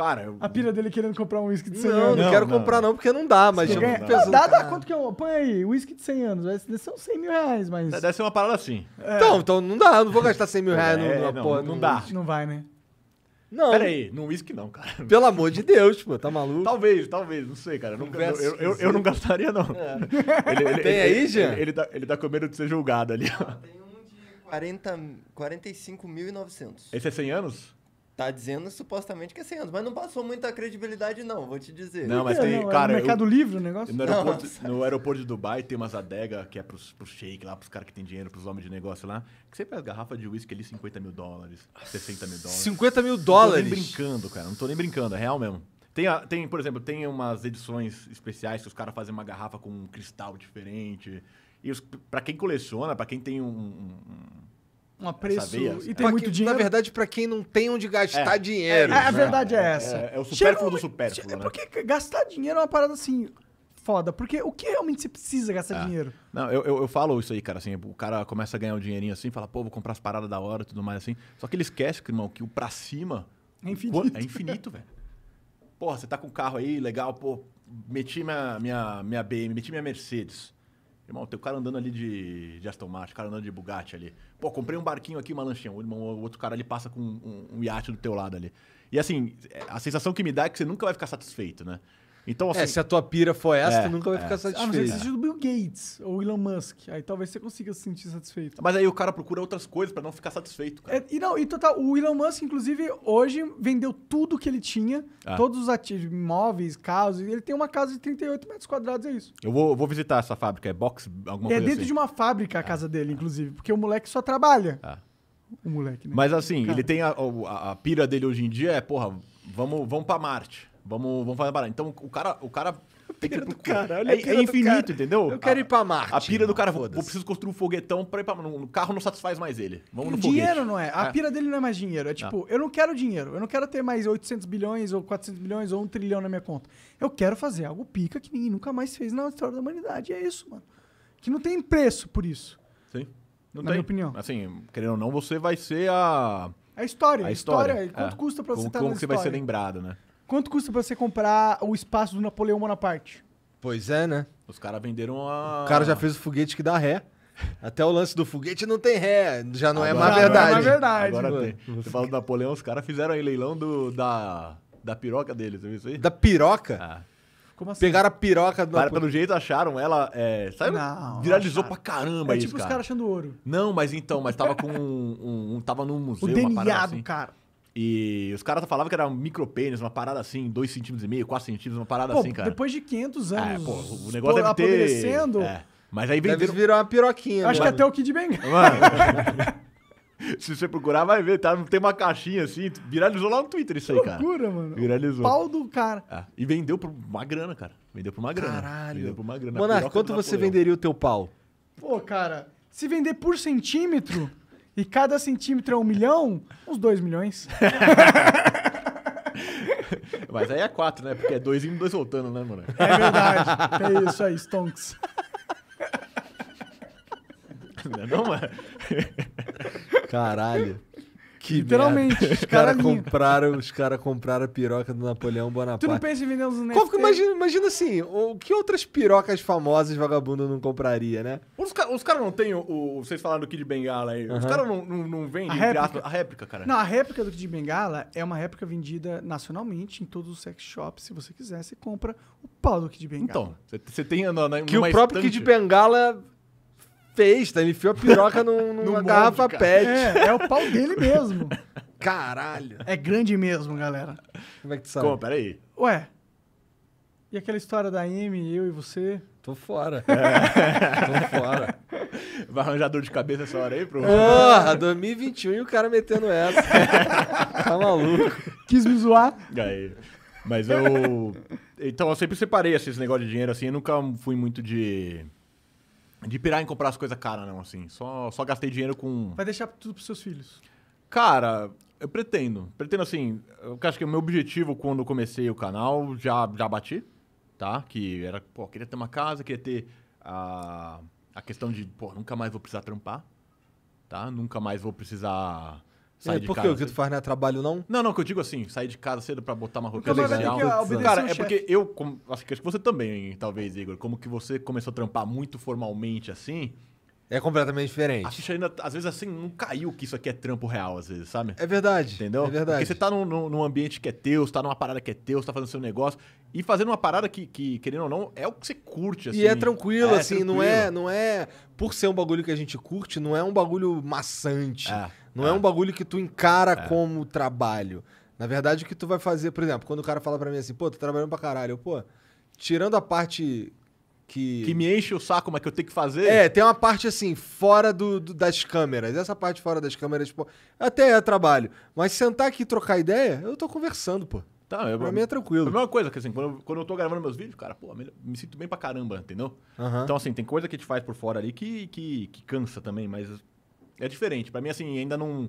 Cara, eu... A pilha dele querendo comprar um uísque de 100 não, anos. Não, não quero não. comprar não, porque não dá, mas... Não tipo, ganha... Pensando... Dá, dá é. quanto que eu... Põe aí, uísque de 100 anos. Vai ser uns 100 mil reais, mas... Deve ser uma parada assim. É. Então, então não dá. não vou gastar 100 mil é, reais é, numa, não, porra, não, não dá. Não vai, né? Não. Pera aí, no uísque não, cara. Pelo amor de Deus, pô, tá maluco? Talvez, talvez, não sei, cara. Nunca, eu, eu, eu, eu, não gastaria, não. É. Ele, ele, tem ele, aí, Jean? Ele, ele, tá, ele tá com medo de ser julgado ali, ó. tem um de 45.900. Esse é 100 anos? Tá dizendo supostamente que é 100 anos, mas não passou muita credibilidade, não, vou te dizer. Não, mas é, tem, não, cara. É mercado eu, Livre o negócio? No aeroporto, não, no aeroporto de Dubai tem umas adegas que é pros, pros shake lá, pros caras que tem dinheiro, pros homens de negócio lá, que você pega garrafa de uísque ali, 50 mil dólares, 60 mil dólares. 50 mil dólares? Não tô nem brincando, cara, não tô nem brincando, é real mesmo. Tem, tem, por exemplo, tem umas edições especiais que os caras fazem uma garrafa com um cristal diferente. E os, pra quem coleciona, pra quem tem um, um um apreço e tem muito dinheiro. Na verdade, para quem não tem onde gastar é. dinheiro. É, a é. verdade é essa. É, o supérfluo do supérfluo. Né? Porque gastar dinheiro é uma parada assim foda. Porque o que realmente você precisa gastar é. dinheiro? Não, eu, eu, eu, falo isso aí, cara. Assim, o cara começa a ganhar um dinheirinho assim, fala, pô, vou comprar as paradas da hora e tudo mais assim. Só que ele esquece, irmão, que o pra cima. É infinito. É infinito, velho. Porra, você tá com um carro aí, legal, pô, meti minha, minha, minha BM, meti minha Mercedes. Irmão, tem o cara andando ali de, de Aston Martin, o cara andando de Bugatti ali. Pô, comprei um barquinho aqui, uma lanchinha. O, irmão, o outro cara ali passa com um, um iate do teu lado ali. E assim, é, a sensação que me dá é que você nunca vai ficar satisfeito, né? Então, é, assim, é, se a tua pira for essa, é, tu nunca vai é. ficar satisfeito. Ah, mas você é seja é. do Bill Gates ou Elon Musk. Aí talvez você consiga se sentir satisfeito. Mas aí o cara procura outras coisas para não ficar satisfeito, cara. e não, e total, o Elon Musk, inclusive, hoje vendeu tudo que ele tinha, todos os ativos, imóveis, carros. Ele tem uma casa de 38 metros quadrados, é isso. Eu vou, vou visitar essa fábrica, é box, alguma coisa É dentro assim. de uma fábrica a casa dele, inclusive, porque o moleque só trabalha. Ah. O moleque, né? Mas assim, cara. ele tem a, a, a pira dele hoje em dia é, porra, vamos, vamos pra Marte. Vamos, vamos fazer barato. Então, o cara. O cara pira do cara, é, é infinito, cara. entendeu? Eu quero ir pra Marte. A pira do cara, vou, Eu preciso construir um foguetão pra ir pra O carro não satisfaz mais ele. Vamos no dinheiro foguete. não é. A é. pira dele não é mais dinheiro. É, é. tipo, não. eu não quero dinheiro. Eu não quero ter mais 800 bilhões ou 400 bilhões ou um trilhão na minha conta. Eu quero fazer algo pica que ninguém nunca mais fez na história da humanidade. E é isso, mano. Que não tem preço por isso. Sim. Não na tem. minha opinião. Assim, querendo ou não, você vai ser a... A história. A história. A história. Quanto é. custa pra como, você estar tá como na história? Como você vai ser lembrado, né? Quanto custa pra você comprar o espaço do Napoleão Bonaparte? Pois é, né? Os caras venderam a. O cara já fez o foguete que dá ré. Até o lance do foguete não tem ré, já não é agora, é mais verdade. Não é verdade. Agora mano. tem. Você fala do Napoleão, os caras fizeram aí leilão do, da, da piroca deles, viu isso aí? Da piroca? Ah. Como assim? Pegaram a piroca do Napoleão. Pelo jeito acharam ela. É, sabe? Não, viralizou acharam. pra caramba é isso. Tipo cara. os caras achando ouro. Não, mas então, mas tava com um. um, um tava num museu. O DNA assim. cara. E os caras falavam que era um micropênis, uma parada assim, 2,5 centímetros e meio, 4 centímetros, uma parada pô, assim, cara. Depois de 500 é, anos. É, pô, o negócio deve ter. É. Mas aí venderam... Deve uma piroquinha. Acho mano. que até o Kid Bengala. Mano. Se você procurar, vai ver, tá? Tem uma caixinha assim, viralizou lá no Twitter isso aí, cara. Loucura, mano. Viralizou. O pau do cara. Ah, E vendeu por uma grana, cara. Vendeu por uma grana. Caralho. Vendeu por uma grana. Monarca, quanto você Napoleão. venderia o teu pau? Pô, cara, se vender por centímetro... E cada centímetro é um milhão, uns dois milhões. Mas aí é quatro, né? Porque é dois indo, dois voltando, né, mano? É verdade. É isso aí, Stonks. Não, é não mano? Caralho. Que Literalmente. Merda. Os caras cara compraram, os cara compraram a piroca do Napoleão Bonaparte. Tu não pensa em vender uns NFT? imagina, imagina assim, o que outras pirocas famosas vagabundo não compraria, né? Os, os caras não têm o, o, Vocês falaram do Kid Bengala aí. Uhum. Os caras não, não, não vendem a réplica. a réplica, cara. Não, a réplica do Kid Bengala é uma réplica vendida nacionalmente em todos os sex shops. Se você quiser, você compra o pau do Kid Bengala. Então, você tem... a. que o próprio estante. Kid Bengala fez, tá? Ele enfiou a piroca num, numa molde, garrafa pet. É, é o pau dele mesmo. Caralho. É grande mesmo, galera. Como é que tu sabe? Como? Peraí. Ué. E aquela história da Amy, eu e você? Tô fora. É. Tô fora. Vai arranjar dor de cabeça essa hora aí, pro. Porra, 2021 e o cara metendo essa. tá maluco. Quis me zoar. Aí. Mas eu. Então, eu sempre separei assim, esse negócio de dinheiro assim. Eu nunca fui muito de de pirar em comprar as coisas caras, não, assim. Só, só gastei dinheiro com. Vai deixar tudo pros seus filhos? Cara, eu pretendo. Pretendo, assim. Eu acho que o meu objetivo quando eu comecei o canal já, já bati, tá? Que era, pô, queria ter uma casa, queria ter a, a questão de, pô, nunca mais vou precisar trampar, tá? Nunca mais vou precisar sair é, de porque o que tu faz não é trabalho, não? Não, não, que eu digo assim, sair de casa cedo pra botar uma roupa legal. É Cara, é porque eu, como, acho que você também, talvez, Igor, como que você começou a trampar muito formalmente assim, é completamente diferente. A ficha ainda, às vezes, assim, não caiu que isso aqui é trampo real, às vezes, sabe? É verdade. Entendeu? É verdade. Porque você tá num, num, ambiente que é teu, você tá numa parada que é teu, você tá fazendo seu negócio. E fazendo uma parada que, que querendo ou não, é o que você curte, assim. E é tranquilo, é, assim, tranquilo. não é. Não é. Por ser um bagulho que a gente curte, não é um bagulho maçante. É. Não é, é, um bagulho que tu encara é. como trabalho. Na verdade, o que tu vai fazer, por exemplo, quando o cara fala para mim assim, pô, tô trabalhando pra caralho, eu, pô, tirando a parte que... que. me enche o saco, mas que eu tenho que fazer. É, tem uma parte assim, fora do, do das câmeras. Essa parte fora das câmeras, pô, tipo, até é trabalho. Mas sentar aqui e trocar ideia, eu tô conversando, pô. Tá, eu, pra mim é tranquilo. É a mesma coisa, que assim, quando eu, quando eu tô gravando meus vídeos, cara, pô, me sinto bem pra caramba, entendeu? Uhum. Então, assim, tem coisa que a gente faz por fora ali que, que, que cansa também, mas é diferente. Para mim, assim, ainda não.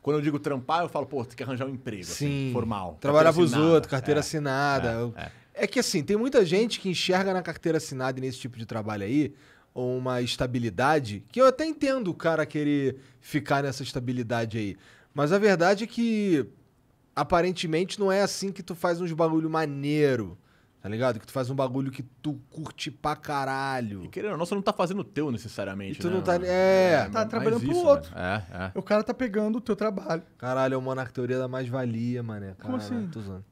Quando eu digo trampar, eu falo, pô, tem que arranjar um emprego, assim, Sim. Assim, formal. Trabalhar pros outros, carteira é, assinada. É, é. é, que assim, tem muita gente que enxerga na carteira assinada e nesse tipo de trabalho aí uma estabilidade, que eu até entendo o cara querer ficar nessa estabilidade aí. Mas a verdade é que aparentemente não é assim que tu faz uns bagulho maneiro. Tá ligado? Que tu faz um bagulho que tu curte pra caralho. E querendo nossa, não, você não tá fazendo o teu necessariamente. E tu né, não tá. É, É, tá trabalhando isso, pro outro. Mano. É, é. O cara tá pegando o teu trabalho. Caralho, é uma na teoria da mais-valia, mané. Caralho, Como assim? Tô usando.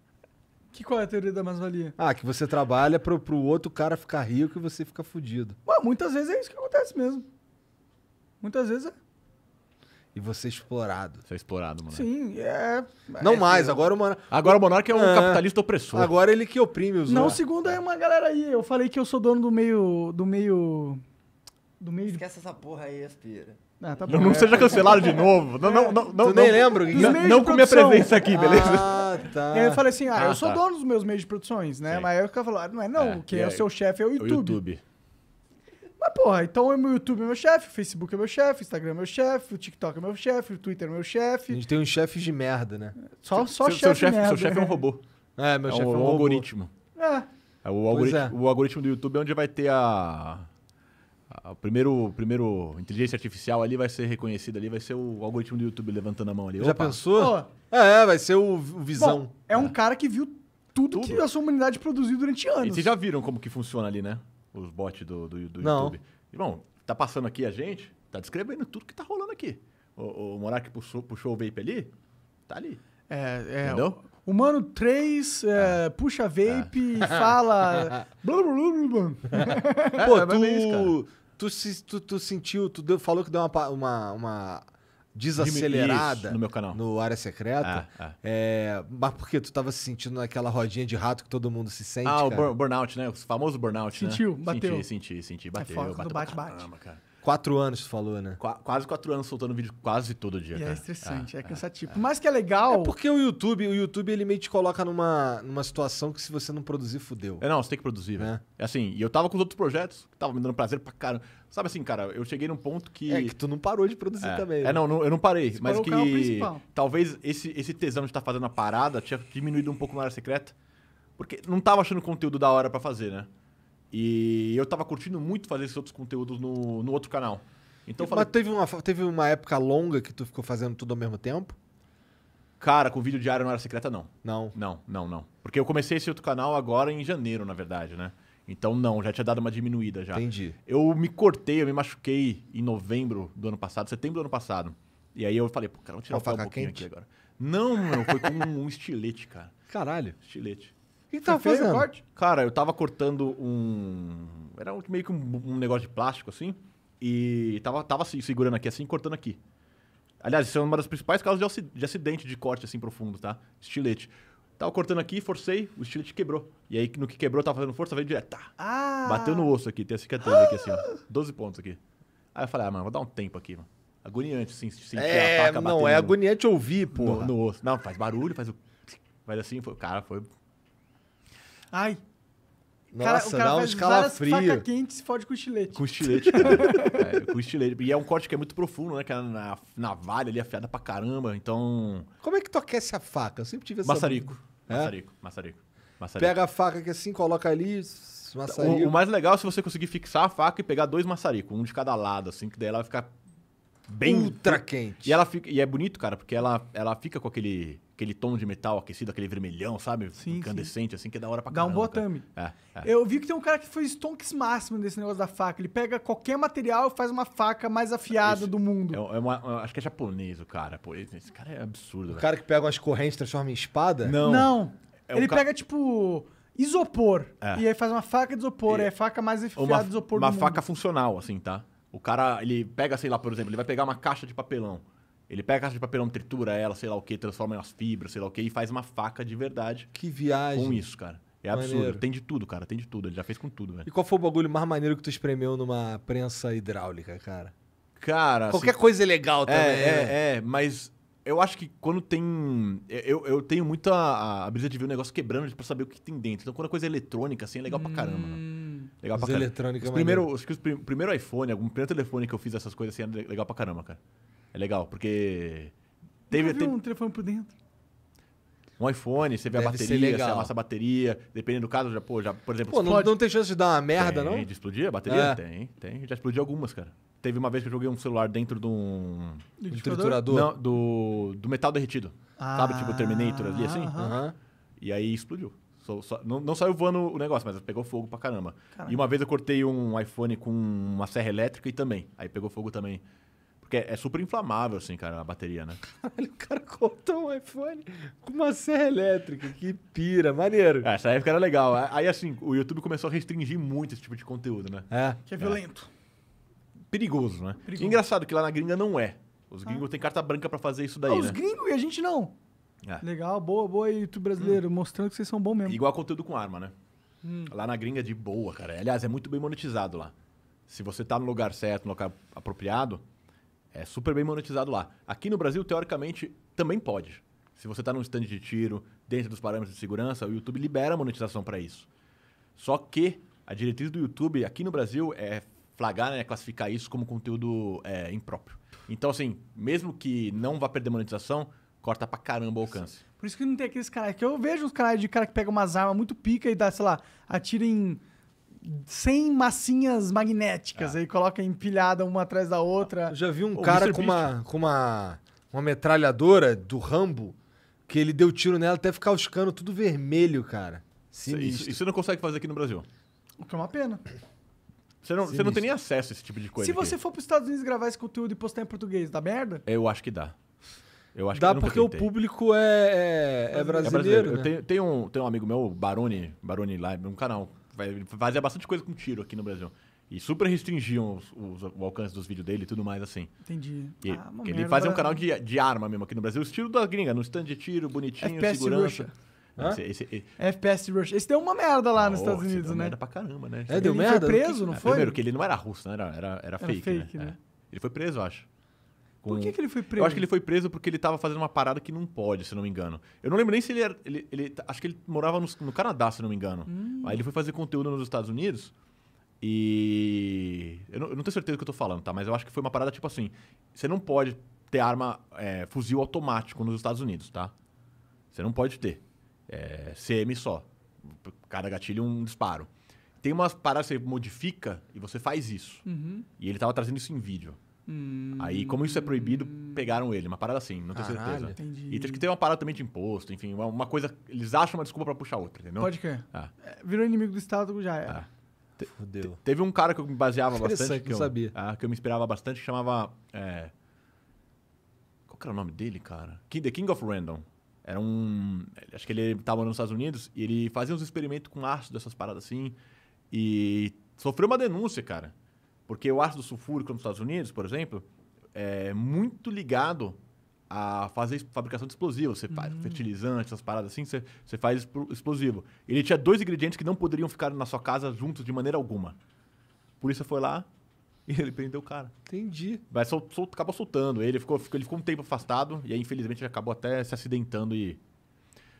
Que qual é a teoria da mais-valia? Ah, que você trabalha pro, pro outro cara ficar rico e você fica fudido. Ué, muitas vezes é isso que acontece mesmo. Muitas vezes é você explorado. Você é explorado, mano. Sim, é. é não é, mais, eu... agora o Monark. Agora o monarca é um é. capitalista opressor. Agora ele que oprime os. Não, segundo é uma galera aí. Eu falei que eu sou dono do meio. do meio. do meio. Esquece essa porra aí, aspira. Ah, tá não, não seja é. cancelado de novo. Não, não, não, não, tu nem lembro. Não, não com minha presença aqui, ah, beleza? Ah, tá. E aí eu falei assim, ah, ah eu sou tá. dono dos meus meios de produções, né? Sim. Mas aí eu ficava falando, não é não, é, quem é, é o seu chefe é o YouTube. O YouTube. Mas, porra, então o é meu YouTube é meu chefe, o Facebook é meu chefe, o Instagram é meu chefe, o TikTok é meu chefe, o Twitter é meu chefe. A gente tem uns chefes de merda, né? Só, só seu, chefe. Seu chefe, seu chefe é um né? robô. É, meu é chefe é um, é um robô. algoritmo. É. é, o, é. o algoritmo do YouTube é onde vai ter a. O primeiro, primeiro inteligência artificial ali vai ser reconhecida ali, vai ser o algoritmo do YouTube levantando a mão ali. Já Opa. pensou? É, é, vai ser o, o Visão. Bom, é, é um cara que viu tudo, tudo, que a sua humanidade produziu durante anos. E vocês já viram como que funciona ali, né? Os bots do, do, do Não. YouTube. Irmão, tá passando aqui a gente, tá descrevendo tudo que tá rolando aqui. O, o Monark puxou, puxou o vape ali, tá ali. É, é. Entendeu? O, Mano 3 é, ah. puxa vape ah. fala. blá, blá, blá, blá. Pô, é, tu, tu, tu, tu, sentiu, tu deu, falou que deu uma, uma, uma desacelerada Isso, no meu canal no área secreta é, é. é, mas porque tu tava se sentindo naquela rodinha de rato que todo mundo se sente ah cara? o burnout né o famoso burnout né? sentiu né? bateu senti senti senti é bateu é foco bateu, bate bate, Caramba, cara. Quatro anos, você falou, né? quase quatro anos soltando vídeo quase todo dia. E É estressante, é, é, é. cansativo. É, Mas que é legal. É porque o YouTube, o YouTube, ele meio te coloca numa, numa situação que se você não produzir, fudeu. É, não, você tem que produzir, né? É assim, e eu tava com os outros projetos, que tava me dando prazer pra caramba. Sabe assim, cara, eu cheguei num ponto que. É que tu não parou de produzir é, também. É, né? não, não, eu não parei. Você mas que. Talvez esse, esse tesão de estar tá fazendo a parada tinha diminuído um pouco na área secreta. Porque não tava achando conteúdo da hora para fazer, né? E eu tava curtindo muito fazer esses outros conteúdos no, no outro canal. Então, Mas teve, uma, teve uma época longa que tu ficou fazendo tudo ao mesmo tempo? Cara, com vídeo diário não era secreta, não. Não. Não, não, não. Porque eu comecei esse outro canal agora em janeiro, na verdade, né? Então, não, já tinha dado uma diminuída já. Entendi. Eu me cortei, eu me machuquei em novembro do ano passado, setembro do ano passado. E aí eu falei, pô, cara, vou tirar o um pouquinho quente? aqui agora. Não, meu, foi com um estilete, cara. Caralho. Estilete. O que, tava fazendo? Corte? Cara, eu tava cortando um. Era meio que um, um negócio de plástico, assim. E tava, tava assim, segurando aqui, assim, cortando aqui. Aliás, isso é uma das principais causas de acidente de corte, assim, profundo, tá? Estilete. Tava cortando aqui, forcei, o estilete quebrou. E aí, no que quebrou, tava fazendo força, veio direto. Tá. Ah. Bateu no osso aqui, tem a cicatriz aqui, assim, ó. 12 pontos aqui. Aí eu falei, ah, mano, vou dar um tempo aqui, mano. Agoniante, assim, sentir é, a faca Não, é agoniante ouvir, pô. No, no, osso. Não, faz barulho, faz o. Mas assim, foi, cara, foi Ai. Nossa, cara, cara dá um escalafrio. Faca quente se fode com estilete. Com estilete, cara. é, com estilete. E é um corte que é muito profundo, né? Que é na valha ali afiada pra caramba, então... Como é que tu aquece a faca? Eu sempre tive essa... Maçarico. É? Maçarico, Pega a faca que é assim, coloca ali... O, o, mais legal é se você conseguir fixar a faca e pegar dois maçaricos, um de cada lado, assim, que daí ela vai ficar bem. Ultra quente. E ela fica, e é bonito, cara, porque ela, ela fica com aquele aquele tom de metal aquecido, aquele vermelhão, sabe? Sim, Incandescente, sim. assim, que é da hora pra caramba. Dá um botame. É, é. Eu vi que tem um cara que foi stonks máximo desse negócio da faca. Ele pega qualquer material e faz uma faca mais afiada Esse do mundo. É, é uma, é, acho que é japonês o cara. Pô, esse cara é absurdo. O cara que pega umas correntes e transforma em espada? Não. Não. É ele pega, tipo isopor. É. E aí faz uma faca de isopor, e... é a faca mais eficaz uma, de isopor Uma faca funcional, assim, tá? O cara, ele pega, sei lá, por exemplo, ele vai pegar uma caixa de papelão. Ele pega a caixa de papelão, tritura ela, sei lá o que, transforma em umas fibras, sei lá o que, e faz uma faca de verdade. Que viagem. Com isso, cara. É absurdo. Maneiro. Tem de tudo, cara. Tem de tudo. Ele já fez com tudo, velho. E qual foi o bagulho mais maneiro que tu espremeu numa prensa hidráulica, cara? Cara. Assim, Qualquer assim, coisa é legal é, também. É, é, é, mas eu acho que quando tem. Eu, eu tenho muita a, a brisa de ver o negócio quebrando pra saber o que tem dentro. Então, quando a coisa é eletrônica, assim, é legal pra caramba. Hum, Legal pra caramba. Eletrônica é os primeiro, acho que primeiro iPhone, algum primeiro telefone que eu fiz essas coisas assim, é legal pra caramba, cara. É legal, porque. Teve, teve... um telefone por dentro. Um iPhone, você vê Deve a bateria, você amassa a bateria. Dependendo do caso, já, pô, já, por exemplo, Pô, não, não, tem chance de dar uma merda, tem, não? De explodir a bateria? É. Tem, tem. Já explodiu algumas, cara. Teve uma vez que eu joguei um celular dentro de um. De triturador? Não, do, do metal derretido. Ah, Sabe, tipo ah, Terminator ali assim? Uh -huh. E aí explodiu. Não só, não, não, saiu voando o negócio, mas pegou fogo pra caramba. caramba. E uma vez eu cortei um iPhone com uma serra elétrica e também. Aí pegou fogo também. Porque é, super inflamável, assim, cara, a bateria, né? Caralho, o cara cortou um iPhone com uma serra elétrica. Que pira, maneiro. É, essa época era legal. É, aí, assim, o YouTube começou a restringir muito esse tipo de conteúdo, né? É. Que é violento. É. Perigoso, né? Perigoso. Engraçado que lá na gringa não é. Os ah. gringos ah. têm carta branca para fazer isso daí, ah, os né? gringos e a gente não. É. Legal, boa, boa YouTube brasileiro, hum. mostrando que vocês são bons mesmo. Igual conteúdo com arma, né? Hum. Lá na gringa de boa, cara. Aliás, é muito bem monetizado lá. Se você tá no lugar certo, no lugar apropriado, é super bem monetizado lá. Aqui no Brasil, teoricamente, também pode. Se você está num stand de tiro, dentro dos parâmetros de segurança, o YouTube libera monetização para isso. Só que a diretriz do YouTube aqui no Brasil é flagrar, né, classificar isso como conteúdo é, impróprio. Então, assim, mesmo que não vá perder monetização, corta pra caramba o alcance. Por isso que não tem aqueles caras. É que eu vejo os caras de cara que pega umas armas muito pica e dá, sei lá, atira em 100 massinhas magnéticas. Aí ah. coloca empilhada uma atrás da outra. Eu já vi um o cara com uma, com uma, uma metralhadora do Rambo que ele deu tiro nela até ficar os canos tudo vermelho, cara. Sinistro. Isso, isso não consegue fazer aqui no Brasil. O que é uma pena. Você não, você não tem nem acesso a esse tipo de coisa. Se aqui. você for para os Estados Unidos gravar esse conteúdo e postar em português, dá merda? Eu acho que dá. Eu acho dá que porque tentei. o público é, é, é brasileiro. É brasileiro. Né? né? Tenho, tem, um, tenho um amigo meu, Baroni, Baroni Live, um canal fazia bastante coisa com tiro aqui no Brasil. E super restringiam os, os, o alcance dos vídeos dele e tudo mais assim. Entendi. E, ah, ele merda. fazia um canal de, de arma mesmo aqui no Brasil. Estilo da gringa, no stand de tiro, bonitinho, FPS segurança. Russia. Esse, esse, esse... FPS Rush. Esse deu uma merda lá oh, nos Estados Unidos, deu né? Merda pra caramba, né? É, deu ele merda. Foi preso, não, que... É, foi? Primeiro que ele não era russo, né? Era, era, era, era fake, né? fake né? né? É. Ele foi preso, eu acho. Com... Por que, que, ele foi preso? Eu acho que ele foi preso porque ele estava fazendo uma parada que não pode, se não me engano. Eu não lembro nem se ele era. Ele, ele acho que ele morava no, no, Canadá, se não me engano. Hum. Aí ele foi fazer conteúdo nos Estados Unidos. E. Eu não, eu não tenho certeza do que eu tô falando, tá? Mas eu acho que foi uma parada tipo assim: você não pode ter arma, é, fuzil automático nos Estados Unidos, tá? Você não pode ter. É, CM só. Cada gatilho um disparo. Tem umas paradas que você modifica e você faz isso. Uhum. E ele tava trazendo isso em vídeo. Hum... Aí, como isso é proibido, pegaram ele. Uma parada assim, não tenho Caralho, certeza. Entendi. E tem que ter uma parada também de imposto, enfim, uma, uma coisa. Eles acham uma desculpa para puxar outra, entendeu? Pode crer. Ah. É, virou inimigo do Estado, já era. Ah. Te, te, teve um cara que eu me baseava bastante. Que eu, sabia. Ah, que eu me inspirava bastante, que chamava. É... Qual que era o nome dele, cara? The King of Random. Era um. Acho que ele estava nos Estados Unidos e ele fazia uns experimentos com ácido, essas paradas assim. E sofreu uma denúncia, cara. Porque o ácido sulfúrico nos Estados Unidos, por exemplo, é muito ligado a fazer fabricação de explosivos. Você uhum. faz hum. fertilizante, essas paradas assim, você, você faz explosivo. Ele tinha dois ingredientes que não poderiam ficar na sua casa juntos de maneira alguma. Por isso foi lá e ele prendeu o cara. Entendi. Mas sol, sol, acabou soltando. Ele ficou, ficou, ele ficou um tempo afastado e aí, infelizmente, ele acabou até se acidentando e.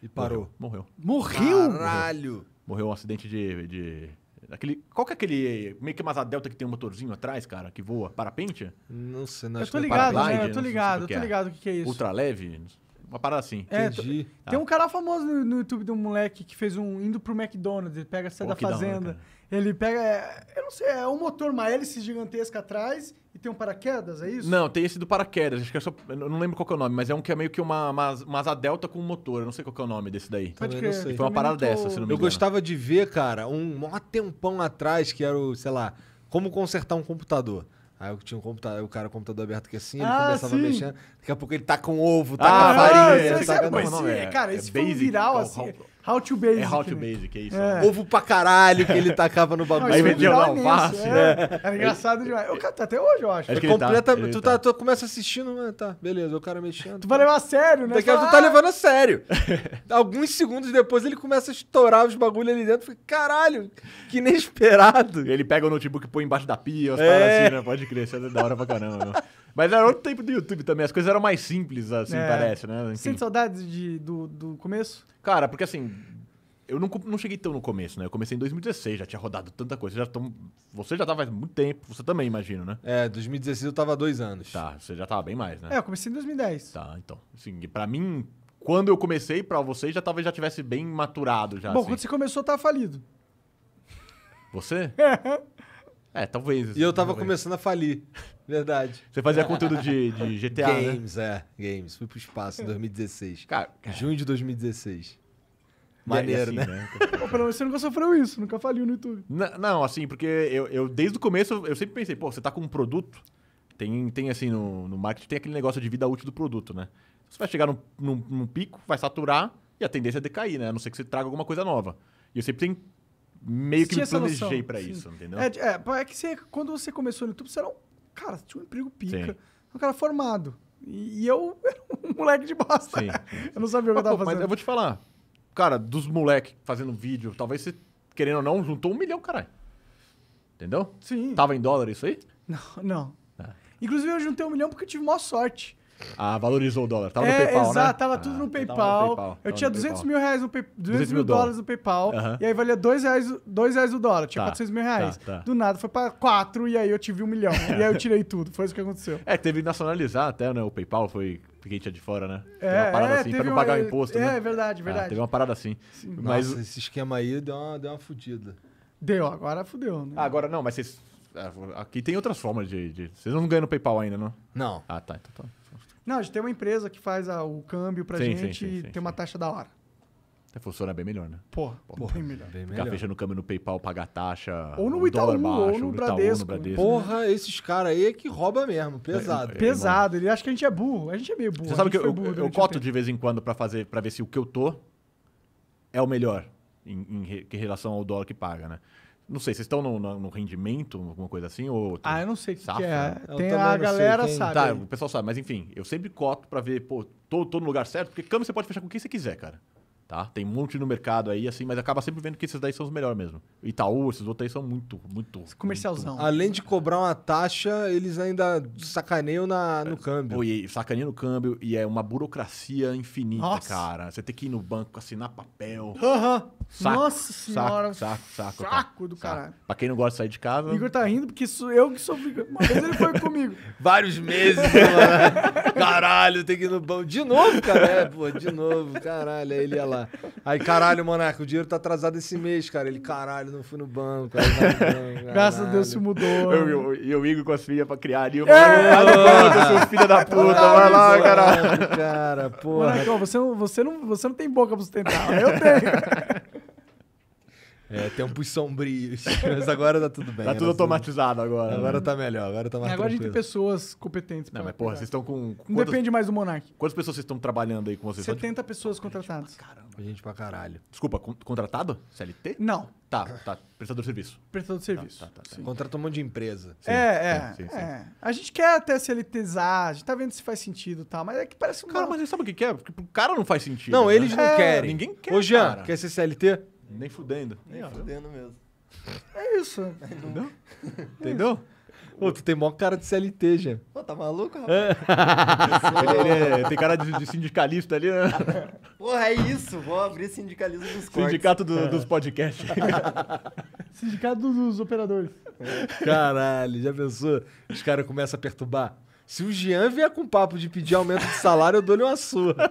E parou. Morreu. Morreu? Morreu? Caralho! Morreu um acidente de, de Aquele, qual que é aquele. Meio que Mazda Delta que tem um motorzinho atrás, cara, que voa? Parapente? Não sei, não Eu tô é ligado, né? Eu tô é ligado, eu tô é. ligado o que, que é isso. Ultra leve? Uma parada assim. É, Entendi. Tem tá. um canal famoso no, no, YouTube de um moleque que fez um indo pro McDonald's, ele pega sai sede da fazenda. Onda, ele pega. É, eu não sei, é um motor, uma hélice gigantesca atrás e tem um paraquedas, é isso? Não, tem esse do paraquedas, acho que é só. Eu não lembro qual é o nome, mas é um que é meio que uma, uma, uma asa delta com um motor. Eu não sei qual é o nome desse daí. Pode crer. Foi uma parada tô... dessa, se não me engano. Eu gostava de ver, cara, um maior tempão atrás, que era o, sei lá, como consertar um computador. Aí eu tinha um computador, o cara o computador aberto que assim, ele ah, começava sim. mexendo. Daqui a pouco ele tá com ovo, tá ah, com farinha. Não, é, tá é, com... Não, não, é, cara, esse é foi um viral, então, assim. How to Basic. É How to né? Basic, é isso. É. Ovo pra caralho que ele tacava no bagulho. É Aí vendia uma alface. É. Né? Era engraçado demais. tá até hoje, eu acho. acho é tá, completa, tu, tá, tá. tu começa assistindo, tá, beleza, o cara mexendo. Tu vai tá. levar a sério, né? Daqui a tu tá levando a sério. Alguns segundos depois ele começa a estourar os bagulhos ali dentro. Fica, caralho, que inesperado. Ele pega o notebook e põe embaixo da pia, os é. caras assim, né? Pode crer, isso é da hora pra caramba, meu. Mas era outro tempo do YouTube também, as coisas eram mais simples, assim, é. parece, né? Enfim. Sente saudades de, do, do começo? Cara, porque assim, eu não, não cheguei tão no começo, né? Eu comecei em 2016, já tinha rodado tanta coisa. Já tão, você já tava há muito tempo, você também, imagino, né? É, 2016 eu tava há dois anos. Tá, você já tava bem mais, né? É, eu comecei em 2010. Tá, então. Assim, pra mim, quando eu comecei, pra você, já talvez já tivesse bem maturado já. Bom, assim. quando você começou, tava falido. Você? É. É, talvez. E eu tava começando a falir. Verdade. Você fazia conteúdo de, de GTA, né? Games, né? é. Games. Fui pro espaço em 2016. Cara, cara. Junho de 2016. Maneiro, assim, né? né? Pô, pelo menos você nunca sofreu isso, nunca faliu no YouTube. Não, não assim, porque eu, eu, desde o começo eu sempre pensei, pô, você tá com um produto, tem, tem assim, no, no marketing tem aquele negócio de vida útil do produto, né? Você vai chegar num, num, num pico, vai saturar e a tendência é decair, né? A não ser que você traga alguma coisa nova. E eu sempre tenho meio que me planejei para isso, entendeu? É, é, é, que você, quando você começou no YouTube, você era um. Cara, tinha um emprego pica. Sim. Um cara formado. E, eu era um moleque de bosta. Sim, sim. Eu não sabia o que eu ah, tava fazendo. Mas eu vou te falar. Cara, dos moleques fazendo vídeo, talvez você, querendo ou não, juntou um milhão, caralho. Entendeu? Sim. Tava em dólar isso aí? Não, não. Tá. Inclusive, eu juntei um milhão porque eu tive maior sorte. Ah, valorizou o dólar. Tava é, né? ah, no PayPal, exato, né? Tava ah, tudo no PayPal. no PayPal. Eu tinha 200 mil reais no pay... 200, mil dólares no PayPal. E aí valia 2 reais, 2 reais o dólar. Tinha tá, 400 mil reais. Tá, tá. Do nada foi pra 4 e aí eu tive um milhão. e aí eu tirei tudo. Foi isso que aconteceu. É, teve que nacionalizar até, né? O PayPal foi quem tinha de fora, né? É, teve uma é, parada é, assim pra não pagar o é, imposto. É, né? é verdade, ah, verdade. Ah, teve uma parada assim. Sim. Mas... Nossa, esse esquema aí deu uma, deu uma fudida. Deu, agora fudeu, né? Ah, agora não, mas vocês. Ah, aqui tem outras formas de, de. Vocês não ganham no PayPal ainda, não? Não. Ah, tá. Então tá. Não, a gente tem uma empresa que faz a, o câmbio pra sim, gente sim, sim, e tem uma taxa da hora. É, funciona bem melhor, né? Porra, porra bem melhor. Bem Ficar melhor. fechando o câmbio no PayPal, pagar taxa. Ou no Itaú, baixo, ou no, no Bradesco. Itaú, no Bradesco. Porra, esses caras aí é que rouba mesmo, é, pesado. É, é, pesado, ele acha que a gente é burro. A gente é meio burro. Você sabe que eu, eu, coto de vez em quando pra, fazer, pra ver se o que eu tô é o melhor em, em, em relação ao dólar que paga, né? Não sei, vocês estão no, no, no rendimento, alguma coisa assim? Ou Ah, eu não sei o que, é. Tem a sei galera, sabe? Tá, o pessoal sabe, mas enfim, eu sempre coto pra ver, pô, tô, tô no lugar certo, porque câmera você pode fechar com quem você quiser, cara. Tá? Tem um monte no mercado aí, assim, mas acaba sempre vendo que esses daí são os melhores mesmo. Itaú, esses outros aí são muito, muito. Esse comercialzão. Muito... Além de cobrar uma taxa, eles ainda sacaneiam na, no é. câmbio. Pô, e no câmbio e é uma burocracia infinita, Nossa. cara. Você tem que ir no banco assinar papel. Aham. Uhum. Saco, Nossa senhora. Saco, saco, saco. Saco do caralho. Pra quem não gosta de sair de casa. O Igor tá rindo porque isso, eu que sou. Uma vez ele foi comigo. Vários meses, mano. Caralho, tem que ir no banco. De novo, cara. É, pô, de novo. Caralho, aí ele ia lá. Aí, caralho, Monarca, o dinheiro tá atrasado esse mês, cara. Ele, caralho, não fui no banco. Graças a Deus se mudou. Né? E o Igor com as filhas pra criar ali. Mano, é! seu ah. filho da puta, vai lá, caralho. Cara, porra. Monarcão, você, você, não, você não tem boca pra sustentar. Né? Eu tenho. É, tempos sombrios. Mas agora tá tudo bem. Tá tudo tá automatizado agora. Né? Agora tá melhor, agora tá mais Agora tranquilo. a gente tem pessoas competentes. Não, mas porra, vocês estão com... Quantas... Não depende mais do Monark. Quantas pessoas vocês estão trabalhando aí com vocês? 70 pessoas contratadas. Pra caramba. Gente pra caralho. Desculpa, contratado? CLT? Não. Tá, tá. Prestador de serviço. Prestador de tá, serviço. Tá, tá, tá, Contrata um monte de empresa. Sim, é, sim, é, sim, é. A gente quer até CLTzar, a gente tá vendo se faz sentido e tal, mas é que parece um. Cara, mal... mas sabe o que é? Porque pro cara não faz sentido. Não, né? eles não é, querem. Ninguém quer. Ô, Jean, cara. quer ser CLT? Nem fudendo. Nem fudendo mesmo. É isso. Entendeu? É Entendeu? tu tem mó cara de CLT, já. Pô, tá maluco, rapaz? É. ele, ele, é, tem cara de, de, sindicalista ali, né? Porra, é isso. Vou abrir sindicalismo dos cortes. Sindicato do, é. dos podcasts. Sindicato dos operadores. Caralho, já pensou? Os caras começam a perturbar. Se o Jean vier com papo de pedir aumento de salário, eu dou-lhe uma surra.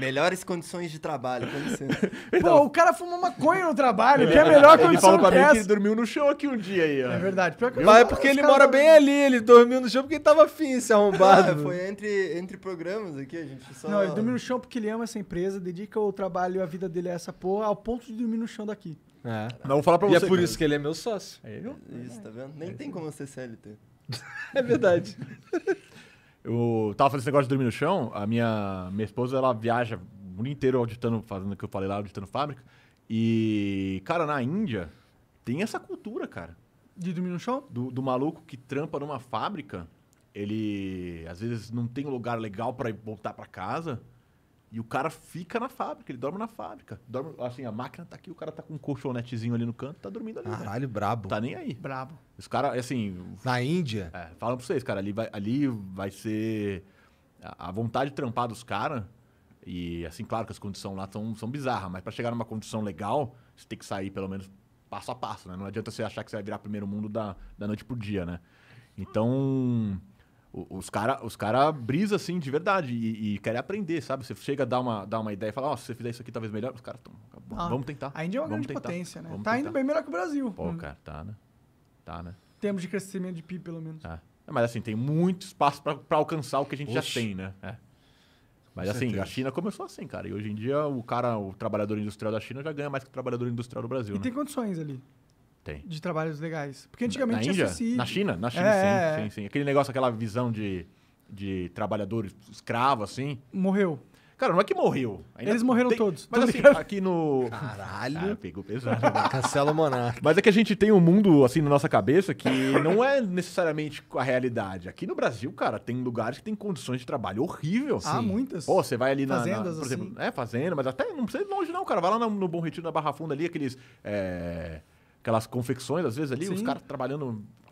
Melhores condições de trabalho, com licença. Pô, o cara fumou maconha no trabalho, que é a é. melhor ele condição falou pra que mim que ele dormiu no chão aqui um dia aí, ó. É verdade. Pior que Mas é porque ele mora bem ali, ele dormiu no chão porque ele tava afim, esse arrombado. Ah, foi entre, entre programas aqui, a gente só... Não, ele dormiu no chão porque ele ama essa empresa, dedica o trabalho, a vida dele a essa porra, ao ponto de dormir no chão daqui. É. Não vou falar pra e é você. E é por isso que ele é meu sócio. É, isso, tá vendo? Nem é. tem como ser CLT. é verdade. Eu tava fazendo esse negócio de dormir no chão, a minha, minha esposa, ela viaja o mundo inteiro auditando, fazendo o que eu falei lá, auditando fábrica. E, cara, na Índia tem essa cultura, cara. De dormir no chão? Do, do maluco que trampa numa fábrica, ele às vezes não tem lugar legal para voltar para casa. E o cara fica na fábrica, ele dorme na fábrica. Dorme, assim, a máquina tá aqui, o cara tá com um colchonetezinho ali no canto, tá dormindo ali. Caralho, né? brabo. Tá nem aí. Brabo. Os caras, assim. Na Índia? É, falam pra vocês, cara, ali vai, ali vai ser. A vontade de trampar dos caras. E, assim, claro que as condições lá são, são bizarras, mas para chegar numa condição legal, você tem que sair pelo menos passo a passo, né? Não adianta você achar que você vai virar primeiro mundo da, da noite pro dia, né? Então os caras os cara brisa assim de verdade e, e querem aprender, sabe? Você chega a dar uma, dar uma ideia e fala, ó, oh, se você fizer isso aqui talvez melhor, os caras estão. vamos tentar. A Índia é uma grande tentar. potência, né? Vamos tá tentar. indo bem melhor que o Brasil. Pô, hum. cara, tá, né? Tá, né? Temos de crescimento de PIB, pelo menos. É. é. Mas assim, tem muito espaço para alcançar o que a gente Oxi. já tem, né? É. Mas Com assim, certeza. a China começou assim, cara. E hoje em dia o cara, o trabalhador industrial da China já ganha mais que o trabalhador industrial do Brasil. E né? tem condições ali. Tem. De trabalhos legais. Porque antigamente na Índia? Na China? Na China, é, sim, é. sim, sim. Aquele negócio, aquela visão de, de trabalhador escravo, assim. Morreu. Cara, não é que morreu. Ainda Eles morreram tem... todos. Mas assim, aqui no. Caralho. Cara, ah, pegou pesado. Cancela o Monarca. Mas é que a gente tem um mundo, assim, na nossa cabeça que não é necessariamente a realidade. Aqui no Brasil, cara, tem lugares que tem condições de trabalho horrível. Sim. Ah, assim. muitas. Pô, você vai ali na. Fazendas, na, por exemplo, assim. É, fazenda, mas até não precisa ir longe, não, cara. Vai lá no, no Bom Retiro, na Barra Funda ali, aqueles. É aquelas confecções, às vezes, ali, Sim. os caras trabalhando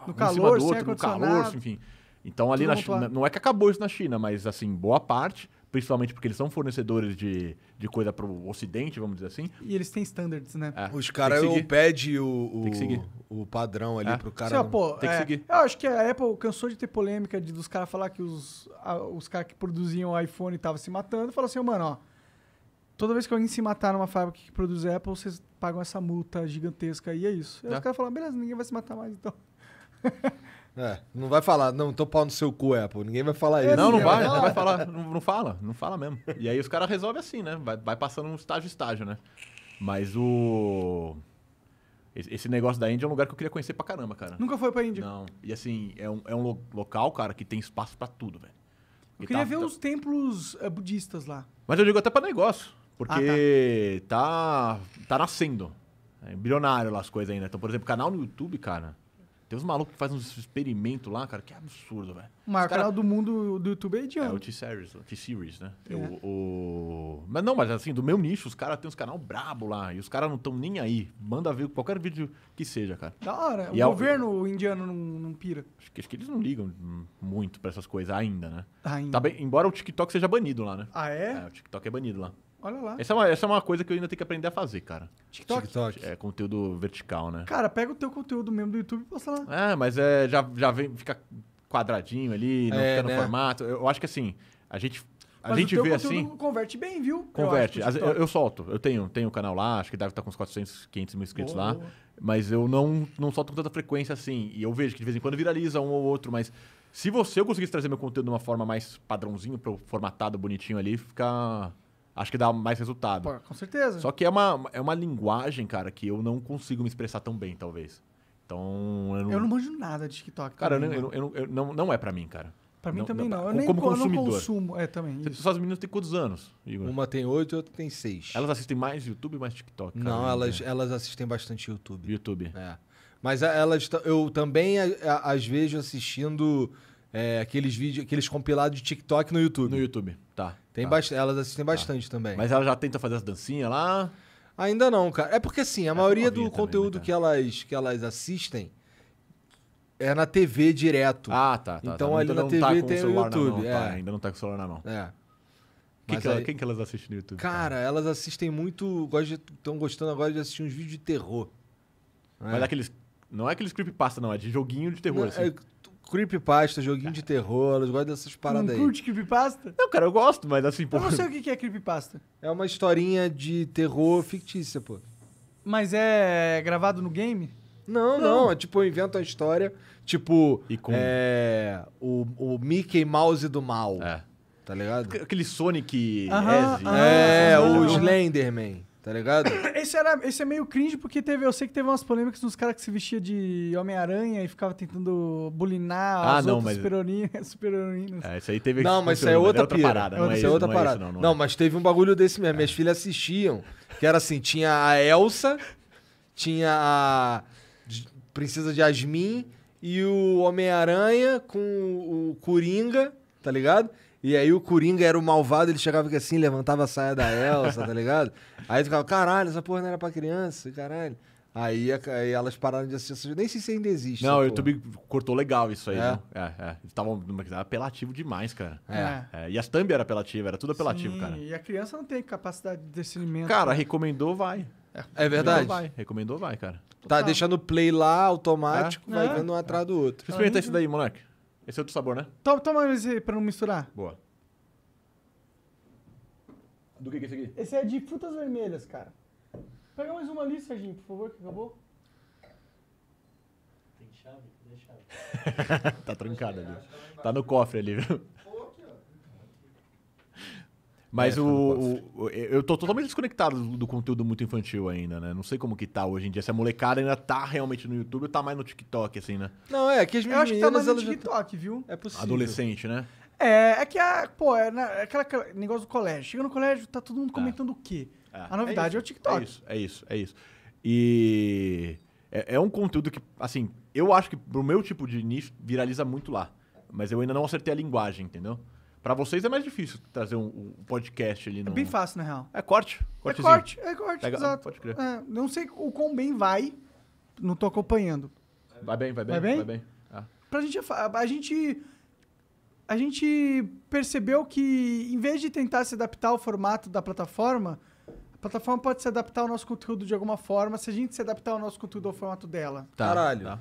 no um calor, em cima do outro, no calor, enfim. Então, ali na China, não é que acabou isso na China, mas, assim, boa parte, principalmente porque eles são fornecedores de, de coisa para o Ocidente, vamos dizer assim. E eles têm standards, né? É, Os caras é pedem o, o, o, padrão ali é. o cara. Lá, assim, não... pô, tem é, que seguir. Eu acho que a Apple cansou de ter polêmica de, dos caras falar que os, os caras que produziam iPhone estavam se matando. Falou assim, mano, ó, toda vez que alguém se matar numa fábrica que produz Apple, vocês pagam essa multa gigantesca e é isso. E é. os né? caras falam, beleza, ninguém vai se matar mais então. É, não vai falar, não, tô pau no seu cu, Apple. Ninguém vai falar é, isso. não, não vai, não vai falar, não, não, fala, não fala mesmo. E aí os caras resolvem assim, né? Vai, vai passando um estágio estágio, né? Mas o. Esse negócio da Índia é um lugar que eu queria conhecer pra caramba, cara. Nunca foi pra Índia? Não. E assim, é um, é um lo local, cara, que tem espaço para tudo, velho. Eu queria tá, ver tá... os templos eh, budistas lá. Mas eu digo até pra negócio. Porque ah, tá. tá. tá nascendo. É bilionário lá as coisas ainda. Então, por exemplo, canal no YouTube, cara. Tem uns malucos que fazem uns experimentos lá, cara, que absurdo, velho. O maior cara... canal do mundo do YouTube é de onde? É o T-Series, T-Series, né? É. O, o... Mas não, mas assim, do meu nicho, os caras têm uns canal brabo lá. E os caras não estão nem aí. Manda ver qualquer vídeo que seja, cara. Da hora. E é o é governo o... indiano não, não pira. Acho que, acho que, eles não ligam muito pra essas coisas ainda, né? Ainda. Tá bem, embora o TikTok seja banido lá, né? Ah, é? É, o TikTok é banido lá. Olha lá. Essa é, uma, essa é uma coisa que eu ainda tenho que aprender a fazer, cara. TikTok? TikTok. É conteúdo vertical, né? Cara, pega o teu conteúdo mesmo do YouTube e posta lá. É, mas é, já, já vem, fica quadradinho ali, não é, fica no né? formato. Eu, acho que assim, a gente a Mas gente vê assim. Converte bem, viu? Converte. Eu, eu, eu, solto. Eu tenho, tenho um canal lá, acho que deve estar com uns 400, 500 mil inscritos boa, lá. Boa. Mas eu não, não solto com tanta frequência assim. E eu vejo que de vez em quando viraliza um ou outro, mas. Se você eu conseguisse trazer meu conteúdo de uma forma mais padrãozinho, formatado, bonitinho ali, fica acho que dá mais resultado. Pô, com certeza. Só que é uma, é uma linguagem, cara, que eu não consigo me expressar tão bem, talvez. Então. Eu não, eu não manjo nada de TikTok. Cara, também, eu, não, eu, não, eu não, não é para mim, cara. Pra mim não, também não. Eu como nem como consumidor. não consumo. É, também. Você, suas meninas têm quantos anos, Igor? Uma tem oito e outra tem seis. Elas assistem mais YouTube e mais TikTok? Não, elas, é. elas assistem bastante YouTube. YouTube. É. Mas elas, eu também as vejo assistindo é, aqueles vídeos, aqueles compilados de TikTok no YouTube. No YouTube. Tem tá. Elas assistem tá. bastante tá. também. Mas elas já tentam fazer as dancinhas lá? Ainda não, cara. É porque assim, a é maioria do conteúdo também, que, elas, que elas assistem é na TV direto. Ah, tá. tá, tá. então ali na TV tá tem o, YouTube. Não, tá? é. ainda não tá com o celular na mão. É. que aí... ela, quem que elas assistem no YouTube? Cara, cara? elas assistem muito. Estão gostando agora de assistir uns vídeos de terror. Mas é. Não é aqueles creepypasta, não, é de joguinho de terror. Não, assim. é Creepypasta, joguinho de terror, elas gostam dessas paradas aí. Não curte creepypasta? Não, cara, eu gosto, mas assim, pô... Eu não sei o que é creepypasta. É uma historinha de terror fictícia, pô. Mas é gravado no game? Não, não, não. É tipo, eu invento a história, tipo... E com... É, o, o Mickey Mouse do mal. É. Tá ligado? Aquele Sonic... Aham, é, o Slenderman. Tá ligado? Esse, era, esse é meio cringe porque teve, eu sei que teve umas polêmicas dos caras que se vestia de Homem-Aranha e ficava tentando bulinar ah, as não, outras mas... super-heroínas. Super é, isso aí teve Não, mas isso é, é outra, parada. Não, é isso, é outra é parada. não, é mas teve um bagulho desse mesmo. Minhas filhas assistiam. Que era assim: tinha a Elsa, tinha a Princesa Jasmine e o Homem-Aranha com o Coringa, tá ligado? E aí o Coringa era o malvado, ele chegava assim, levantava a saia da Elsa, tá ligado? Aí ficava, caralho, essa porra não era pra criança, caralho. Aí, aí elas pararam de assistir. Nem sei se ainda existe. Não, o YouTube cortou legal isso aí. É, né? é. é. Eles tavam, era apelativo demais, cara. É. é. é e as thumb era apelativa, era tudo apelativo, Sim, cara. E a criança não tem capacidade de discernimento. Cara, né? recomendou, vai. É, é verdade. Vai. Recomendou, vai, cara. Tá, tá. deixando play lá automático, é? vai vendo um atrás do outro. experimenta tá isso daí, moleque. Esse é outro sabor, né? Toma, toma esse pra não misturar. Boa. Do que, que é esse aqui? Esse é de frutas vermelhas, cara. Pega mais uma ali, Serginho, por favor, que acabou. Tem chave? tem chave. tá trancada ali. Tá no cofre ali, viu? Mas é, o, o, eu tô totalmente desconectado do, conteúdo muito infantil ainda, né? Não sei como que tá hoje em dia. Se a molecada ainda tá realmente no YouTube ou tá mais no TikTok, assim, né? Não, é que as meninas... Eu acho que tá mais no TikTok, viu? É possível. Adolescente, né? É, é que a... Pô, é, na, é aquele negócio do colégio. Chega no colégio, tá todo mundo é. comentando é. o quê? É. A novidade é, é o TikTok. É isso, é isso, é isso. E... É, é, um conteúdo que, assim, eu acho que pro meu tipo de nicho viraliza muito lá. Mas eu ainda não acertei a linguagem, entendeu? Pra vocês é mais difícil trazer um, um podcast ali é no. É bem fácil, na real. É corte. É Cortezinho. É corte, é corte, Pega... exato. Ah, pode crer. É, não sei o quão bem vai, não tô acompanhando. Vai bem, vai bem. Vai bem? Vai bem. Ah. Pra gente, a, gente. A gente percebeu que, em vez de tentar se adaptar ao formato da plataforma, a plataforma pode se adaptar ao nosso conteúdo de alguma forma se a gente se adaptar ao nosso conteúdo ao formato dela. Tá, Caralho. Tá.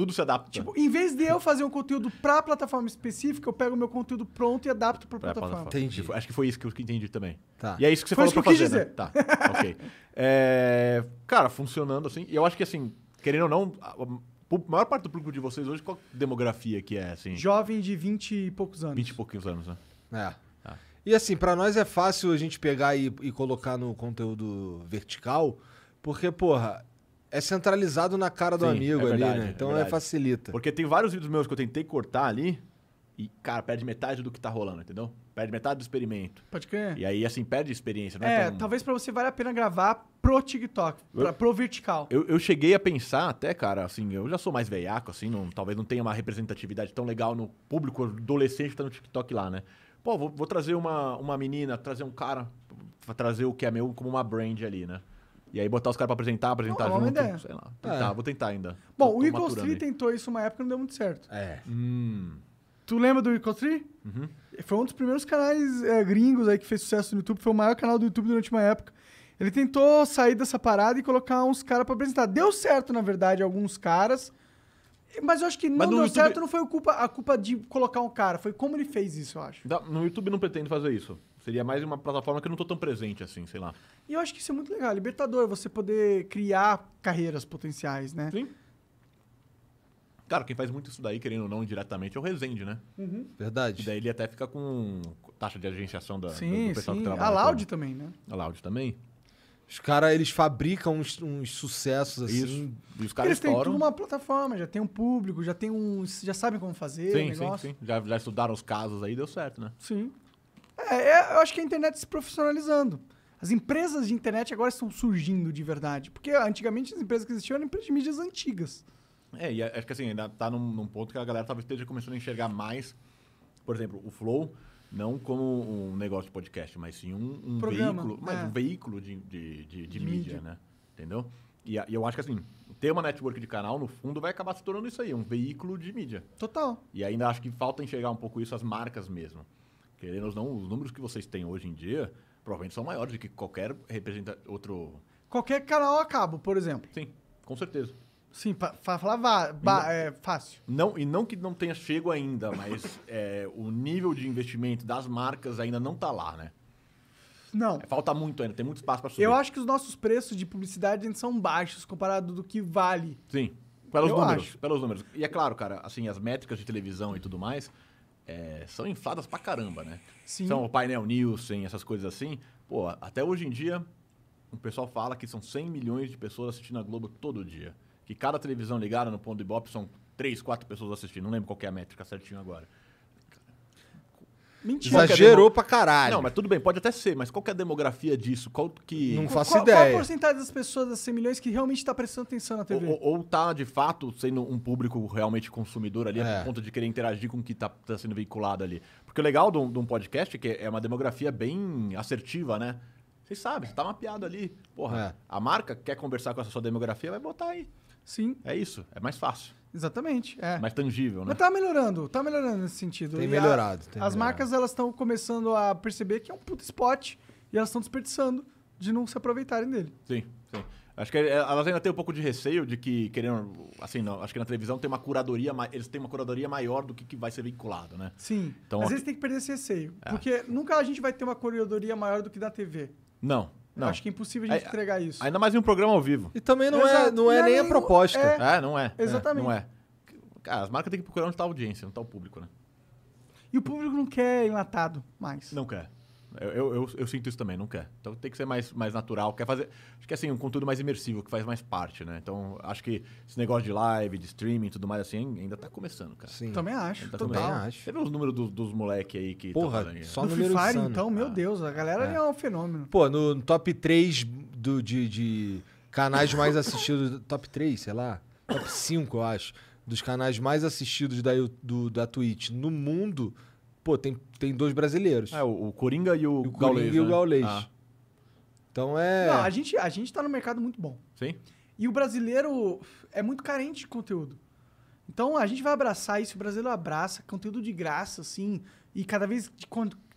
Tudo se adapta. Tipo, em vez de eu fazer um conteúdo pra plataforma específica, eu pego o meu conteúdo pronto e adapto pra, plataforma. plataforma. Entendi. Acho que foi isso que eu entendi também. Tá. E é isso que você foi falou pra fazer, né? Tá, ok. É, cara, funcionando assim. E eu acho que assim, querendo ou não, a maior parte do público de vocês hoje, qual demografia que é assim? Jovem de 20 e poucos anos. 20 e pouquinhos anos, né? É. Ah. E assim, para nós é fácil a gente pegar e, e colocar no conteúdo vertical, porque, porra, é centralizado na cara do Sim, amigo é ali, né? É então é, facilita. Porque tem vários vídeos meus que eu tentei cortar ali e, cara, perde metade do que tá rolando, entendeu? Perde metade do experimento. Pode crer. E aí, assim, perde experiência, não é? É, tão... talvez para você vale a pena gravar pro TikTok, eu, pra, pro vertical. Eu, eu cheguei a pensar até, cara, assim, eu já sou mais veiaco, assim, não, talvez não tenha uma representatividade tão legal no público adolescente que tá no TikTok lá, né? Pô, vou, vou trazer uma, uma menina, trazer um cara, trazer o que é meu como uma brand ali, né? E aí botar os caras pra apresentar, apresentar não, é junto. Não sei lá. Tentar, é. vou tentar ainda. Bom, tô, o Equals 3 tentou isso uma época e não deu muito certo. É. Hum. Tu lembra do Equals 3? Uhum. Foi um dos primeiros canais é, gringos aí que fez sucesso no YouTube. Foi o maior canal do YouTube durante uma época. Ele tentou sair dessa parada e colocar uns caras pra apresentar. Deu certo, na verdade, alguns caras. Mas eu acho que não deu YouTube... certo, não foi a culpa, a culpa de colocar um cara. Foi como ele fez isso, eu acho. No YouTube não pretende fazer isso. Seria mais uma plataforma que eu não estou tão presente assim, sei lá. E eu acho que isso é muito legal. É libertador, você poder criar carreiras potenciais, né? Sim. Cara, quem faz muito isso daí, querendo ou não, diretamente, é o Resende, né? Uhum. Verdade. E daí ele até fica com taxa de agenciação da, sim, do pessoal sim. que trabalha. A Loud também, né? A Loud também. Os caras, eles fabricam uns, uns sucessos assim. Isso. E os caras eles têm tudo uma plataforma, já tem um público, já tem um. já sabem como fazer. Sim, sim, sim. Já, já estudaram os casos aí, deu certo, né? Sim. É, é, eu acho que a internet se profissionalizando. As empresas de internet agora estão surgindo de verdade. Porque antigamente as empresas que existiam eram empresas de mídias antigas. É, e acho é, é que assim, ainda tá num, num ponto que a galera talvez esteja começando a enxergar mais, por exemplo, o Flow, não como um negócio de podcast, mas sim um, um veículo. Mas é. um veículo de, de, de, de, de mídia, mídia, né? Entendeu? E, e, eu acho que assim, ter uma network de canal, no fundo, vai acabar se tornando isso aí, um veículo de mídia. Total. E ainda acho que falta enxergar um pouco isso as marcas mesmo. Querendo ou não, os números que vocês têm hoje em dia provavelmente são maiores do que qualquer representa outro. Qualquer canal a cabo, por exemplo. Sim, com certeza. Sim, para falar vá, vá, não, é fácil. Não, e não que não tenha chego ainda, mas é, o nível de investimento das marcas ainda não está lá, né? Não. É, falta muito ainda, tem muito espaço para subir. Eu acho que os nossos preços de publicidade ainda são baixos comparado do que vale. Sim. Pelos Eu números, acho. pelos números. E é claro, cara, assim, as métricas de televisão e tudo mais, é, são infladas pra caramba, né? Sim. São o painel Nielsen, essas coisas assim. Pô, até hoje em dia, o pessoal fala que são 100 milhões de pessoas assistindo a Globo todo dia. Que cada televisão ligada no ponto de Ibope são 3, 4 pessoas assistindo. Não lembro qual é a métrica certinho agora. Mentira. Exagerou pra caralho. Não, mas tudo bem, pode até ser, mas qual que é a demografia disso? Qual que. Não faço qual, ideia. Qual a porcentagem das pessoas das 100 milhões que realmente tá prestando atenção na TV? Ou, ou tá, de fato, sendo um público realmente consumidor ali, é. por conta de querer interagir com o que tá, tá sendo veiculado ali. Porque o legal de um, de um podcast é que é uma demografia bem assertiva, né? Vocês sabem, você tá mapeado ali. Porra, é. a marca quer conversar com essa sua demografia, vai botar aí. Sim. É isso, é mais fácil. Exatamente, é. Mais tangível, né? Mas tá melhorando, tá melhorando nesse sentido. Tem e melhorado. A, tem as melhorado. marcas elas estão começando a perceber que é um puto spot e elas estão desperdiçando de não se aproveitarem dele. Sim, sim. Acho que é, elas ainda têm um pouco de receio de que querendo, assim, não, acho que na televisão tem uma curadoria, eles têm uma curadoria maior do que, que vai ser vinculado, né? Sim. Então, às vezes tem que perder esse receio, é. porque nunca a gente vai ter uma curadoria maior do que da TV. Não, não. Acho que é impossível de entregar isso. Ainda mais em um programa ao vivo. E também não é- Exato. é, não é, nem, a proposta. É, é não é. é. Exatamente. não é. Cara, as marcas têm que procurar onde está a audiência, onde está o público, né? E o público não quer enlatado mais. Não quer. Eu, eu, eu, eu, sinto isso também, não quer. Então tem que ser mais, mais natural, quer fazer. Acho que é assim, um conteúdo mais imersivo, que faz mais parte, né? Então, acho que esse negócio de live, de streaming e tudo mais, assim, ainda tá começando, cara. Sim. Também acho. Tá também acho. Você vê os números dos, dos aí que. Tá Porra, tá só no Free Fire, então, meu ah. Deus, a galera é. é. um fenômeno. Pô, no, no top 3 do, de, de canais mais assistidos. top 3, sei lá. Top 5, eu acho. Dos canais mais assistidos da, do, da Twitch no mundo Pô, tem, tem dois brasileiros. É, o, o Coringa e o, e o Coringa e né? o Gaulês. Ah. Então é. Não, a gente, a gente tá num mercado muito bom. Sim. E o brasileiro é muito carente de conteúdo. Então a gente vai abraçar isso, o brasileiro abraça, conteúdo de graça, assim, e cada vez de,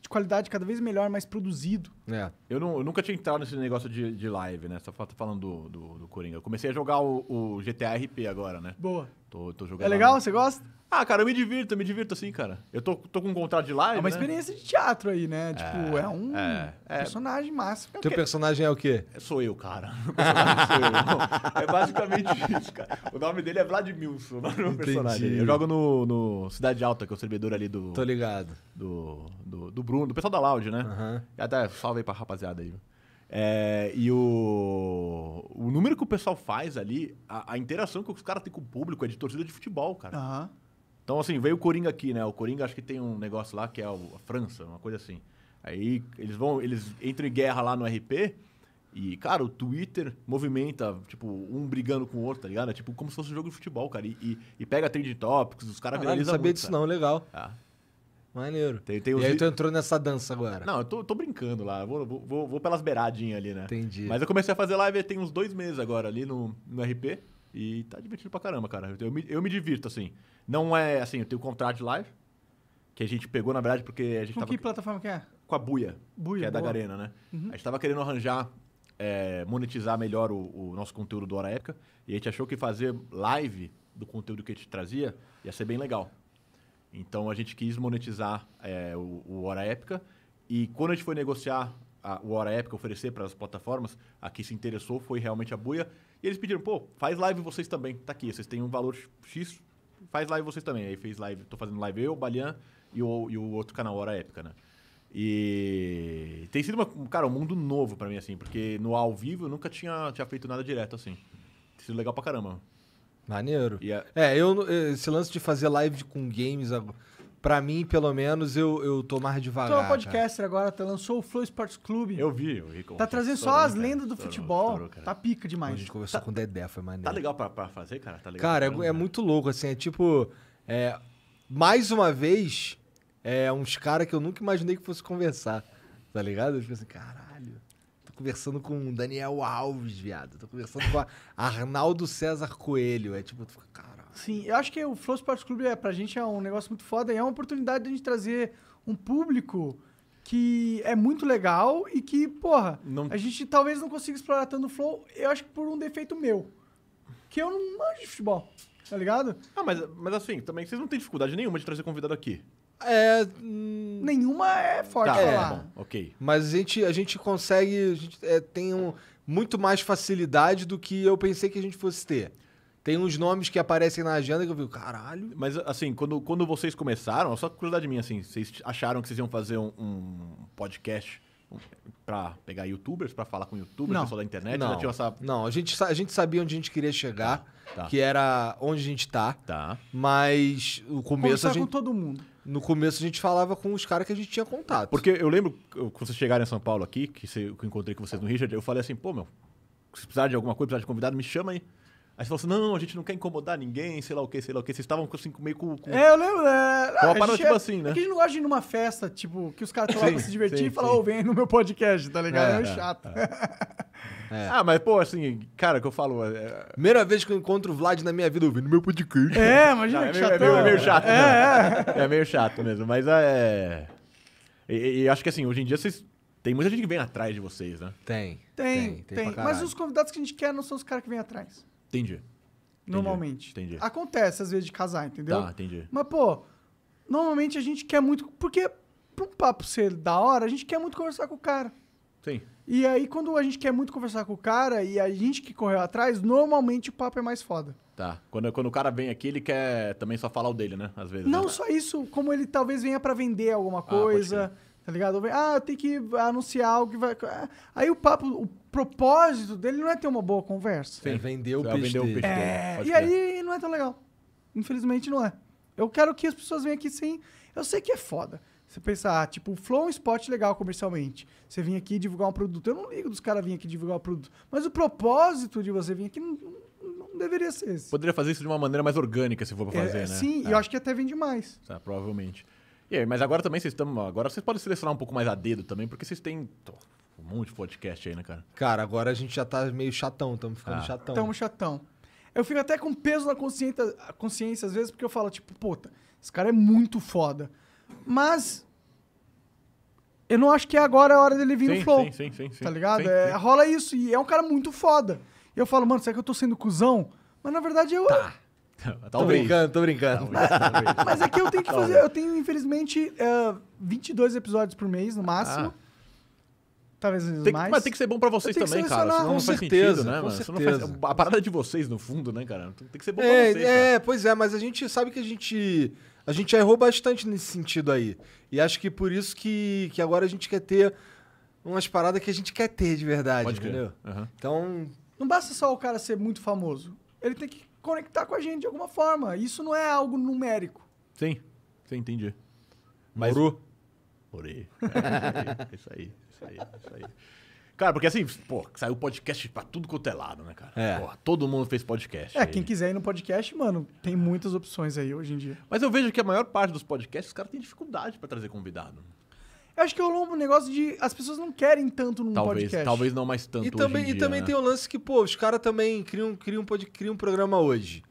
de qualidade cada vez melhor, mais produzido. É. Eu, não, eu nunca tinha entrado nesse negócio de, de live, né? Só falando do, do, do, Coringa. Eu comecei a jogar o, o GTA RP agora, né? Boa. Tô, tô jogando. É legal? Você gosta? Ah, cara, eu me divirto, eu me divirto assim, cara. Eu tô, tô com um contrato de live. É uma né? experiência de teatro aí, né? Tipo, é, tipo, é um é, é. personagem massa máximo. É Teu personagem é o quê? É, sou eu, cara. personagem sou eu. É basicamente isso, cara. O nome dele é Vladimilson, o personagem. Eu jogo no, no, Cidade Alta, que é o servidor ali do. Tô ligado. Do, do, do Bruno, do pessoal da Loud, né? Uhum. Até salve aí pra rapaziada rapaziada aí. É, e o, o número que o pessoal faz ali, a, a interação que os caras têm com o público é de torcida de futebol, cara. Então, assim, veio o Coringa aqui, né? O Coringa acho que tem um negócio lá que é a França, uma coisa assim. Aí eles vão, eles entram em guerra lá no RP e, cara, o Twitter movimenta, tipo, um brigando com o outro, tá ligado? É tipo como se fosse um jogo de futebol, cara. E, e, e pega trending topics, os caras analisam ah, viralizam. Eu não sabia muito, disso, cara. não, legal. Ah. Maneiro. Tem, tem e aí tu entrou nessa dança agora? Não, eu tô, tô brincando lá. Vou, vou, vou pelas beiradinhas ali, né? Entendi. Mas eu comecei a fazer live tem uns dois meses agora ali no, no RP. E tá divertido pra caramba, cara. Eu me, eu me divirto, assim. Não é assim, eu tenho um contrato de live. Que a gente pegou, na verdade, porque a gente Com tava. que plataforma que é? Com a Buia. Buia. Que é boa. da Garena, né? Uhum. A gente tava querendo arranjar, é, monetizar melhor o, o, nosso conteúdo do Hora Épica. E a gente achou que fazer live do conteúdo que a gente trazia ia ser bem legal. Então a gente quis monetizar é, o, o Hora Épica e quando a gente foi negociar a, o Hora Épica, oferecer para as plataformas, a que se interessou foi realmente a Buia. E eles pediram, pô, faz live vocês também, tá aqui, vocês têm um valor X, faz live vocês também. Aí fez live, tô fazendo live eu, o Balian e o, e o outro canal, Hora Épica, né? E tem sido, uma, cara, um mundo novo para mim, assim, porque no ao vivo eu nunca tinha, tinha feito nada direto, assim. Tem sido legal pra caramba. Maneiro. Yeah. É, eu, eh, esse lance de fazer live com games Pra mim, pelo menos, eu, eu tô mais devagar. Tu é um podcaster agora, tá, lançou o Flow Sports Clube. Eu vi, o Rico. Tá é trazendo só as lendas do futebol. Estourou, tá pica demais. A gente conversou tá, com o Dedé, foi maneiro. Tá legal pra, pra fazer, cara? Tá legal cara, é, é muito louco, assim. É tipo... É, mais uma vez, é uns caras que eu nunca imaginei que fosse conversar. Tá ligado? Eu fico assim, caralho. Tô conversando com o Daniel Alves, viado. Tô conversando com Arnaldo César Coelho. É tipo, tu fica, caralho. Sim, eu acho que o Flow Sports Clube é, pra gente é um negócio muito foda e é uma oportunidade de a gente trazer um público que é muito legal e que, porra, não... a gente talvez não consiga explorar tanto o Flow, eu acho que por um defeito meu. Que eu não manjo de futebol, tá ligado? Ah, mas, mas assim, também vocês não têm dificuldade nenhuma de trazer convidado aqui. É, Nenhuma é forte tá, falar. É, bom, ok. Mas a gente, a gente consegue, a gente é, tem um, muito mais facilidade do que eu pensei que a gente fosse ter. Tem uns nomes que aparecem na agenda que eu vi, caralho. Mas assim, quando, quando vocês começaram, é só curiosidade minha, assim, vocês acharam que vocês iam fazer um, um podcast pra para pegar youtubers, para falar com youtubers, não. pessoal da internet? Não, essa... não a, gente, a gente sabia onde a gente queria chegar, tá, tá. que era onde a gente tá. Tá. Mas o começo Conversar a gente... com todo mundo. No começo a gente falava com os caras que a gente tinha contato. Porque eu lembro, quando vocês chegaram em São Paulo aqui, que, você, que eu encontrei com vocês no Richard, eu falei assim, pô, meu, se precisar de alguma coisa, precisar de convidado, me chama aí. Aí você falou assim: não, a gente não quer incomodar ninguém, sei lá o que, sei lá o que. Vocês estavam assim, meio com, com. É, eu lembro. É, né? com ah, uma parada tipo é, assim, né? É que a gente não gosta de ir numa festa, tipo, que os caras estão lá pra se divertir sim, e falar, ô, oh, vem no meu podcast, tá ligado? É, é, é chato. É. Ah, mas, pô, assim, cara, que eu falo. É, é... Primeira vez que eu encontro o Vlad na minha vida, ouvindo meu podcast. É, imagina não, é que meio, é chatão, é, meio, é meio chato. É, é. é meio chato mesmo, mas é. E, e, acho que assim, hoje em dia vocês. Tem muita gente que vem atrás de vocês, né? Tem. Tem, tem. tem. tem mas os convidados que a gente quer não são os caras que vêm atrás. Entendi. Normalmente. Entendi. Acontece às vezes de casar, entendeu? Tá, entendi. Mas, pô, normalmente a gente quer muito. Porque, pra um papo ser da hora, a gente quer muito conversar com o cara. Sim. E aí, quando a gente quer muito conversar com o cara e a gente que correu atrás, normalmente o papo é mais foda. Tá. Quando, quando o cara vem aqui, ele quer também só falar o dele, né? Às vezes. Não né? só isso, como ele talvez venha para vender alguma ah, coisa. Ah, Tá ligado? Ah, eu tenho que anunciar algo que vai. Aí o papo, o propósito dele não é ter uma boa conversa. Sim. É vender o é peixe. Vender dele. É, e aí não é tão legal. Infelizmente não é. Eu quero que as pessoas venham aqui sem. Eu sei que é foda. Você pensar, ah, tipo, o Flow é um esporte legal comercialmente. Você vir aqui divulgar um produto. Eu não ligo dos caras virem aqui divulgar o um produto. Mas o propósito de você vir aqui não, não, deveria ser esse. Poderia fazer isso de uma maneira mais orgânica, se for pra é, fazer, é, né? Sim, é. eu acho que até vende mais. Tá, provavelmente. E aí, mas agora também vocês estão. Agora vocês podem selecionar um pouco mais a dedo também, porque vocês têm um monte de podcast aí, né, cara? Cara, agora a gente já tá meio chatão, estamos ficando ah. chatão. Estamos chatão. Eu fico até com peso na consciência, consciência, às vezes, porque eu falo, tipo, puta, esse cara é muito foda. Mas. Eu não acho que é agora é a hora dele vir sim, no flow. Sim, sim, sim. sim tá ligado? Sim, é, rola isso. E é um cara muito foda. E eu falo, mano, será que eu tô sendo cuzão? Mas na verdade eu. Tá. É Tô brincando, tô brincando. Mas aqui é eu tenho que fazer. Eu tenho, infelizmente, uh, é, 22 episódios por mês, no máximo. Ah. Talvez tem mais. Mas tem que ser bom pra vocês também, cara. Senão com certeza, sentido, né, com mano? Certeza. Faz, a parada de vocês, no fundo, né, cara? Tem que ser bom é, pra vocês. É, cara. pois é, mas a gente sabe que a gente. A gente errou bastante nesse sentido aí. E acho que por isso que, que agora a gente quer ter umas paradas que a gente quer ter de verdade, Pode entendeu? Uhum. Então. Não basta só o cara ser muito famoso. Ele tem que conectar com a gente de alguma forma. Isso não é algo numérico. Sim, sim, entendi. Mas... Morou? Morei. É, isso aí, isso aí, isso aí. Cara, porque assim, pô, saiu podcast pra tudo quanto é lado, né, cara? É. Porra, todo mundo fez podcast. É, aí. quem quiser ir no podcast, mano, tem muitas opções aí hoje em dia. Mas eu vejo que a maior parte dos podcasts, os caras têm dificuldade para trazer convidado. Eu acho que rolou é um negócio de. As pessoas não querem tanto num talvez, podcast. Talvez não mais tanto. E também, e também né? tem o lance que, pô, os caras também criam, criam, pode criam um programa hoje.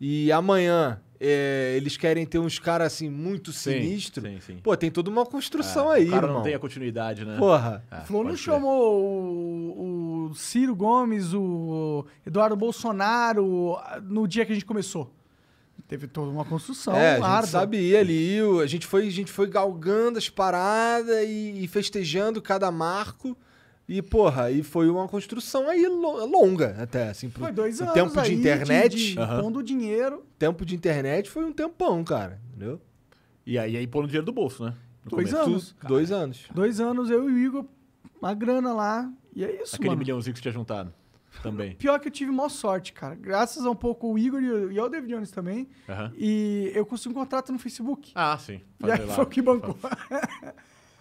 E amanhã é, eles querem ter uns caras assim muito sinistro. Sim, sim. Pô, tem toda uma construção é, aí, o cara irmão. não tem a continuidade, né? Porra. É, Flow não chamou o, o, Ciro Gomes, o Eduardo Bolsonaro no dia que a gente começou. Teve toda uma construção. É, a gente sabia ali. A gente foi, a gente foi galgando as paradas e, e, festejando cada marco. E, porra, e foi uma construção aí longa até, assim. Pro, foi dois anos tempo de internet. De, de uhum. pondo dinheiro. Tempo de internet foi um tempão, cara. Entendeu? E aí, aí pondo dinheiro do bolso, né? No dois começo, anos. Cara. Dois anos. Dois anos, eu e o Igor, uma grana lá. E é isso, Aquele mano. milhãozinho que você tinha juntado. Também. Pior que eu tive maior sorte, cara. Graças a um pouco o Igor e ao David Jones também. Uhum. E eu consegui um contrato no Facebook. Ah, sim. Fazer e aí lá. foi o que bancou.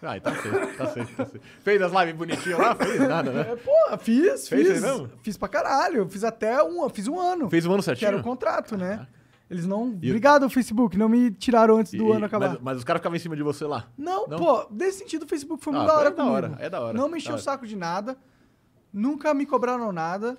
Ah, então tá certo, tá certo, tá certo. Fez as lives bonitinhas lá? Fez nada, né? É, pô, fiz, fiz. Mesmo? Fiz pra caralho. Fiz até um, fiz um ano. Fez um ano certinho? Que era o contrato, né? Eles não. E Obrigado, o Facebook. Não me tiraram antes do e, ano acabar. Mas, mas os caras ficavam em cima de você lá? Não, não? pô. Nesse sentido, o Facebook foi ah, muito da hora. É da hora, comigo. é da hora. Não me encheu o saco de nada nunca me cobraram nada.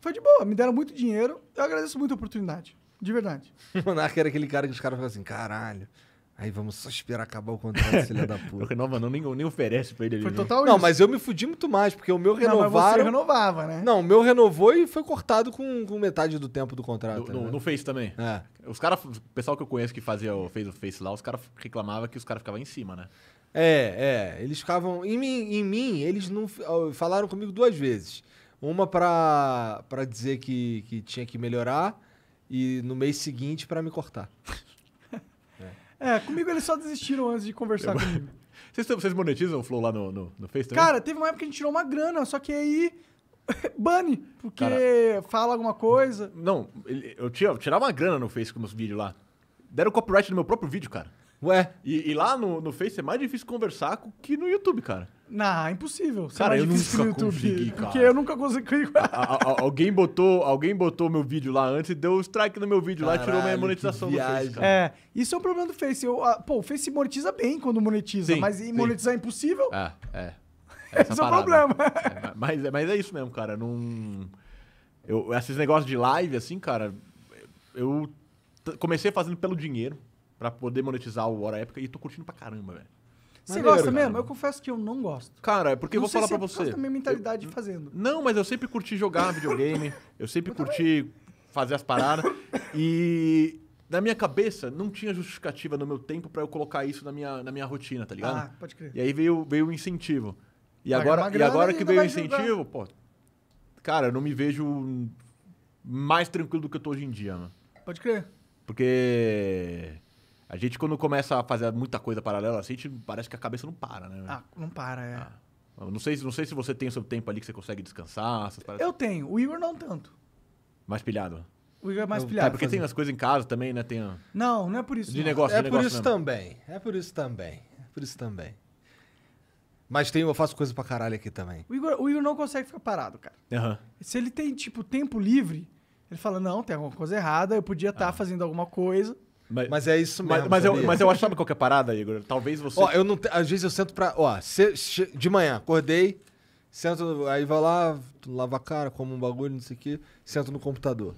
Foi de boa, me deram muito dinheiro. Eu agradeço muito a oportunidade, de verdade. O Monarca era aquele cara que os caras falam assim, caralho. Aí vamos só esperar acabar o contrato, filha da puta. O Renova não, nem, nem oferece pra ele. Foi ali, né? total né? Não, mas eu me fudi muito mais, porque o meu renovaram... Não, você renovava, né? Não, o meu renovou e foi cortado com, com metade do tempo do contrato. Do, né? no, no, Face também? É. Os caras, o pessoal que eu conheço que fazia, fez o Face lá, os caras reclamavam que os caras ficavam em cima, né? É, é. Eles ficavam. Em mim, em mim eles não falaram comigo duas vezes. Uma pra, pra dizer que, que tinha que melhorar e no mês seguinte pra me cortar. é. é, comigo eles só desistiram antes de conversar Eu... comigo. Vocês, vocês monetizam o Flow lá no, no, no Face também? Cara, teve uma época que a gente tirou uma grana, só que aí Bane, porque Cara, fala alguma coisa. Não, eu, tinha, eu tirava uma grana no Facebook nos vídeos lá. Deram copyright no meu próprio vídeo, cara. Ué. E, e lá no, no Face é mais difícil conversar com que no YouTube, cara. Não, é impossível. É cara, eu nunca consegui, cara. Porque eu nunca consegui. A, a, alguém botou, alguém botou meu vídeo lá antes e deu strike no meu vídeo Caralho, lá, tirou minha monetização do Face. Cara. É, isso é um problema do Face. Eu, a, pô, o Face monetiza bem quando monetiza, sim, mas monetizar é impossível. É, é. Esse é o problema. É, mas, é, mas é isso mesmo, cara. Não. Eu, esses negócios de live, assim, cara, eu comecei fazendo pelo dinheiro para poder monetizar o Hora Épica e tô curtindo pra caramba, velho. Você gosta mesmo? Eu confesso que eu não gosto. Cara, é porque não eu vou falar se é pra você. Eu minha mentalidade eu, fazendo. Não, mas eu sempre curti jogar videogame, eu sempre eu curti também. fazer as paradas. e na minha cabeça não tinha justificativa no meu tempo para eu colocar isso na minha, na minha rotina, tá ligado? Ah, pode crer. E aí veio, veio o incentivo. E Paga agora, e agora que veio o incentivo, pô. Cara, eu não me vejo mais tranquilo do que eu tô hoje em dia, mano. Pode crer. Porque. A gente, quando começa a fazer muita coisa paralela assim, parece que a cabeça não para, né? Ah, não para, é. Ah. Não sei, não sei se você tem o seu tempo ali que você consegue descansar. Eu tenho. O Igor não tanto. Mais pilhado? O Igor é mais pilhado. É porque fazer. tem as coisas em casa também, né? Tem a... Não, não é por isso. De não. negócio, é de negócio. É por isso mesmo. também. É por isso também. É por isso também. Mas tem, eu faço coisa pra caralho aqui também. O Igor, o Igor não consegue ficar parado, cara. Uhum. Se ele tem, tipo, tempo livre, ele fala, não, tem alguma coisa errada, eu podia estar tá ah. fazendo alguma coisa. Mas, mas é isso mesmo. Mas, mas eu, mas eu acho, sabe qual que é a parada, Igor? Talvez você. Ó, eu não. Às vezes eu sento pra. Ó, se, de manhã, acordei, sento. Aí vai lá, lava a cara, como um bagulho, não sei o quê, sento no computador.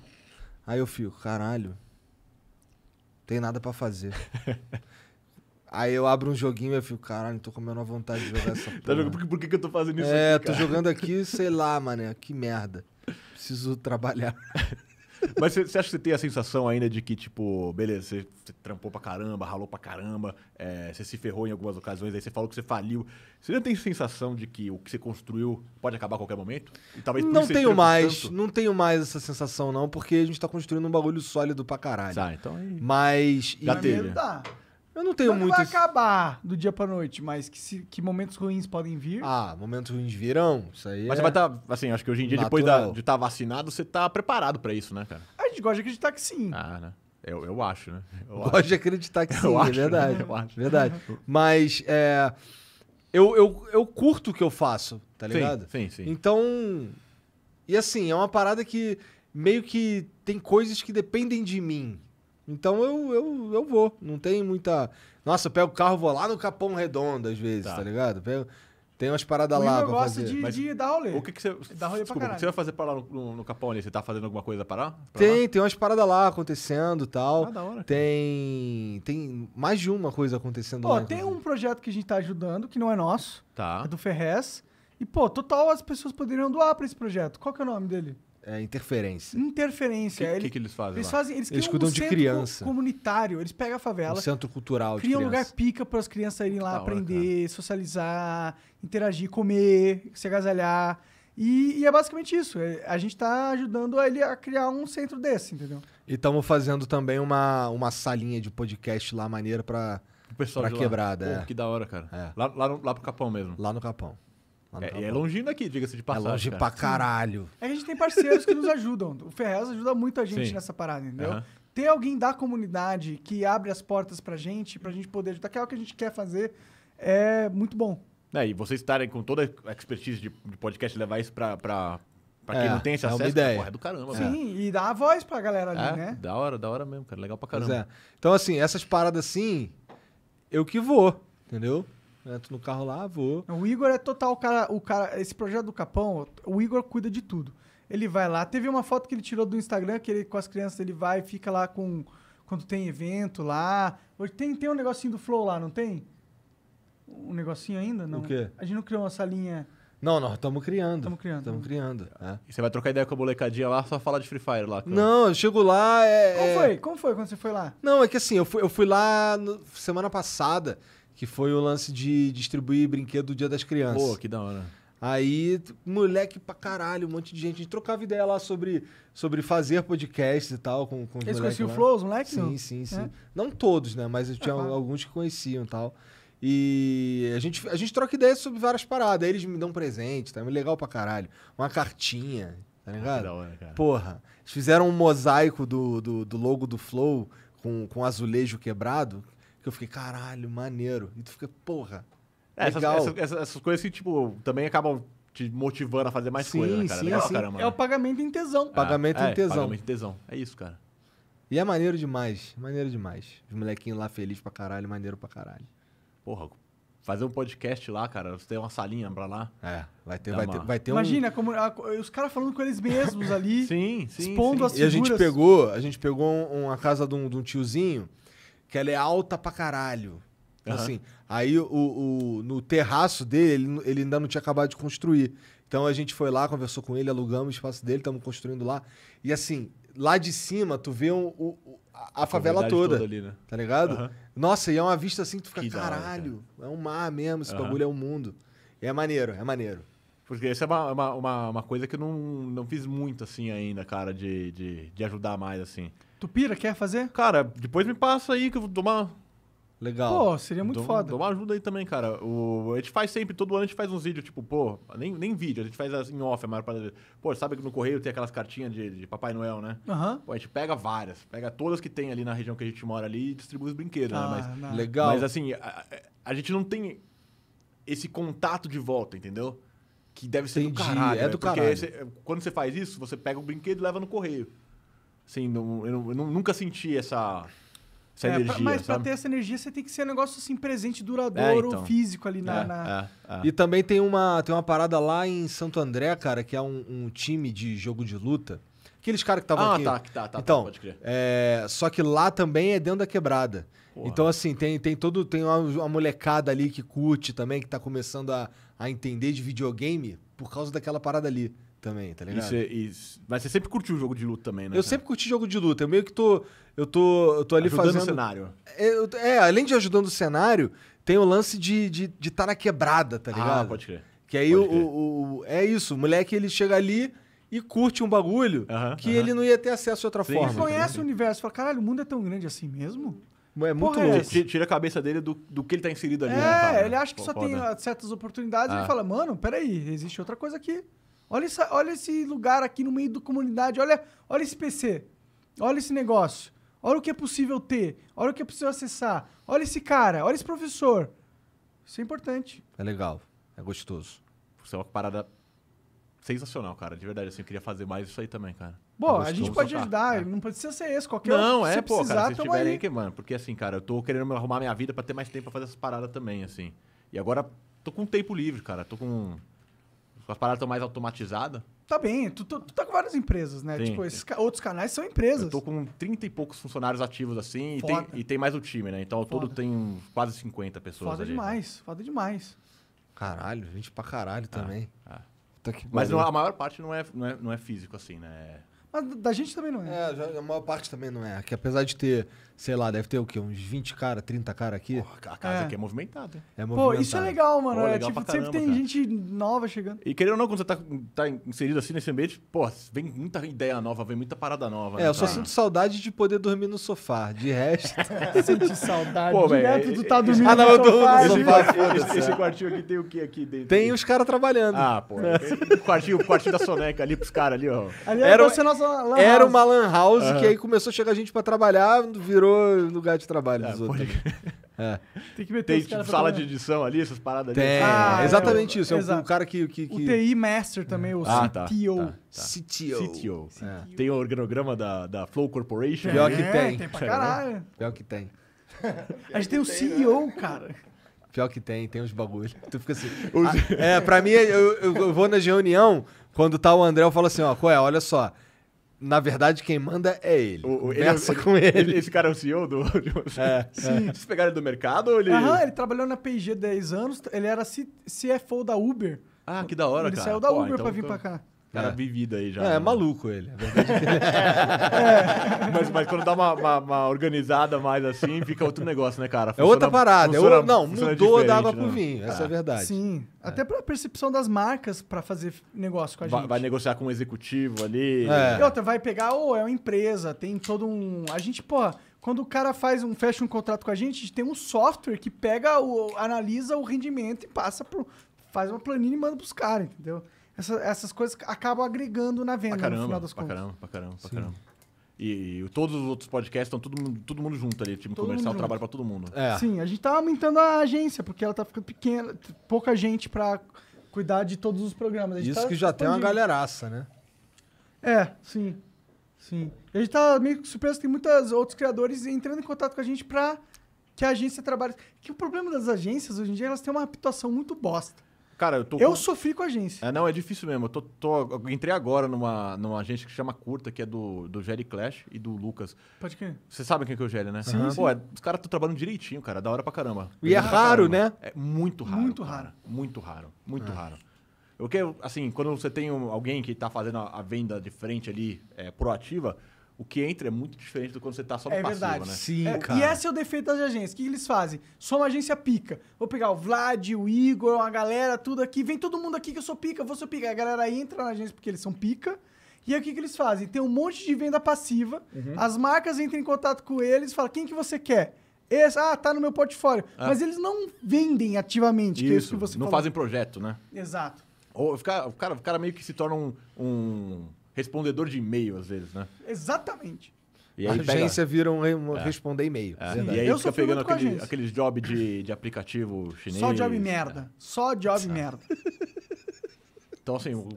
Aí eu fico, caralho. Tem nada para fazer. Aí eu abro um joguinho e eu fico, caralho, tô comendo a vontade de jogar essa tá porra. por, que, por que eu tô fazendo isso? É, aqui, tô jogando aqui, sei lá, mano, que merda. Preciso trabalhar. Mas você, acha que você tem a sensação ainda de que, tipo, beleza, você, você trampou pra caramba, ralou pra caramba, é, você se ferrou em algumas ocasiões, aí você falou que você faliu. Você ainda tem sensação de que o que você construiu pode acabar a qualquer momento? E talvez não tenho mais, tanto? não tenho mais essa sensação não, porque a gente tá construindo um bagulho sólido pra caralho. Tá, então aí... Mas... Já teve. Tá. Eu não tenho muito. Não vai acabar do dia pra noite, mas que, se, que momentos ruins podem vir. Ah, momentos ruins virão. Isso aí. Mas é você vai estar, tá, assim, acho que hoje em dia, natural. depois da, de estar tá vacinado, você tá preparado pra isso, né, cara? A gente gosta de acreditar que sim. Ah, né? Eu, eu acho, né? Eu gosto acho. de acreditar que sim, eu é acho, né? verdade. Né? Eu acho. Verdade. Mas é, eu, eu, eu curto o que eu faço, tá ligado? Sim, sim, sim. Então. E assim, é uma parada que meio que tem coisas que dependem de mim, então eu, eu, eu vou. Não tem muita. Nossa, eu pego o carro, vou lá no Capão Redondo, às vezes, tá, tá ligado? Pego... Tem umas paradas lá pra fazer. Eu gosto de, dar rolê. O que, que você. Dá rolê desculpa, pra o que você vai fazer pra lá no, no, no, Capão ali? Você tá fazendo alguma coisa pra lá? Pra tem, lá? tem umas paradas lá acontecendo e tal. Ah, da hora. Tem. Tem mais de uma coisa acontecendo Pô, lá. Tem um projeto que a gente tá ajudando, que não é nosso. Tá. É do Ferrez. E, pô, total as pessoas poderiam doar pra esse projeto. Qual que é o nome dele? É, interferência. Interferência. O que, que, que, eles fazem? Eles, fazem, eles, eles cuidam um de criança. comunitário. Eles pegam a favela. Um centro cultural. Criam um lugar pica para as crianças irem lá aprender, socializar, interagir, comer, se agasalhar. E, e, é basicamente isso. É, a gente está ajudando ele a criar um centro desse, entendeu? E estamos fazendo também uma, uma salinha de podcast lá maneira para. O quebrada, lá. É. que da hora, cara. É. Lá, lá, lá pro Capão mesmo. Lá no Capão. Ah, é, tá e é longinho daqui, diga-se de é passagem. É longe cara. pra caralho. É que a gente tem parceiros que nos ajudam. O Ferrez ajuda muito a gente Sim. nessa parada, entendeu? Uhum. Ter alguém da comunidade que abre as portas pra gente, pra gente poder ajudar, que é o que a gente quer fazer, é muito bom. É, e vocês estarem com toda a expertise de, de podcast, levar isso pra, pra, Pra quem é, não tem esse acesso, é uma ideia. Porra, é do caramba. Sim, e dar a voz pra galera ali, é, né? Da hora, da hora mesmo, cara. Legal pra caramba. É. Então, assim, essas paradas assim, eu que vou, entendeu? né? no carro lá, vou. O Igor é total cara, o cara. Esse projeto do Capão, o Igor cuida de tudo. Ele vai lá. Teve uma foto que ele tirou do Instagram, que ele com as crianças ele vai e fica lá com. Quando tem evento lá. Hoje tem, tem um negocinho do Flow lá, não tem? Um negocinho ainda? Não. O quê? A gente não criou uma salinha. Não, nós estamos criando. Estamos criando. Estamos criando. É. E você vai trocar ideia com a molecadinha lá, só falar de Free Fire lá. Não, eu chego lá. É, Como é... foi? Como foi quando você foi lá? Não, é que assim, eu fui, eu fui lá no, semana passada. Que foi o lance de distribuir brinquedo do Dia das Crianças. Pô, que da hora. Aí, moleque pra caralho, um monte de gente. A gente trocava ideia lá sobre, sobre fazer podcast e tal. Com, com Eles conheciam o Flow, os moleques? Sim, sim, sim. É. Não todos, né? Mas tinha uhum. alguns que conheciam e tal. E a gente, a gente troca ideia sobre várias paradas. Aí eles me dão um presente, tá? Legal pra caralho. Uma cartinha, tá ah, ligado? Que da hora, cara. Porra. Eles fizeram um mosaico do, do, do logo do Flow com, com azulejo quebrado. Que eu fiquei, caralho, maneiro. E tu fica, porra. É, essas, essas, essas, coisas que, tipo, também acabam te motivando a fazer mais sim, coisa, né, cara? Sim, Legal, sim. Caramba, é né? o pagamento em tesão. Ah, pagamento é, em tesão. Pagamento em tesão. É isso, cara. E é maneiro demais, maneiro demais. Os molequinhos lá felizes pra caralho, maneiro pra caralho. Porra, fazer um podcast lá, cara. Você tem uma salinha pra lá. É, vai ter, vai uma... ter, vai ter Imagina, um... como, os caras falando com eles mesmos ali. sim, sim. Expondo sim. as figuras. E a gente pegou, a gente pegou uma casa de um, de um tiozinho que ela é alta pra caralho. Uhum. Assim, aí o, o, no terraço dele, ele, ainda não tinha acabado de construir. Então a gente foi lá, conversou com ele, alugamos o espaço dele, estamos construindo lá. E assim, lá de cima, tu vê um, a, a favela toda. toda ali, né? Tá ligado? Uhum. Nossa, e é uma vista assim que tu fica, que caralho, hora, cara. é um mar mesmo, esse uhum. bagulho é um mundo. E é maneiro, é maneiro. Porque essa é uma, uma, uma, uma, coisa que eu não, não fiz muito assim ainda, cara, de, de, de ajudar mais assim. Tupira, quer fazer? Cara, depois me passa aí que eu vou tomar. Legal. Pô, seria muito dou, foda. Dá uma ajuda aí também, cara. O, a gente faz sempre, todo ano a gente faz uns vídeos, tipo, pô, nem, nem vídeo, a gente faz em off, a maior parte Pô, sabe que no correio tem aquelas cartinhas de, de Papai Noel, né? Uhum. Pô, a gente pega várias, pega todas que tem ali na região que a gente mora ali e distribui os brinquedos, né? ah, né? Mas, legal. Mas assim, a, a gente não tem esse contato de volta, entendeu? Que deve ser Entendi, do caralho. É né? do Porque caralho. Você, quando você faz isso, você pega o brinquedo e leva no correio. Assim, não, eu, eu, nunca senti essa, essa é, energia. mas sabe? pra ter essa energia, você tem que ser um negócio assim, presente, duradouro, é, então. físico ali na. É, na... É, é. E também tem uma, tem uma parada lá em Santo André, cara, que é um, um time de jogo de luta. Aqueles caras que estavam ah, aqui. Ah, tá, tá, tá. Então, tá, só que lá também é dentro da quebrada. Então, assim, tem, tem todo. Tem uma, uma, molecada ali que curte também, que tá começando a, a entender de videogame por causa daquela parada ali também, tá ligado? Isso, é, isso. Mas você sempre curtiu o jogo de luta também, né? Eu sempre curti jogo de luta. Eu meio que tô. Eu tô, eu tô ali ajudando fazendo. o cenário. É, eu, é, além de ajudando o cenário, tem o lance de estar de, de tá na quebrada, tá ah, ligado? Ah, pode crer. Que aí o, o, o, É isso, o moleque ele chega ali e curte um bagulho uh -huh, que uh -huh. ele não ia ter acesso de outra Sim, forma. Ele tá conhece o universo, fala, caralho, o mundo é tão grande assim mesmo? É muito Porra, é louco. Tira, tira a cabeça dele do, do que ele tá inserido ali. Né, é, né? ele acha que só Foda. tem certas oportunidades. Ah. Ele é. fala, mano, peraí, existe outra coisa aqui. Olha, essa, olha esse lugar aqui no meio da comunidade. Olha, olha esse PC. Olha esse negócio. Olha o que é possível ter. Olha o que é possível acessar. Olha esse cara. Olha esse professor. Isso é importante. É legal. É gostoso. Isso é uma parada sensacional, cara. De verdade, assim, eu queria fazer mais isso aí também, cara. Bom, é a gente pode tá? ajudar, é. não precisa ser esse, qualquer Não, é, pô, precisar, cara, se tiverem que, mano, porque assim, cara, eu tô querendo arrumar minha vida para ter mais tempo pra fazer essas paradas também, assim. E agora tô com tempo livre, cara, tô com... As paradas estão mais automatizadas. Tá bem, tu, tu, tu, tá com várias empresas, né? Sim, tipo, sim. esses outros canais são empresas. Eu tô com 30 e poucos funcionários ativos assim, e tem, e tem, mais o time, né? Então ao todo tem quase 50 pessoas foda ali. Né? demais, foda demais. Caralho, gente pra caralho ah, também. Ah, ah. Mas não, a maior parte não é, não é, não é físico assim, né? É mas da gente também não é. É, a maior parte também não é. Que apesar de ter sei lá, deve ter o quê? Uns 20 cara, 30 cara aqui. Porra, a casa é. aqui é movimentada. É movimentada. Pô, isso é legal, mano. Pô, é legal tipo, sempre tem cara. gente nova chegando. E querendo ou não, quando você tá, tá inserido assim nesse ambiente, pô, vem muita ideia nova, vem muita parada nova. É, né, eu só sinto saudade de poder dormir no sofá. De resto. Sente saudade. Pô, direto véio, tá é, é, dormindo ah, não, no, eu sofá, no né? sofá. Esse, esse, quartinho aqui tem o que aqui dentro? Tem os caras trabalhando. Ah, pô. É. Quartinho, o quartinho da soneca ali pros caras ali, ó. Ali era, era, nossa lan house. era uma lan house uhum. que aí começou a chegar gente pra trabalhar, virou virou lugar de trabalho é, dos outros. É. Tem que meter Tem tipo, sala de edição ali, essas paradas Tem. Ah, ah, é, exatamente isso. É um o, cara que, que, que, O TI Master também, é. o ah, tá, CTO. Tá, tá, tá. CTO. CTO. É. Tem o organograma da, da Flow Corporation. Pior que é, tem. tem pra caralho. Pior que tem. A gente tem o CEO, cara. Pior que tem, tem uns bagulho. Tu fica assim. Os... Ah, é, pra mim, eu, eu, vou na reunião, quando tá o André, eu falo assim: ó, qual é? Olha só na verdade, quem manda é ele. O, é Conversa ele, com ele. Esse cara é o CEO do. É, é. Sim. É. Vocês pegaram ele do mercado ou ele. Aham, ele trabalhou na PG 10 anos, ele era CFO da Uber. Ah, que da hora, ele cara. Ele saiu da Pô, Uber então, pra vir então... pra cá. Cara é. vivido aí já. É, né? é maluco ele. É, é. Mas, mas quando dá uma, uma, uma, organizada mais assim, fica outro negócio, né, cara? Funciona, é outra parada. É funciona, não, mudou da água né? pro vinho. Essa é a tá. verdade. Sim. É. Até pra percepção das marcas para fazer negócio com a gente. Vai, negociar com um executivo ali. É. E outra, vai pegar, ou oh, é uma empresa, tem todo um. A gente, pô, quando o cara faz um fecha um contrato com a gente, a gente tem um software que pega o analisa o rendimento e passa pro faz uma planilha e manda pros caras, entendeu? Essa, essas coisas acabam agregando na venda, caramba, no final das pra Caramba, pra caramba, pra Sim. caramba. E, e, todos os outros podcasts estão todo mundo, todo mundo junto ali. Time tipo, comercial trabalho para todo mundo. É. Sim, a gente tá aumentando a agência, porque ela tá ficando pequena, pouca gente para cuidar de todos os programas. Isso tá que já tem uma galeraça, né? É, sim. Sim. a gente tá meio surpreso, tem muitos outros criadores entrando em contato com a gente para que a agência trabalhe. Que o problema das agências hoje em dia, elas têm uma reputação muito bosta. Cara, eu tô. Eu com... sofri com a agência. É, não, é difícil mesmo. Eu tô, tô... Eu entrei agora numa, numa agência que chama Curta, que é do, do Jerry Clash e do Lucas. Pode crer. Você sabe quem que é o Jerry, né? Sim. Uhum. Pô, é, os caras estão trabalhando direitinho, cara. Da hora pra caramba. E é raro, né? É muito raro. Muito raro. Cara. Muito raro. Muito é. raro raro. que assim, quando você tem um, alguém que tá fazendo a, a venda de frente ali é, proativa o que entra é muito diferente do quando você está só no é passivo, verdade. né? Sim, é, cara. E esse é o defeito das agências. O que eles fazem? Sou uma agência pica. Vou pegar o Vlad, o Igor, uma galera, tudo aqui. Vem todo mundo aqui que eu sou pica, eu vou ser pica. A galera entra na agência porque eles são pica. E aí o que, que eles fazem? Tem um monte de venda passiva. Uhum. As marcas entram em contato com eles e falam, quem que você quer? Esse, ah, tá no meu portfólio. É. Mas eles não vendem ativamente. Isso, que é isso que não falou. fazem projeto, né? Exato. Ou, o, cara, o, cara, o cara meio que se torna um... um respondedor de e-mail, às vezes, né? Exatamente. E aí a agência pega... viram um, é. responder e-mail. É. E aí eu fica pegando aquele, aqueles job de, de aplicativo chinês. Só job merda. É. Só job merda. Então, assim. O...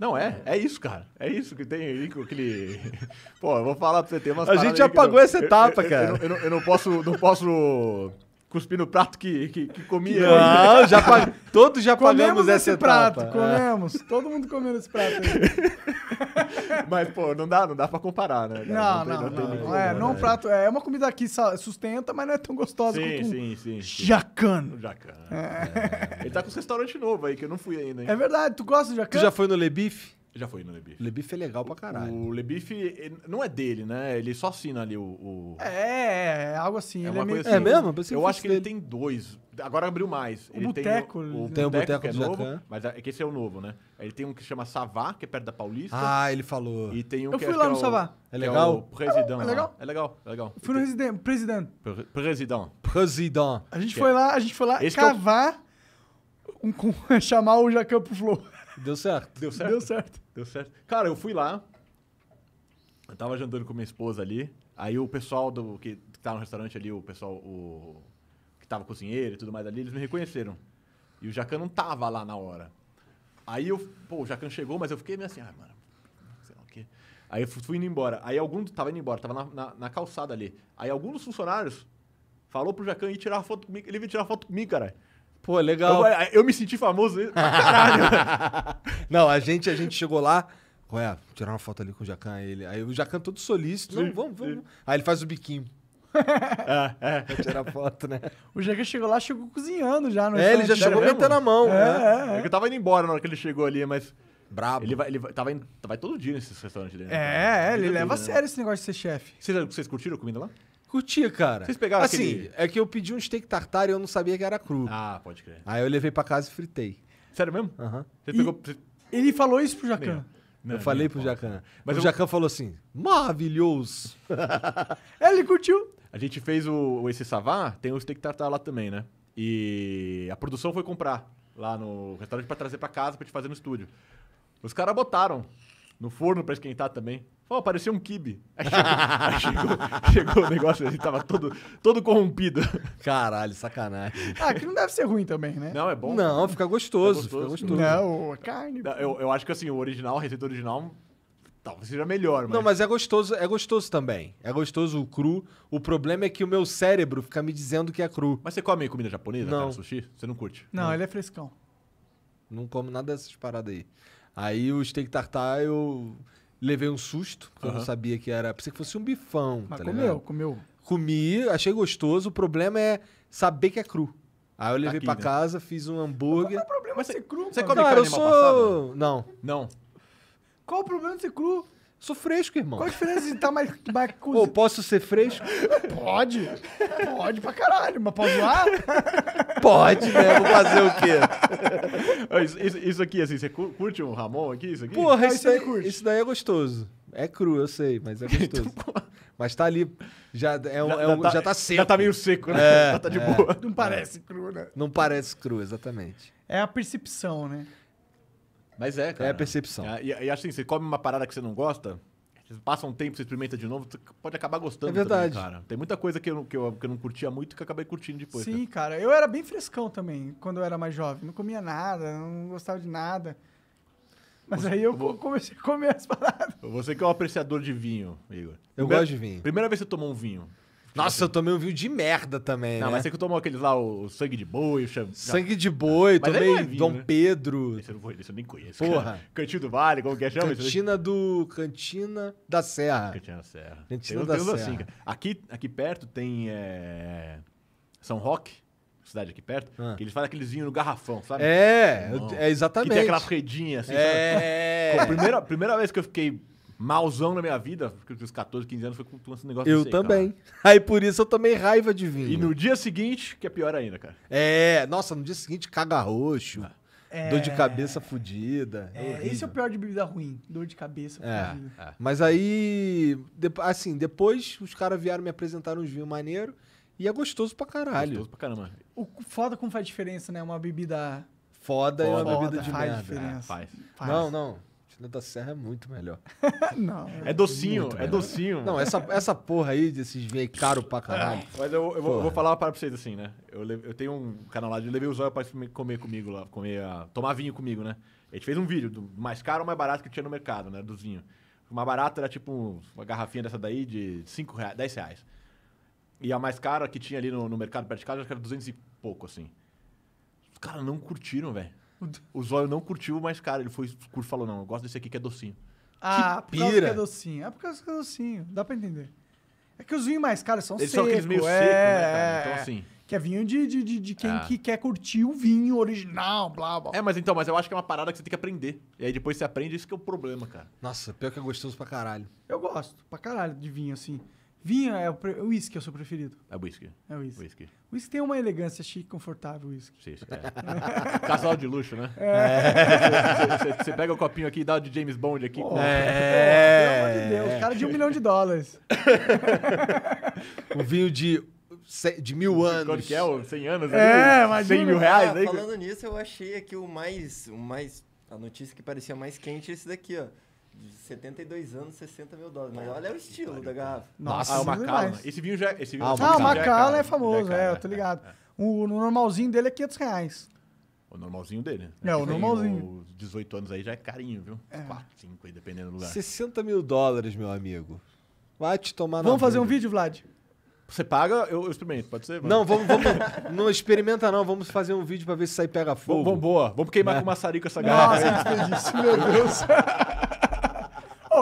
Não, é. É isso, cara. É isso que tem aí com aquele. Pô, eu vou falar pra você ter umas. A gente apagou não... essa etapa, eu, eu, cara. Eu, eu, não, eu não posso. Não posso cuspir no prato que, que, que comia. Não, já pag... todos já pagamos esse prato. É. Comemos, é. todo mundo comendo esse prato. Aí. Mas, pô, não dá, não dá pra comparar, né? Não, não, não. Tem, não, não, é, não é, não um né? prato, é uma comida que sustenta, mas não é tão gostosa sim, quanto sim, sim, sim. jacano. Jacan. É. Ele tá com esse restaurante novo aí, que eu não fui ainda. Hein? É verdade, tu gosta de jacan? Tu já foi no Le Bife? Já foi no Lebif. Lebif é legal pra caralho. O Lebif não é dele, né? Ele só assina ali o. o... É, é, é algo assim. É, é uma é coisa meio... assim. é mesmo? Eu, eu acho que dele. ele tem dois. Agora abriu mais. O ele Boteco. Tem o, o, né? tem o Boteco, que é novo, Jacan. mas é que esse é o novo, né? Ele tem um que chama Savá, que é perto da Paulista. Ah, ele falou. E tem um eu que fui lá no é Savá. É legal? É, é legal? É legal, é legal. Fui no Presidente. Presidente. Presidente. A gente foi lá, a gente foi lá cavar, um, chamar o Jacan pro Flow. Deu certo. Deu certo. Deu certo. Deu certo. Cara, eu fui lá. Eu tava jantando com minha esposa ali. Aí o pessoal do que, que tava no restaurante ali, o pessoal o, que tava cozinheiro e tudo mais ali, eles me reconheceram. E o Jacan não tava lá na hora. Aí eu, pô, o Jacan chegou, mas eu fiquei meio assim, ah, mano, sei lá o quê. Aí eu fui indo embora. Aí algum tava indo embora, tava na, na, na calçada ali. Aí algum dos funcionários falou pro Jacan ir tirar foto comigo. Ele veio tirar foto comigo, cara. Pô, legal. Eu, ah, eu me senti famoso. Caralho. não, a gente, a gente chegou lá. Ué, tirar uma foto ali com o Jacan. Ele, aí o Jacan todo solícito. Sim, vamos, vamos. Sim. Aí ele faz o biquinho. É, é. Pra tirar foto, né? O Jacan chegou lá, chegou cozinhando já. No é, ele já chegou mesmo? metendo a mão. É, né? é, é. é eu tava indo embora na hora que ele chegou ali, mas... Brabo. Ele vai, ele vai, tava indo, vai todo dia nesse restaurante dele. Né? É, né? ele, ele leva a né? sério né? esse negócio de ser chefe. Vocês, vocês curtiram a comida lá? Curtia, cara. Vocês pegaram assim, aquele... é que eu pedi um steak tartar e eu não sabia que era cru. Ah, pode crer. Aí eu levei pra casa e fritei. Sério mesmo? Aham. Uhum. Você e... pegou... Ele falou isso pro Jacan. Não, eu falei pro Jacan. Mas o eu... Jacan falou assim: maravilhoso. Ele curtiu. A gente fez o, o Esse Savá, tem o Steak Tartar lá também, né? E a produção foi comprar lá no restaurante para trazer para casa para te fazer no estúdio. Os caras botaram no forno para esquentar também. Ó, oh, parecia um kibe. Aí chegou, aí chegou, chegou, o negócio, ele tava todo, todo corrompido. Caralho, sacanagem. Ah, que não deve ser ruim também, né? Não, é bom. Não, fica gostoso. Fica gostoso. Fica gostoso. Não, a é carne. Eu, eu acho que assim, o original, a receita original, talvez seja melhor, mas... Não, mas é gostoso, é gostoso também. É gostoso o cru. O problema é que o meu cérebro fica me dizendo que é cru. Mas você come comida japonesa, não. Cara, sushi? Você não curte? Não, não, ele é frescão. Não como nada dessas paradas aí. Aí o steak tartar eu levei um susto, porque eu não sabia que era. Pensei que fosse um bifão. Mas tá comeu, ligado? comeu. Comi, achei gostoso. O problema é saber que é cru. Aí eu levei tá para né? casa, fiz um hambúrguer. É qual é o problema de ser cru? Você come não, carne sou... mal passada? Não. Não. Qual o problema de ser cru? Sou fresco, irmão. Qual a diferença de estar tá mais, mais cozido? Pô, posso ser fresco? Pode. Pode pra caralho, mas pode lá? Pode, né? Vou fazer o quê? Isso, isso, isso, aqui, assim, você curte um Ramon aqui? Isso aqui? Porra, ah, isso, daí, curte. isso daí é gostoso. É cru, eu sei, mas é então, gostoso. então, mas tá ali. Já, é um, já, é um, tá, já tá seco. Já tá meio seco, né? É, já tá de é, boa. Não parece cru, né? Não parece cru, exatamente. É a percepção, né? Mas é, cara. É a percepção. É, e, e assim, você come uma parada que você não gosta, você passa um tempo, você experimenta de novo, você pode acabar gostando. É verdade. Também, cara. Tem muita coisa que eu, que, eu, que eu não curtia muito que eu acabei curtindo depois. Sim, cara. cara. Eu era bem frescão também quando eu era mais jovem. Não comia nada, não gostava de nada. Mas você, aí eu vou... comecei a comer as paradas. Você que é um apreciador de vinho, Igor. Eu primeira, gosto de vinho. Primeira vez que você tomou um vinho, nossa, eu tomei um vinho de merda também, Não, né? mas você que tomou aqueles lá, o sangue de boi, o cham... Sangue de boi, Mas aí é tomei é vinho, Dom né? Pedro. Esse eu, não esse eu nem conheço. Porra. cara. Cantinho do Vale, como que é chama? Cantina do... Cantina da Serra. Cantina da Serra. Cantina da Serra. Assim, aqui, aqui perto tem é, São Roque, cidade aqui perto, Ah. que eles fazem aqueles vinhos no garrafão, sabe? É, Não. É, é Que tem aquela redinhas assim, é. sabe? É. Pô, primeira, primeira vez que eu fiquei malzão na minha vida, porque os 14, 15 anos foi com esse negócio Eu aí, também. Cara. Aí por isso eu tomei raiva de vinho. E no dia seguinte, que é pior ainda, cara. É, nossa, no dia seguinte caga roxo. Ah. É, dor de cabeça fodida. É, esse é o pior de bebida ruim, dor de cabeça é, fudida. é, Mas aí, de, assim, depois os caras vieram me apresentar uns vinhos maneiro e é gostoso pra caralho. Gostoso pra caramba. O foda como faz diferença, né? Uma bebida foda, é foda. e uma bebida foda. de faz Diferença. É, faz. Não, não. Filha da Serra é muito melhor. não. É, é docinho, é, é docinho. Não, essa, essa porra aí desses vinhos caro pra caralho. Ah, mas eu, eu vou, vou, falar uma parada pra vocês assim, né? Eu, eu tenho um canal lá, eu levei o Zóio pra comer comigo lá, comer, uh, tomar vinho comigo, né? A gente fez um vídeo do mais caro ou mais barato que tinha no mercado, né? Do vinho. Uma barata era tipo uma garrafinha dessa daí de 5 reais, 10 reais. E a mais cara que tinha ali no, no mercado perto de casa, acho que era 200 e pouco, assim. Os caras não curtiram, velho. O Zóio não curtiu, mais cara, ele foi curto falou, não, eu gosto desse aqui que é docinho. Ah, que pira. por causa que é docinho. É por causa que é docinho. Dá pra entender. É que os vinhos mais caros são Eles secos. são aqueles meio é, secos, né, cara? É, então, é. assim... Que é vinho de, de, de, de quem é. que quer curtir o vinho original, blá, blá. É, mas então, mas eu acho que é uma parada que você tem que aprender. E aí depois você aprende, isso que é o problema, cara. Nossa, pior que é gostoso pra caralho. Eu gosto, pra caralho, de vinho, assim. Vinho é, é o uísque, é o seu preferido. É whisky. É whisky. Whisky, whisky tem uma elegância chique, confortável, whisky. Sim, é. Casal de luxo, né? É. é. Você pega o copinho aqui e dá o de James Bond aqui. é. Pelo amor de Deus, cara de um milhão de dólares. um vinho de de mil anos. Quanto que é? anos? É, aí, imagina. Cem mil ah, reais. Ah, aí. Falando nisso, eu achei aqui o mais, o mais... A notícia que parecia mais quente é esse daqui, ó. 72 anos, 60 mil dólares. Mas olha o estilo da garrafa. Nossa, ah, o é Macala. Né? Esse vinho já. É- esse vinho ah, já, o Macala é, é, é famoso, é, eu né? tô ligado. É. O normalzinho dele é 500 reais. O normalzinho dele. Né? É, é o normalzinho. Os 18 anos aí já é carinho, viu? É. 4, 5 aí, dependendo do lugar. 60 mil dólares, meu amigo. Vai te tomar Vamos fazer vida. um vídeo, Vlad? Você paga, eu, eu experimento, pode ser? Mano. Não, vamos, vamos não experimenta não, vamos fazer um vídeo pra ver se sai pega fogo. Vamos, boa, vamos queimar é. com maçarico essa garrafa. Nossa, que desperdício, meu Deus.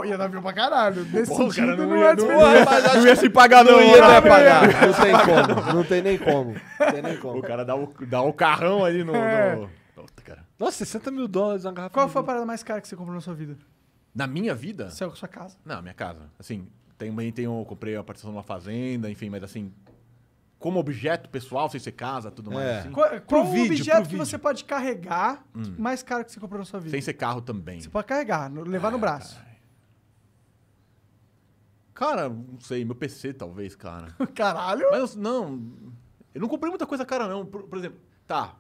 ia dar view pra caralho. desse Pô, cara, não, não, ia, é não, não ia se pagar, não. Não ia até pagar. Não tem como. Não tem nem como. tem nem como. O cara dá o, dá o carrão ali no... É. no... Nossa, cara. Nossa, 60 mil dólares na garrafa. Qual foi a parada mais cara que você comprou na sua vida? Na minha vida? Saiu sua casa. Não, minha casa. Assim, também tem eu comprei a participação de uma fazenda, enfim, mas assim, como objeto pessoal, sem ser casa, tudo mais. É. Assim. Qual, qual o vídeo, objeto que você pode carregar hum. mais caro que você comprou na sua vida? Sem ser carro também. Você pode carregar, levar é, no braço. Cara, não sei, meu PC talvez, cara. Caralho! Mas não, eu não comprei muita coisa cara, não. Por, por exemplo, tá,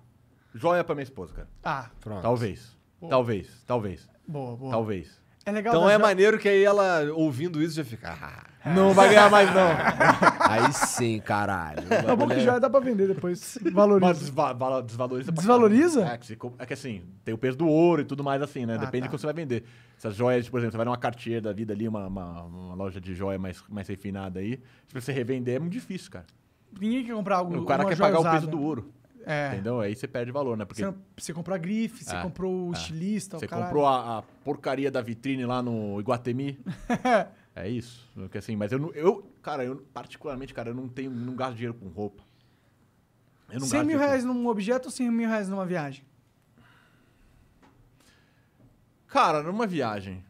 joia pra minha esposa, cara. Ah, pronto. Talvez. Boa. Talvez, talvez. Boa, boa. Talvez. É legal então é maneiro que aí ela, ouvindo isso, já fica. Ah, é. não vai ganhar mais, não. aí sim, caralho. É bom que né? já dá pra vender depois. Valoriza. Mas desva desvaloriza Desvaloriza? É que, é que, assim, tem o peso do ouro e tudo mais assim, né? Ah, Depende tá. de como você vai vender. Essas joias, por exemplo, você vai numa Cartier da vida ali, uma, uma, uma loja de joia mais, mais refinada aí. Se você revender, é muito difícil, cara. Ninguém quer comprar algo. O cara quer pagar usada. o peso do ouro. É. Entendeu? Aí você perde valor, né? Porque... Você, não, você comprou a grife, você ah. comprou o é. estilista, Você comprou a, a, porcaria da vitrine lá no Iguatemi. é isso. Porque, assim, mas eu, eu, cara, eu particularmente, cara, eu não tenho, não gasto dinheiro com roupa. Eu não 100 mil reais com... num objeto ou 100 mil reais numa viagem? Cara, numa viagem.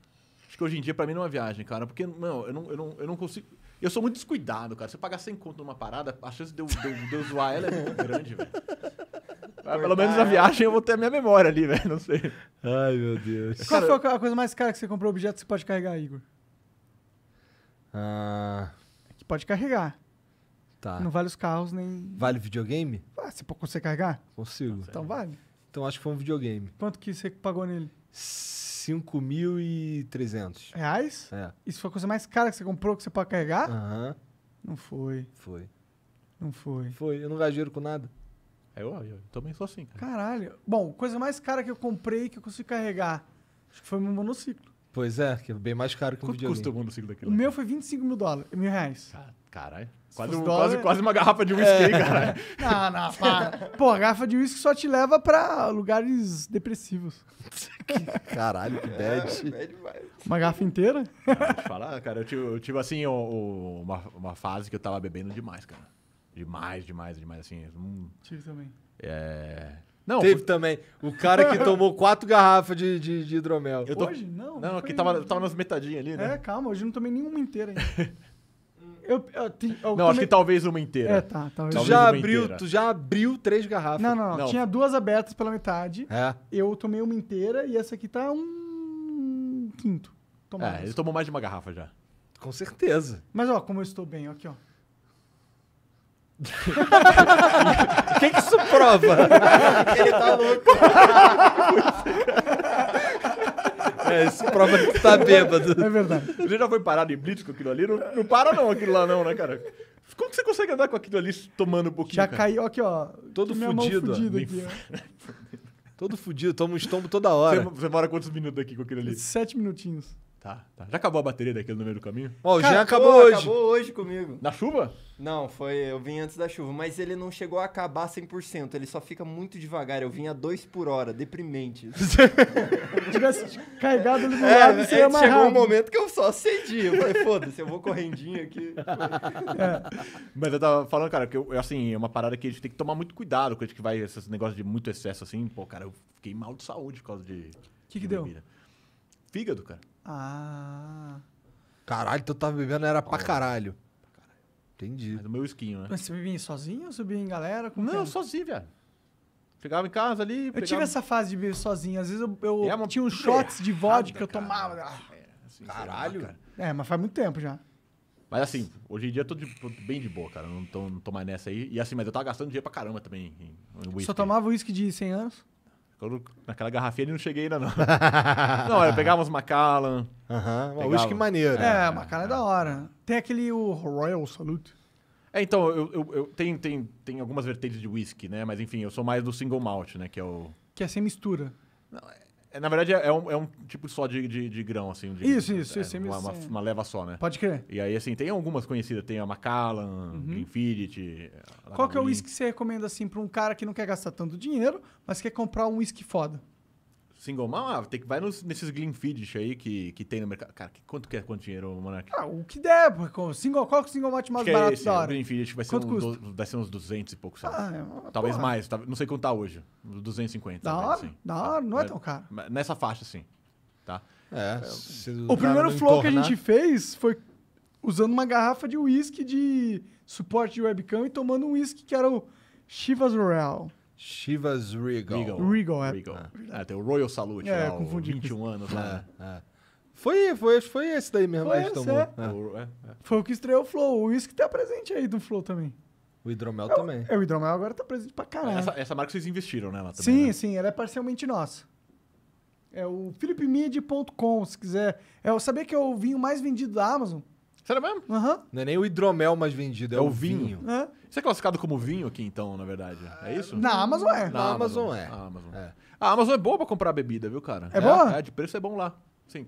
Acho que hoje em dia, pra mim, não é uma viagem, cara. Porque, não, eu não, eu não, eu não consigo. Eu sou muito descuidado, cara. Se eu pagar 100 conto numa parada, a chance de eu, de, de eu zoar ela é muito grande, velho. Ah, pelo menos na viagem eu vou ter a minha memória ali, velho. Não sei. Ai, meu Deus. Qual cara, foi a coisa mais cara que você comprou objeto que você pode carregar, Igor? Ah. Que pode carregar. Tá. Não vale os carros nem. Vale videogame? Ah, você consegue carregar? Consigo. Então vale. Então acho que foi um videogame. Quanto que você pagou nele? 5.300. Reais? É. Isso foi a coisa mais cara que você comprou que você pode carregar? Aham. Não foi. Foi. Não foi. Foi. Eu não gasto com nada. É, eu, eu também sou assim, cara. Caralho. Bom, coisa mais cara que eu comprei que eu consegui carregar. Acho que foi meu monociclo. Pois é, que é bem mais caro que um Quanto custa o monociclo daquele? O meu foi 25 mil dólares, mil reais. Caralho. Quase, dólar... quase, quase uma garrafa de uísque é. aí, cara. Não, não, para. Pô, a garrafa de uísque só te leva pra lugares depressivos. Caralho, que bad. É, é uma garrafa inteira? Cara, te falar, cara, eu tive, eu tive assim, o, uma, uma fase que eu tava bebendo demais, cara. Demais, demais, demais, assim. Hum. Tive também. É... Não, Teve foi... também. O cara que tomou quatro garrafas de, de, de hidromel. Eu tô... Hoje? Não. Não, é que tava, tava nas metadinhas ali, né? É, calma, hoje não tomei nenhuma inteira ainda. Eu, eu, eu, não, acho que talvez uma inteira. É, tá, talvez. Tu já, abriu, tu já abriu três garrafas. Não, não, não, não. Tinha duas abertas pela metade. É. Eu tomei uma inteira e essa aqui tá um quinto. Tomou é, ele tomou mais de uma garrafa já. Com certeza. Mas ó, como eu estou bem, aqui, ó. O que, que isso prova? ele tá louco. É, isso é prova que tu tá bêbado. É verdade. Você já foi parado em blitz com aquilo ali? Não, não para não aquilo lá não, né, cara? Como que você consegue andar com aquilo ali tomando um pouquinho? Já cara? caiu aqui, ó. Todo fudido. fudido aqui, ó. Todo fudido, toma um toda hora. Você, você mora quantos minutos aqui com aquilo ali? Sete minutinhos. Tá, tá. Já acabou a bateria daquele no meio do caminho? Ó, o Jean acabou, acabou hoje. Acabou hoje comigo. Na chuva? Não, foi. Eu vim antes da chuva, mas ele não chegou a acabar 100%. Ele só fica muito devagar. Eu vim a 2 por hora. Deprimente. Se tivesse carregado no é, lado, seria é, Chegou um momento que eu só acendi. Eu falei, foda-se, eu vou correndinho aqui. É. Mas eu tava falando, cara, que eu, assim, é uma parada que a gente tem que tomar muito cuidado com a gente que vai esses negócios de muito excesso assim. Pô, cara, eu fiquei mal de saúde por causa de. O que, que de deu? Bebida. Fígado, cara. Ah. Caralho, então tu tava bebendo era pra caralho. Entendi. Mas do é meu esquinho, né? Mas você vivia sozinho ou você em galera? Como Não, era? sozinho, velho. Chegava em casa ali. Eu pegava... tive essa fase de viver sozinho. Às vezes eu, eu É uma tinha uns shots de vodka que eu tomava. Ah, é, Assim, Caralho. cara. É, mas faz muito tempo já. Mas assim, hoje em dia eu tô, de- bem de boa, cara. Não tô, não tô mais nessa aí. E assim, mas eu tava gastando dinheiro pra caramba também. em- em whisky. Só tomava uísque de 100 anos? Todo, naquela garrafinha eu não cheguei ainda, não. não, eu pegava uns Macallan. Aham, uhum, maneiro. É, o Macallan é, é da hora. Tem aquele o Royal Salute. É, então, eu, eu, eu tem, tem, tem algumas vertentes de whisky, né? Mas enfim, eu sou mais do single malt, né? Que é o. Que é sem mistura. Não, é, é, na verdade, é, é um, é um tipo só de, de, de grão, assim. De, isso, isso, é, isso. É uma, uma, uma, leva só, né? Pode crer. E aí, assim, tem algumas conhecidas. Tem a Macallan, uhum. Infinity... Qual que é o uísque que você recomenda, assim, pra um cara que não quer gastar tanto dinheiro, mas quer comprar um uísque foda? Single mal Ah, tem que vai nos, nesses Glenfiddich aí que, que tem no mercado. Cara, que, quanto que é quanto dinheiro, Monark? Ah, o que der. Com single, qual que é o single malt mais Acho é barato é esse, da hora? Glenfiddich vai, ser um, do, vai ser uns 200 e pouco, sabe? Ah, é Talvez porra. mais. Não sei quanto tá hoje. 250. Da hora, assim. da hora. Não é tão caro. Nessa faixa, sim. Tá? É. é o primeiro flow que a gente fez foi usando uma garrafa de uísque de suporte de webcam e tomando um uísque que era o Chivas Royale. Chivas Regal. Regal, Regal é. Regal. Ah. É, tem o Royal Salute é, lá, 21 com... anos é, lá. Ah, ah. Foi, foi, foi esse daí mesmo foi tomou. É. é. Foi o que estreou o Flow. O uísque tá presente aí do Flow também. O hidromel é, também. É, o hidromel agora tá presente pra caralho. Essa, essa marca vocês investiram nela também, Sim, né? sim. Ela é parcialmente nossa. É o philipmid.com, se quiser. É, eu sabia que é o vinho mais vendido da Amazon. Sério mesmo? Aham. Não é nem o hidromel mais vendido, é, é o vinho. É. Isso é classificado como vinho aqui, então, na verdade. É isso? Na Amazon é. Na Amazon, é. A Amazon. É. A Amazon é boa pra comprar bebida, viu, cara? É, boa? É, de preço é bom lá. Sim.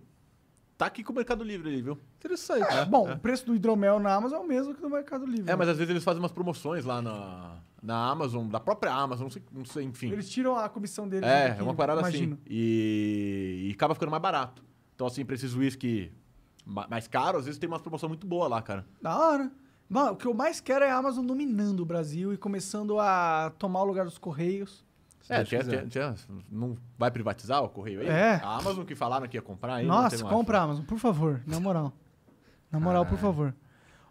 Tá aqui com o Mercado Livre ali, viu? Interessante. É, né? bom, é. o preço do hidromel na Amazon é o mesmo que no Mercado Livre. É, né? mas às vezes eles fazem umas promoções lá na, na Amazon, da própria Amazon, não sei, não sei enfim. Eles tiram a comissão deles. É, é uma parada assim. imagino. assim. E, e acaba ficando mais barato. Então, assim, pra esses whisky mais caro, às vezes tem uma promoção muito boa lá, cara. Da hora. Mano, o que eu mais quero é a Amazon dominando o Brasil e começando a tomar o lugar dos Correios. É, tinha, tinha, tinha, não vai privatizar o Correio aí? É. A Amazon que falaram que ia comprar aí. Nossa, compra a Amazon, por favor, na moral. Na moral, ah. por favor.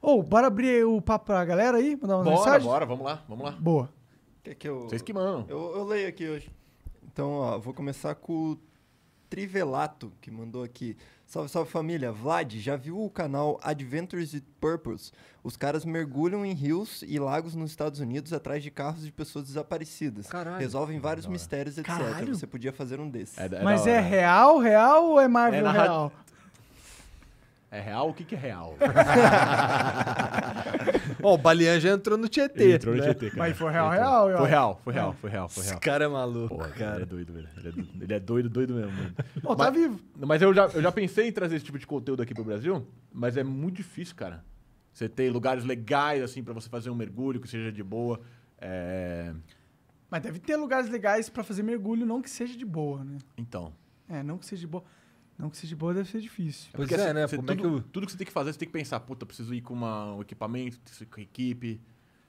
Ou, oh, bora abrir o papo pra galera aí? Mandar umas bora, Bora, vamos lá, vamos lá. Boa. Que que eu, Vocês que mandam. Eu, eu leio aqui hoje. Então, ó, vou começar com o Trivelato, que mandou aqui. Salve, salve família! Vlad, já viu o canal Adventures with Purpose? Os caras mergulham em rios e lagos nos Estados Unidos atrás de carros de pessoas desaparecidas. Caralho. Resolvem vários mistérios, etc. Caralho. Você podia fazer um desses. É é Mas é real, real ou é Marvel É real? É real? O que, que é real? Ó, o Balian já entrou no Tietê. Ele entrou no né? Tietê, cara. Mas foi real, real, real. Foi real, foi real, foi real, foi real. Esse cara é maluco, Pô, é cara. Ele é doido, velho. Ele é doido, doido, mesmo. Mano. Bom, tá mas, tá vivo. Mas eu já, eu já pensei em trazer esse tipo de conteúdo aqui pro Brasil, mas é muito difícil, cara. Você tem lugares legais, assim, para você fazer um mergulho que seja de boa. É... é. Mas deve ter lugares legais para fazer mergulho, não que seja de boa, né? Então. É, não que seja de boa. Não que seja de boa, deve ser difícil. É pois é, assim, né? Você, Como é tudo, é que eu... tudo que você tem que fazer, você tem que pensar, puta, preciso ir com uma, um equipamento, com equipe.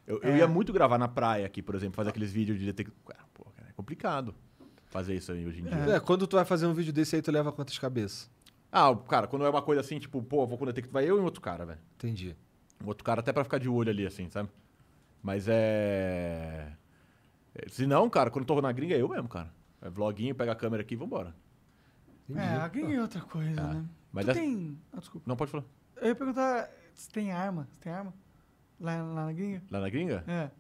Eu, é. eu, ia muito gravar na praia aqui, por exemplo, fazer aqueles vídeos de detecção. Pô, cara, é complicado fazer isso aí hoje em dia. É. é, quando tu vai fazer um vídeo desse aí, tu leva quantas cabeças? Ah, cara, quando é uma coisa assim, tipo, pô, vou com o detector, vai eu e um outro cara, velho. Entendi. Um outro cara até pra ficar de olho ali, assim, sabe? Mas é. é se não, cara, quando eu tô na gringa é eu mesmo, cara. É vloguinho, pega a câmera aqui e vambora. É, É, alguém tá. é outra coisa, ah. né? Mas tu tem... Ah, desculpa. Não, pode falar. Eu ia perguntar se tem arma. Se tem arma? Lá, lá na gringa? Lá na gringa? É.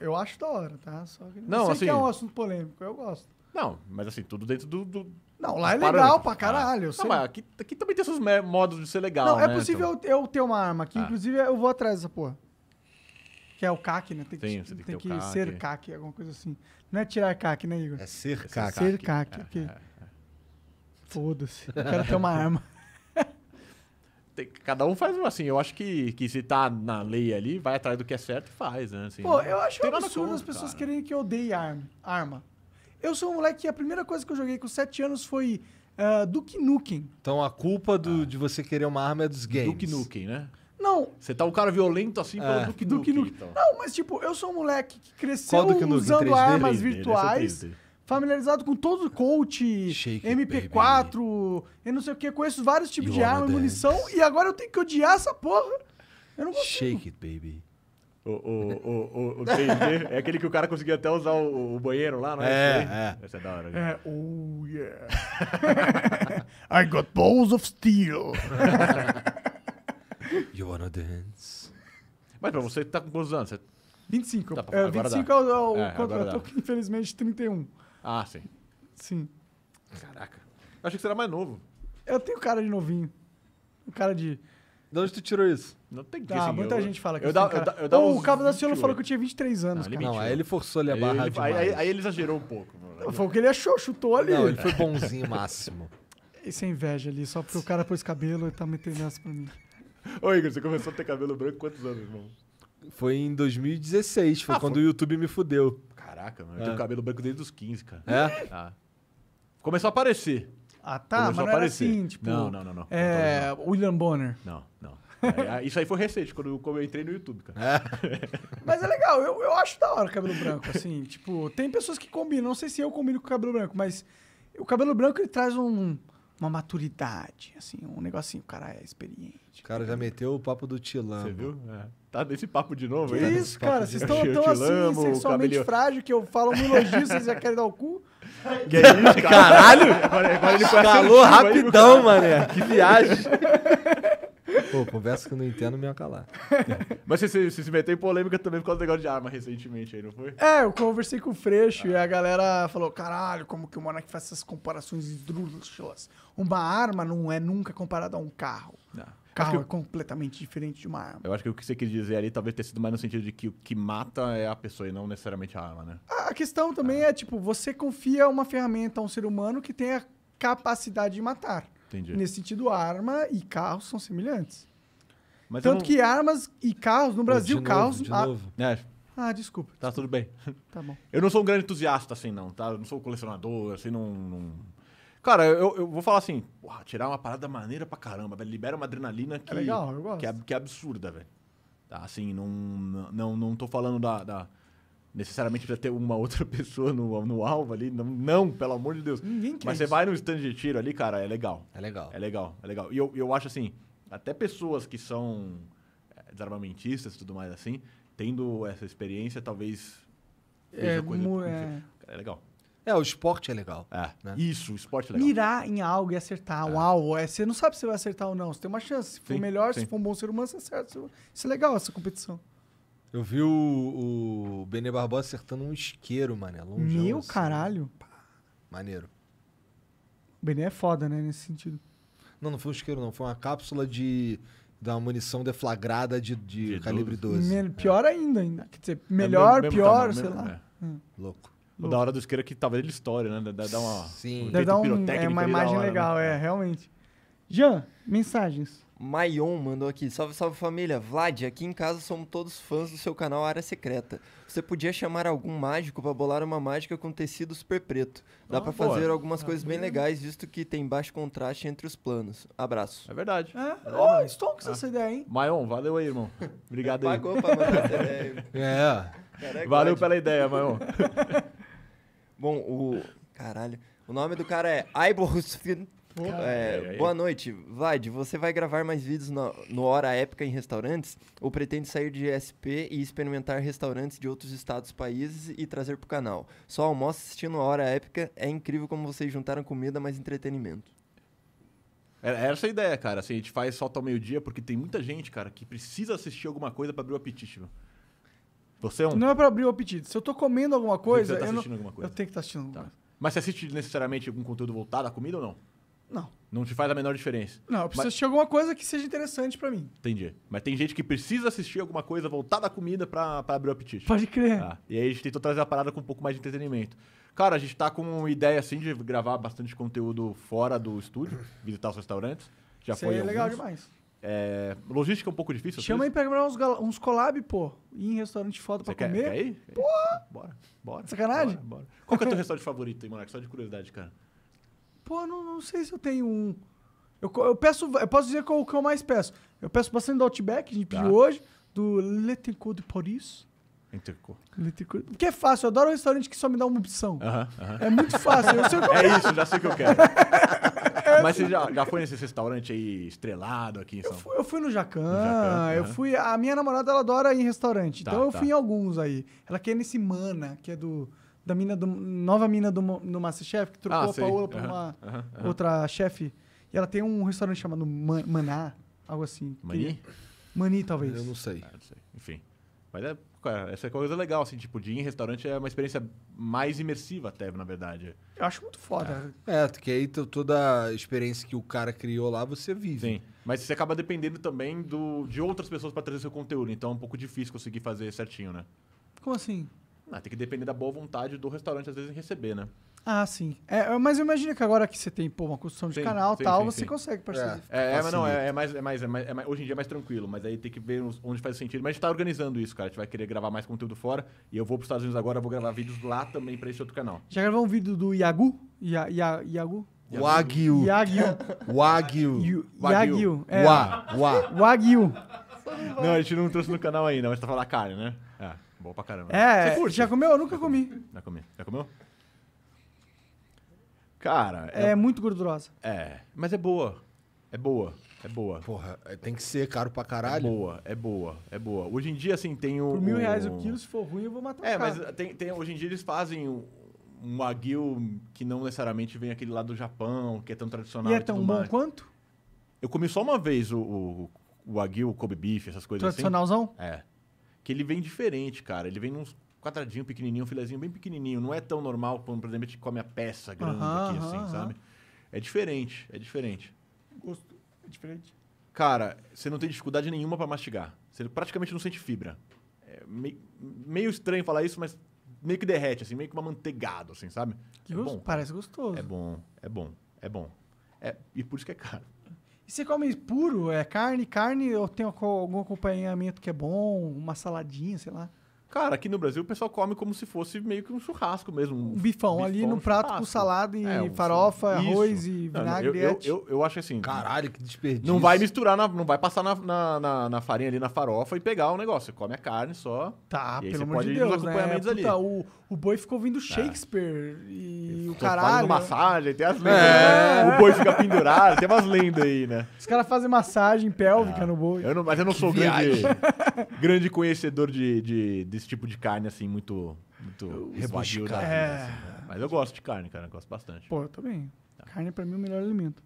Eu acho da hora, tá? Só que não, sei assim, que é assim- um assunto polêmico, eu gosto. Não, mas assim, tudo dentro do. do não, lá é legal pra ah. caralho. Ah. Não, mas aqui, aqui também tem seus modos de ser legal. Não, é né? é possível então... eu, ter uma arma aqui, ah. inclusive eu vou atrás dessa porra. Que é o CAC, né? Tem que, tem, tem tem que, que CAC. ser CAC, alguma coisa assim. Não é tirar CAC, né, Igor? É ser CAC. É ser CAC, é, ok. É. é. Foda-se. Eu quero ter uma arma. Cada um faz assim. Eu acho que, que se tá na lei ali, vai atrás do que é certo e faz, né? Assim, Pô, eu acho absurdo contra, as pessoas cara. quererem que eu odeie arma. arma. Eu sou um moleque que a primeira coisa que eu joguei com 7 anos foi uh, Duke Nukem. Então a culpa do, ah. de você querer uma arma é dos games. Duke Nukem, né? Não. Você tá um cara violento assim é. pelo Duke Nukem. Duke Nukem. Então. Não, mas tipo, eu sou um moleque que cresceu usando armas virtuais familiarizado com todo o coach, Shake MP4, baby. eu não sei o que, conheço vários tipos you de arma e munição, e agora eu tenho que odiar essa porra. Eu não consigo. Shake it, baby. O, o, o, o, D&D é aquele que o cara conseguia até usar o, o banheiro lá, não é? É, é. Essa é da hora. É, oh yeah. I got balls of steel. you wanna dance? Mas pra você, tá com quantos anos? Você... 25. Tá, é, 25 é o, é, o é, contrato, infelizmente, 31. Ah, sim. Sim. Caraca. Eu achei que você era mais novo. Eu tenho cara de novinho. Um cara de. De onde tu tirou isso? Não tem que tá, Ah, assim, muita eu- gente fala que eu eu, tenho cara... da- eu o Cabo da Ciolo falou que eu tinha 23 anos, ah, ele cara. Não, aí ele forçou ali a barra ele- aí, aí- aí ele exagerou um pouco. mano. Foi o que ele achou, chutou ali. Não, ele foi bonzinho máximo. Isso é inveja ali, só porque o cara pôs cabelo e tá metendo essa pra mim. Ô, Igor, você começou a ter cabelo branco quantos anos, irmão? Foi em 2016, foi ah, quando o YouTube me fudeu. Caraca, mano. Eu tinha é. tenho o cabelo branco desde os 15, cara. É? Ah. Começou a aparecer. Ah, tá, Começou mas não assim, tipo... Não, não, não. não. É... Não William Bonner. Não, não. É, isso aí foi recente, quando, quando eu entrei no YouTube, cara. É. mas é legal, eu, eu acho da hora o cabelo branco, assim. tipo, tem pessoas que combinam. Não sei se eu combino com o cabelo branco, mas o cabelo branco ele traz um uma maturidade, assim, um negocinho, o cara é experiente. O cara já meteu o papo do Tilamo. Você viu? É. Tá nesse papo de novo, que isso, tá cara, vocês estão tão, assim, sexualmente frágil, que eu falo um elogio, vocês já querem dar o cu. Que é isso, cara? caralho? Agora, agora ele rapidão, aí, mané. Que viagem. Pô, conversa que eu não entendo, me acalar. Mas você, você, se meteu em polêmica também por causa do negócio de arma recentemente aí, não foi? É, eu conversei com o Freixo ah. e a galera falou, caralho, como que o Monark faz essas comparações esdrúxulas? Uma arma não é nunca comparada a um carro. Carro eu, é completamente diferente de uma arma. Eu acho que o que você quis dizer ali talvez tenha sido mais no sentido de que o que mata é a pessoa e não necessariamente a arma, né? A questão também ah. é, tipo, você confia uma ferramenta a um ser humano que tem a capacidade de matar. Entendi. Nesse sentido, arma e carros são semelhantes. Mas Tanto não... que armas e carros, no Brasil, de novo, carros. De É. Ah, desculpa, desculpa. Tá tudo bem. Tá bom. Eu não sou um grande entusiasta, assim, não, tá? Eu não sou colecionador, assim, não. não... Cara, eu, eu vou falar assim, porra, tirar uma parada maneira pra caramba, velho. Libera uma adrenalina é que. É legal, eu gosto. Que é, que é absurda, velho. Tá, assim, não, não, não tô falando da, da necessariamente precisa ter uma outra pessoa no, no alvo ali. Não, não, pelo amor de Deus. Ninguém quer Mas você vai no stand de tiro ali, cara, é legal. É legal. É legal, é legal. E eu, eu acho assim, até pessoas que são eh, desarmamentistas e tudo mais assim, tendo essa experiência, talvez. É, coisa, é... é legal. É, o esporte é legal. É. Né? Isso, o esporte é legal. Mirar em algo e acertar. É. Uau, é, você não sabe se vai acertar ou não. Você tem uma chance. Se for sim, melhor, sim. se for um bom ser humano, você acerta. Isso é legal, essa competição. Eu vi o, o Benê Barbosa acertando um isqueiro, mané. Longe. Meu assim. caralho. Maneiro. O Benê é foda, né, nesse sentido. Não, não foi um isqueiro, não. Foi uma cápsula de da munição deflagrada de, de, de calibre 12. 12. É. pior é. ainda, ainda. Quer dizer, é melhor, é mesmo, pior, sei mesmo, lá. É. Hum. Louco. da hora do isqueiro é que talvez ele estoure, né? dar uma. Sim, um um, é uma imagem hora, né? legal, né? é, realmente. Jean, mensagens. Maion mandou aqui. Salve, salve família. Vlad, aqui em casa somos todos fãs do seu canal Área Secreta. Você podia chamar algum mágico para bolar uma mágica com tecido super preto. Dá ah, para fazer algumas é coisas bem legais, visto que tem baixo contraste entre os planos. Abraço. É verdade. É. é. Oh, estou com ah. essa ideia, hein? Maion, valeu aí, irmão. Obrigado aí. Pagou pra mandar ideia. É. Caraca, valeu pela ideia, Maion. Bom, o. Caralho. O nome do cara é Aiborhusfin. É, boa noite. Vlad, você vai gravar mais vídeos no, no Hora Épica em restaurantes? Ou pretende sair de SP e experimentar restaurantes de outros estados, países e trazer pro canal? Só almoça assistindo Hora Épica. É incrível como vocês juntaram comida mais entretenimento. Era é, é essa a ideia, cara. Assim, a gente faz só até o meio-dia, porque tem muita gente, cara, que precisa assistir alguma coisa para abrir o apetite, meu. Você é um. Não é para abrir o apetite. Se eu tô comendo alguma coisa. tá eu não... alguma coisa. Eu tenho que estar tá assistindo tá. alguma coisa. Mas você assiste necessariamente algum conteúdo voltado à comida ou não? Não. Não te faz a menor diferença. Não, eu preciso Mas... assistir alguma coisa que seja interessante para mim. Entendi. Mas tem gente que precisa assistir alguma coisa voltada à comida para abrir o apetite. Pode crer. Ah, e aí a gente tentou trazer a parada com um pouco mais de entretenimento. Cara, a gente tá com ideia assim de gravar bastante conteúdo fora do estúdio, visitar os restaurantes. Já Isso foi. É legal demais. É, logística é um pouco difícil. Chama aí pra gravar uns, uns collab, pô. Ir em restaurante foda Você pra quer, comer. Quer ir? Pô! Bora, bora. Sacanagem? Bora, bora. Qual que é o teu restaurante favorito, hein, moleque? Só de curiosidade, cara. Pô, não, não sei se eu tenho um. Eu, eu peço, eu posso dizer qual que eu mais peço. Eu peço bastante do Outback, a gente tá. pediu Tá. hoje, do Letencourt de Paris. Entrecô. que Porque é fácil, eu adoro um restaurante que só me dá uma opção. É muito fácil. Eu sei o que É isso, já sei o que eu quero. É Mas você assim. já, já foi nesse restaurante aí estrelado aqui em São Eu Paulo? fui, eu fui no Jacan, Jacan, eu fui. A minha namorada ela adora ir em restaurante, Tá, então eu tá. fui em alguns aí. Ela quer nesse Mana, que é do da mina do, nova mina do, do Masterchef, que trocou ah, a Paola por uma uhum. outra chefe. E ela tem um restaurante chamado Man Maná, algo assim. Mani? Que... Mani, talvez. Eu não sei. Ah, não sei. Enfim. Mas é, cara, essa coisa é legal, assim, tipo, de ir em restaurante é uma experiência mais imersiva até, na verdade. Eu acho muito foda. É, é porque aí toda a experiência que o cara criou lá, você vive. Sim, mas você acaba dependendo também do, de outras pessoas para trazer seu conteúdo, então é um pouco difícil conseguir fazer certinho, né? Como assim? Ah, tem que depender da boa vontade do restaurante, às vezes, em receber, né? Ah, sim. É, é, mas eu imagino que agora que você tem pô, uma construção de sim, canal sim, tal, sim, você consegue parceiro. É, é, é mas não, é, é, mais, é, mais, é, mais, é mais. Hoje em dia é mais tranquilo, mas aí tem que ver onde faz sentido. Mas a gente tá organizando isso, cara. A gente vai querer gravar mais conteúdo fora. E eu vou pros Estados Unidos agora, vou gravar vídeos lá também pra esse outro canal. Já gravou um vídeo do Iagu? Ia, ia, Iagu? Wagyu. Wagyu. Wagyu. É. Wagyu. Wagyu. Wagyu. Não, a gente não trouxe no canal ainda, mas tá falando a cara né? É. Bom pra caramba. Né? É, Você curte? já comeu? Eu nunca já comi. comi. Já comi. Já comeu? Cara... É, é muito gordurosa. É, mas é boa. É boa. É boa. Porra, é, tem que ser caro pra é caralho. É boa, é boa, é boa. Hoje em dia, assim, tem o. Por mil reais o quilo, se for ruim, eu vou matar É, o cara. mas tem, tem, hoje em dia eles fazem um, aguil que não necessariamente vem aquele lá do Japão, que é tão tradicional. E é tão bom mais. quanto? Eu comi só uma vez o, o, o wagyu, o Kobe beef, essas coisas Tradicionalzão? assim. Tradicionalzão? É que ele vem diferente, cara. Ele vem num quadradinho pequenininho, um filezinho bem pequenininho. Não é tão normal como, por exemplo, a gente come a peça grande aqui, assim, sabe? É diferente, é diferente. Gosto é diferente. Cara, você não tem dificuldade nenhuma para mastigar. Você praticamente não sente fibra. É meio, meio estranho falar isso, mas meio que derrete, assim, meio que uma manteigado, assim, sabe? Que é bom. Parece gostoso. É bom, é bom, é bom. É, e por isso que é caro você come puro? É carne? Carne ou tem algum acompanhamento que é bom? Uma saladinha, sei lá? Cara, aqui no Brasil o pessoal come como se fosse meio que um churrasco mesmo. Um bifão, bifão ali no um prato churrasco. com salada e é, um farofa, isso. arroz e vinagre. eu, eu, é eu, eu acho assim. Caralho, que desperdício. Não vai misturar, na, não vai passar na, na, na, na, farinha ali na farofa e pegar o negócio. Você come a carne só. Tá, pelo amor de Deus. Né? Puta, o, o boi ficou ouvindo é. Shakespeare é. e o caralho. massagem, tem as é. lendas. É. Né? O boi fica pendurado, tem umas lendas aí, né? Os caras fazem massagem pélvica é. no boi. Eu não, mas eu não que sou grande, grande conhecedor de, de, desse tipo de carne, assim, muito, muito rebaixado. Né? É. Né? Assim, né? Mas eu gosto de carne, cara, eu gosto bastante. Pô, eu também. Tá. Carne é pra mim o melhor alimento.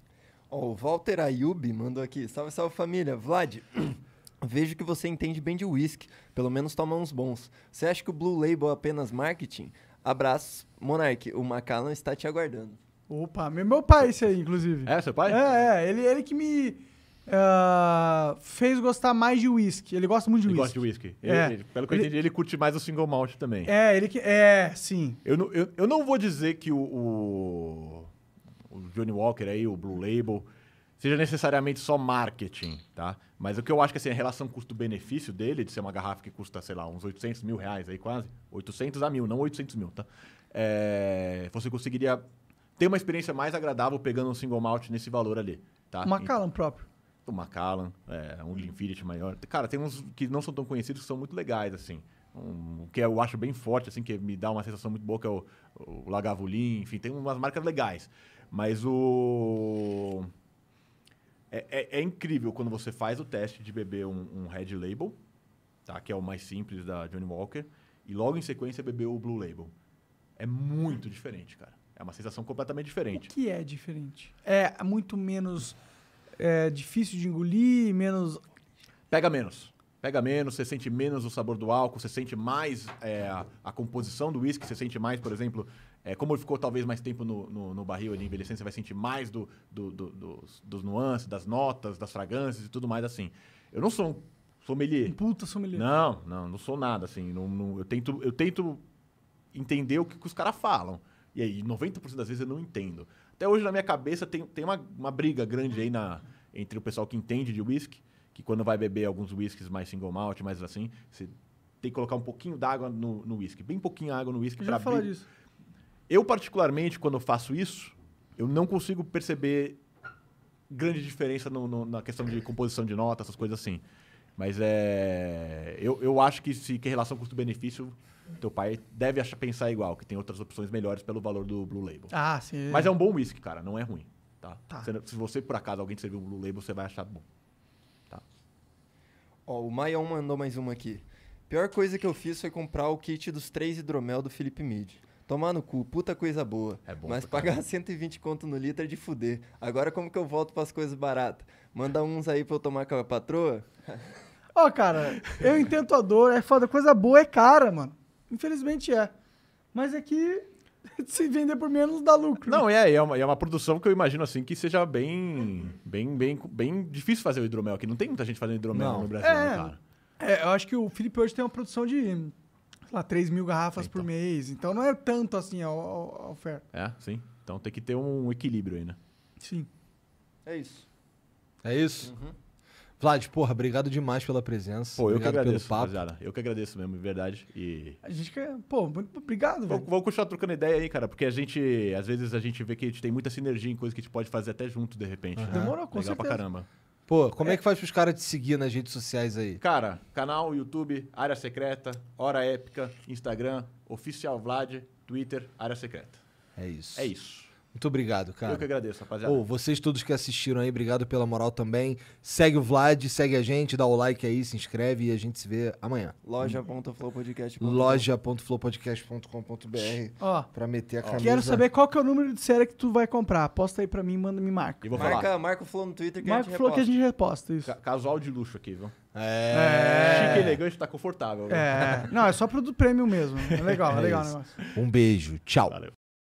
Ó, oh, o Walter Ayub mandou aqui. Salve, salve família. Vlad. Vejo que você entende bem de whisky, pelo menos toma uns bons. Você acha que o Blue Label é apenas marketing? Abraços, Monark, o Macallan está te aguardando. Opa, meu pai esse aí, inclusive. É, seu pai? É, é ele, ele que me uh, fez gostar mais de whisky. Ele gosta muito de whisky. Ele gosta de whisky. É. Ele, é. ele, pelo que eu entendi, ele curte mais o single malt também. É, ele que... É, sim. Eu, não, eu, eu não vou dizer que o, o, o Johnny Walker aí, o Blue Label seja necessariamente só marketing, tá? Mas o que eu acho que assim, a relação custo-benefício dele, de ser uma garrafa que custa, sei lá, uns 800 mil reais aí quase, 800 a mil, não 800 mil, tá? É, você conseguiria ter uma experiência mais agradável pegando um single malt nesse valor ali, tá? O Macallan próprio. O Macallan, é, um Infinity maior. Cara, tem uns que não são tão conhecidos que são muito legais, assim. Um, que eu acho bem forte, assim, que me dá uma sensação muito boa, que é o, o Lagavulin, enfim, tem umas marcas legais. Mas o... É, é, é, incrível quando você faz o teste de beber um, um, Red Label, tá? que é o mais simples da Johnny Walker, e logo em sequência beber o Blue Label. É muito diferente, cara. É uma sensação completamente diferente. O que é diferente? É muito menos é, difícil de engolir, menos. Pega menos. Pega menos, você sente menos o sabor do álcool, você sente mais é, a, a composição do whisky, você sente mais, por exemplo, é, como ele ficou talvez mais tempo no, no, no barril ali envelhecendo, você vai sentir mais do, do, do, dos, dos nuances, das notas, das fragrâncias e tudo mais assim. Eu não sou um sommelier. Um puta sommelier. Não, não, não sou nada assim. Não, não, eu, tento, eu tento entender o que, que os caras falam. E aí, 90% das vezes eu não entendo. Até hoje na minha cabeça tem, tem uma, uma briga grande aí na, entre o pessoal que entende de whisky, que quando vai beber alguns whiskies mais single malt, mais assim, você tem que colocar um pouquinho d'água no, no whisky. Bem pouquinho água no whisky já abrir, disso. Eu, particularmente, quando eu faço isso, eu não consigo perceber grande diferença no, no, na questão de composição de nota, essas coisas assim. Mas é. Eu, eu acho que se que relação custo-benefício, teu pai deve achar, pensar igual, que tem outras opções melhores pelo valor do Blue Label. Ah, sim. Mas é um bom whisky, cara, não é ruim. Tá? tá. Se, se, você, por acaso, alguém te serviu um Blue Label, você vai achar bom. Tá. Oh, o Maion mandou mais uma aqui. Pior coisa que eu fiz foi comprar o kit dos três hidromel do Felipe Mid. Tomar no cu, puta coisa boa. É bom Mas pagar caramba. 120 conto no litro é de fuder. Agora como que eu volto para as coisas baratas? Manda uns aí pra eu tomar com a patroa? Ó, oh, cara, eu entendo a dor, é foda. Coisa boa é cara, mano. Infelizmente é. Mas é que se vender por menos dá lucro. Não, é, é uma, é uma produção que eu imagino assim que seja bem, bem, bem, bem difícil fazer o hidromel aqui. Não tem muita gente fazendo hidromel Não. no Brasil, né, é, cara. É, eu acho que o Felipe hoje tem uma produção de lá, 3 mil garrafas então. por mês. Então não é tanto assim a, a, oferta. É, sim. Então tem que ter um equilíbrio aí, né? Sim. É isso. É isso? Uhum. Vlad, porra, obrigado demais pela presença. Pô, eu obrigado que agradeço, pelo papo. Cara, eu que agradeço mesmo, de verdade. E... A gente quer. Pô, muito obrigado, velho. Vamos continuar trocando ideia aí, cara, porque a gente, às vezes, a gente vê que a gente tem muita sinergia em coisas que a gente pode fazer até junto, de repente. Uhum. Né? Demorou, com Legal certeza. pra caramba. Pô, como é, é que faz pros caras te seguir nas redes sociais aí? Cara, canal, YouTube, Área Secreta, Hora Épica, Instagram, Oficial Vlad, Twitter, Área Secreta. É isso. É isso. Muito obrigado, cara. Eu que agradeço, rapaziada. Oh, vocês todos que assistiram aí, obrigado pela moral também. Segue o Vlad, segue a gente, dá o like aí, se inscreve e a gente se vê amanhã. Loja.flowpodcast.com Loja.flowpodcast.com.br Ó, pra meter a camisa. Quero saber qual que é o número de série que tu vai comprar. Posta aí pra mim, manda me marca. E vou falar. Marca, marca o Flow no Twitter que Marca a o gente Flow que a reposta. gente reposta, isso. Ca- Casual de luxo aqui, viu? É. é. Chique, elegante, tá confortável. É. Não, é só pro do prêmio mesmo. É legal, é, é legal o negócio. Um beijo, tchau. Valeu.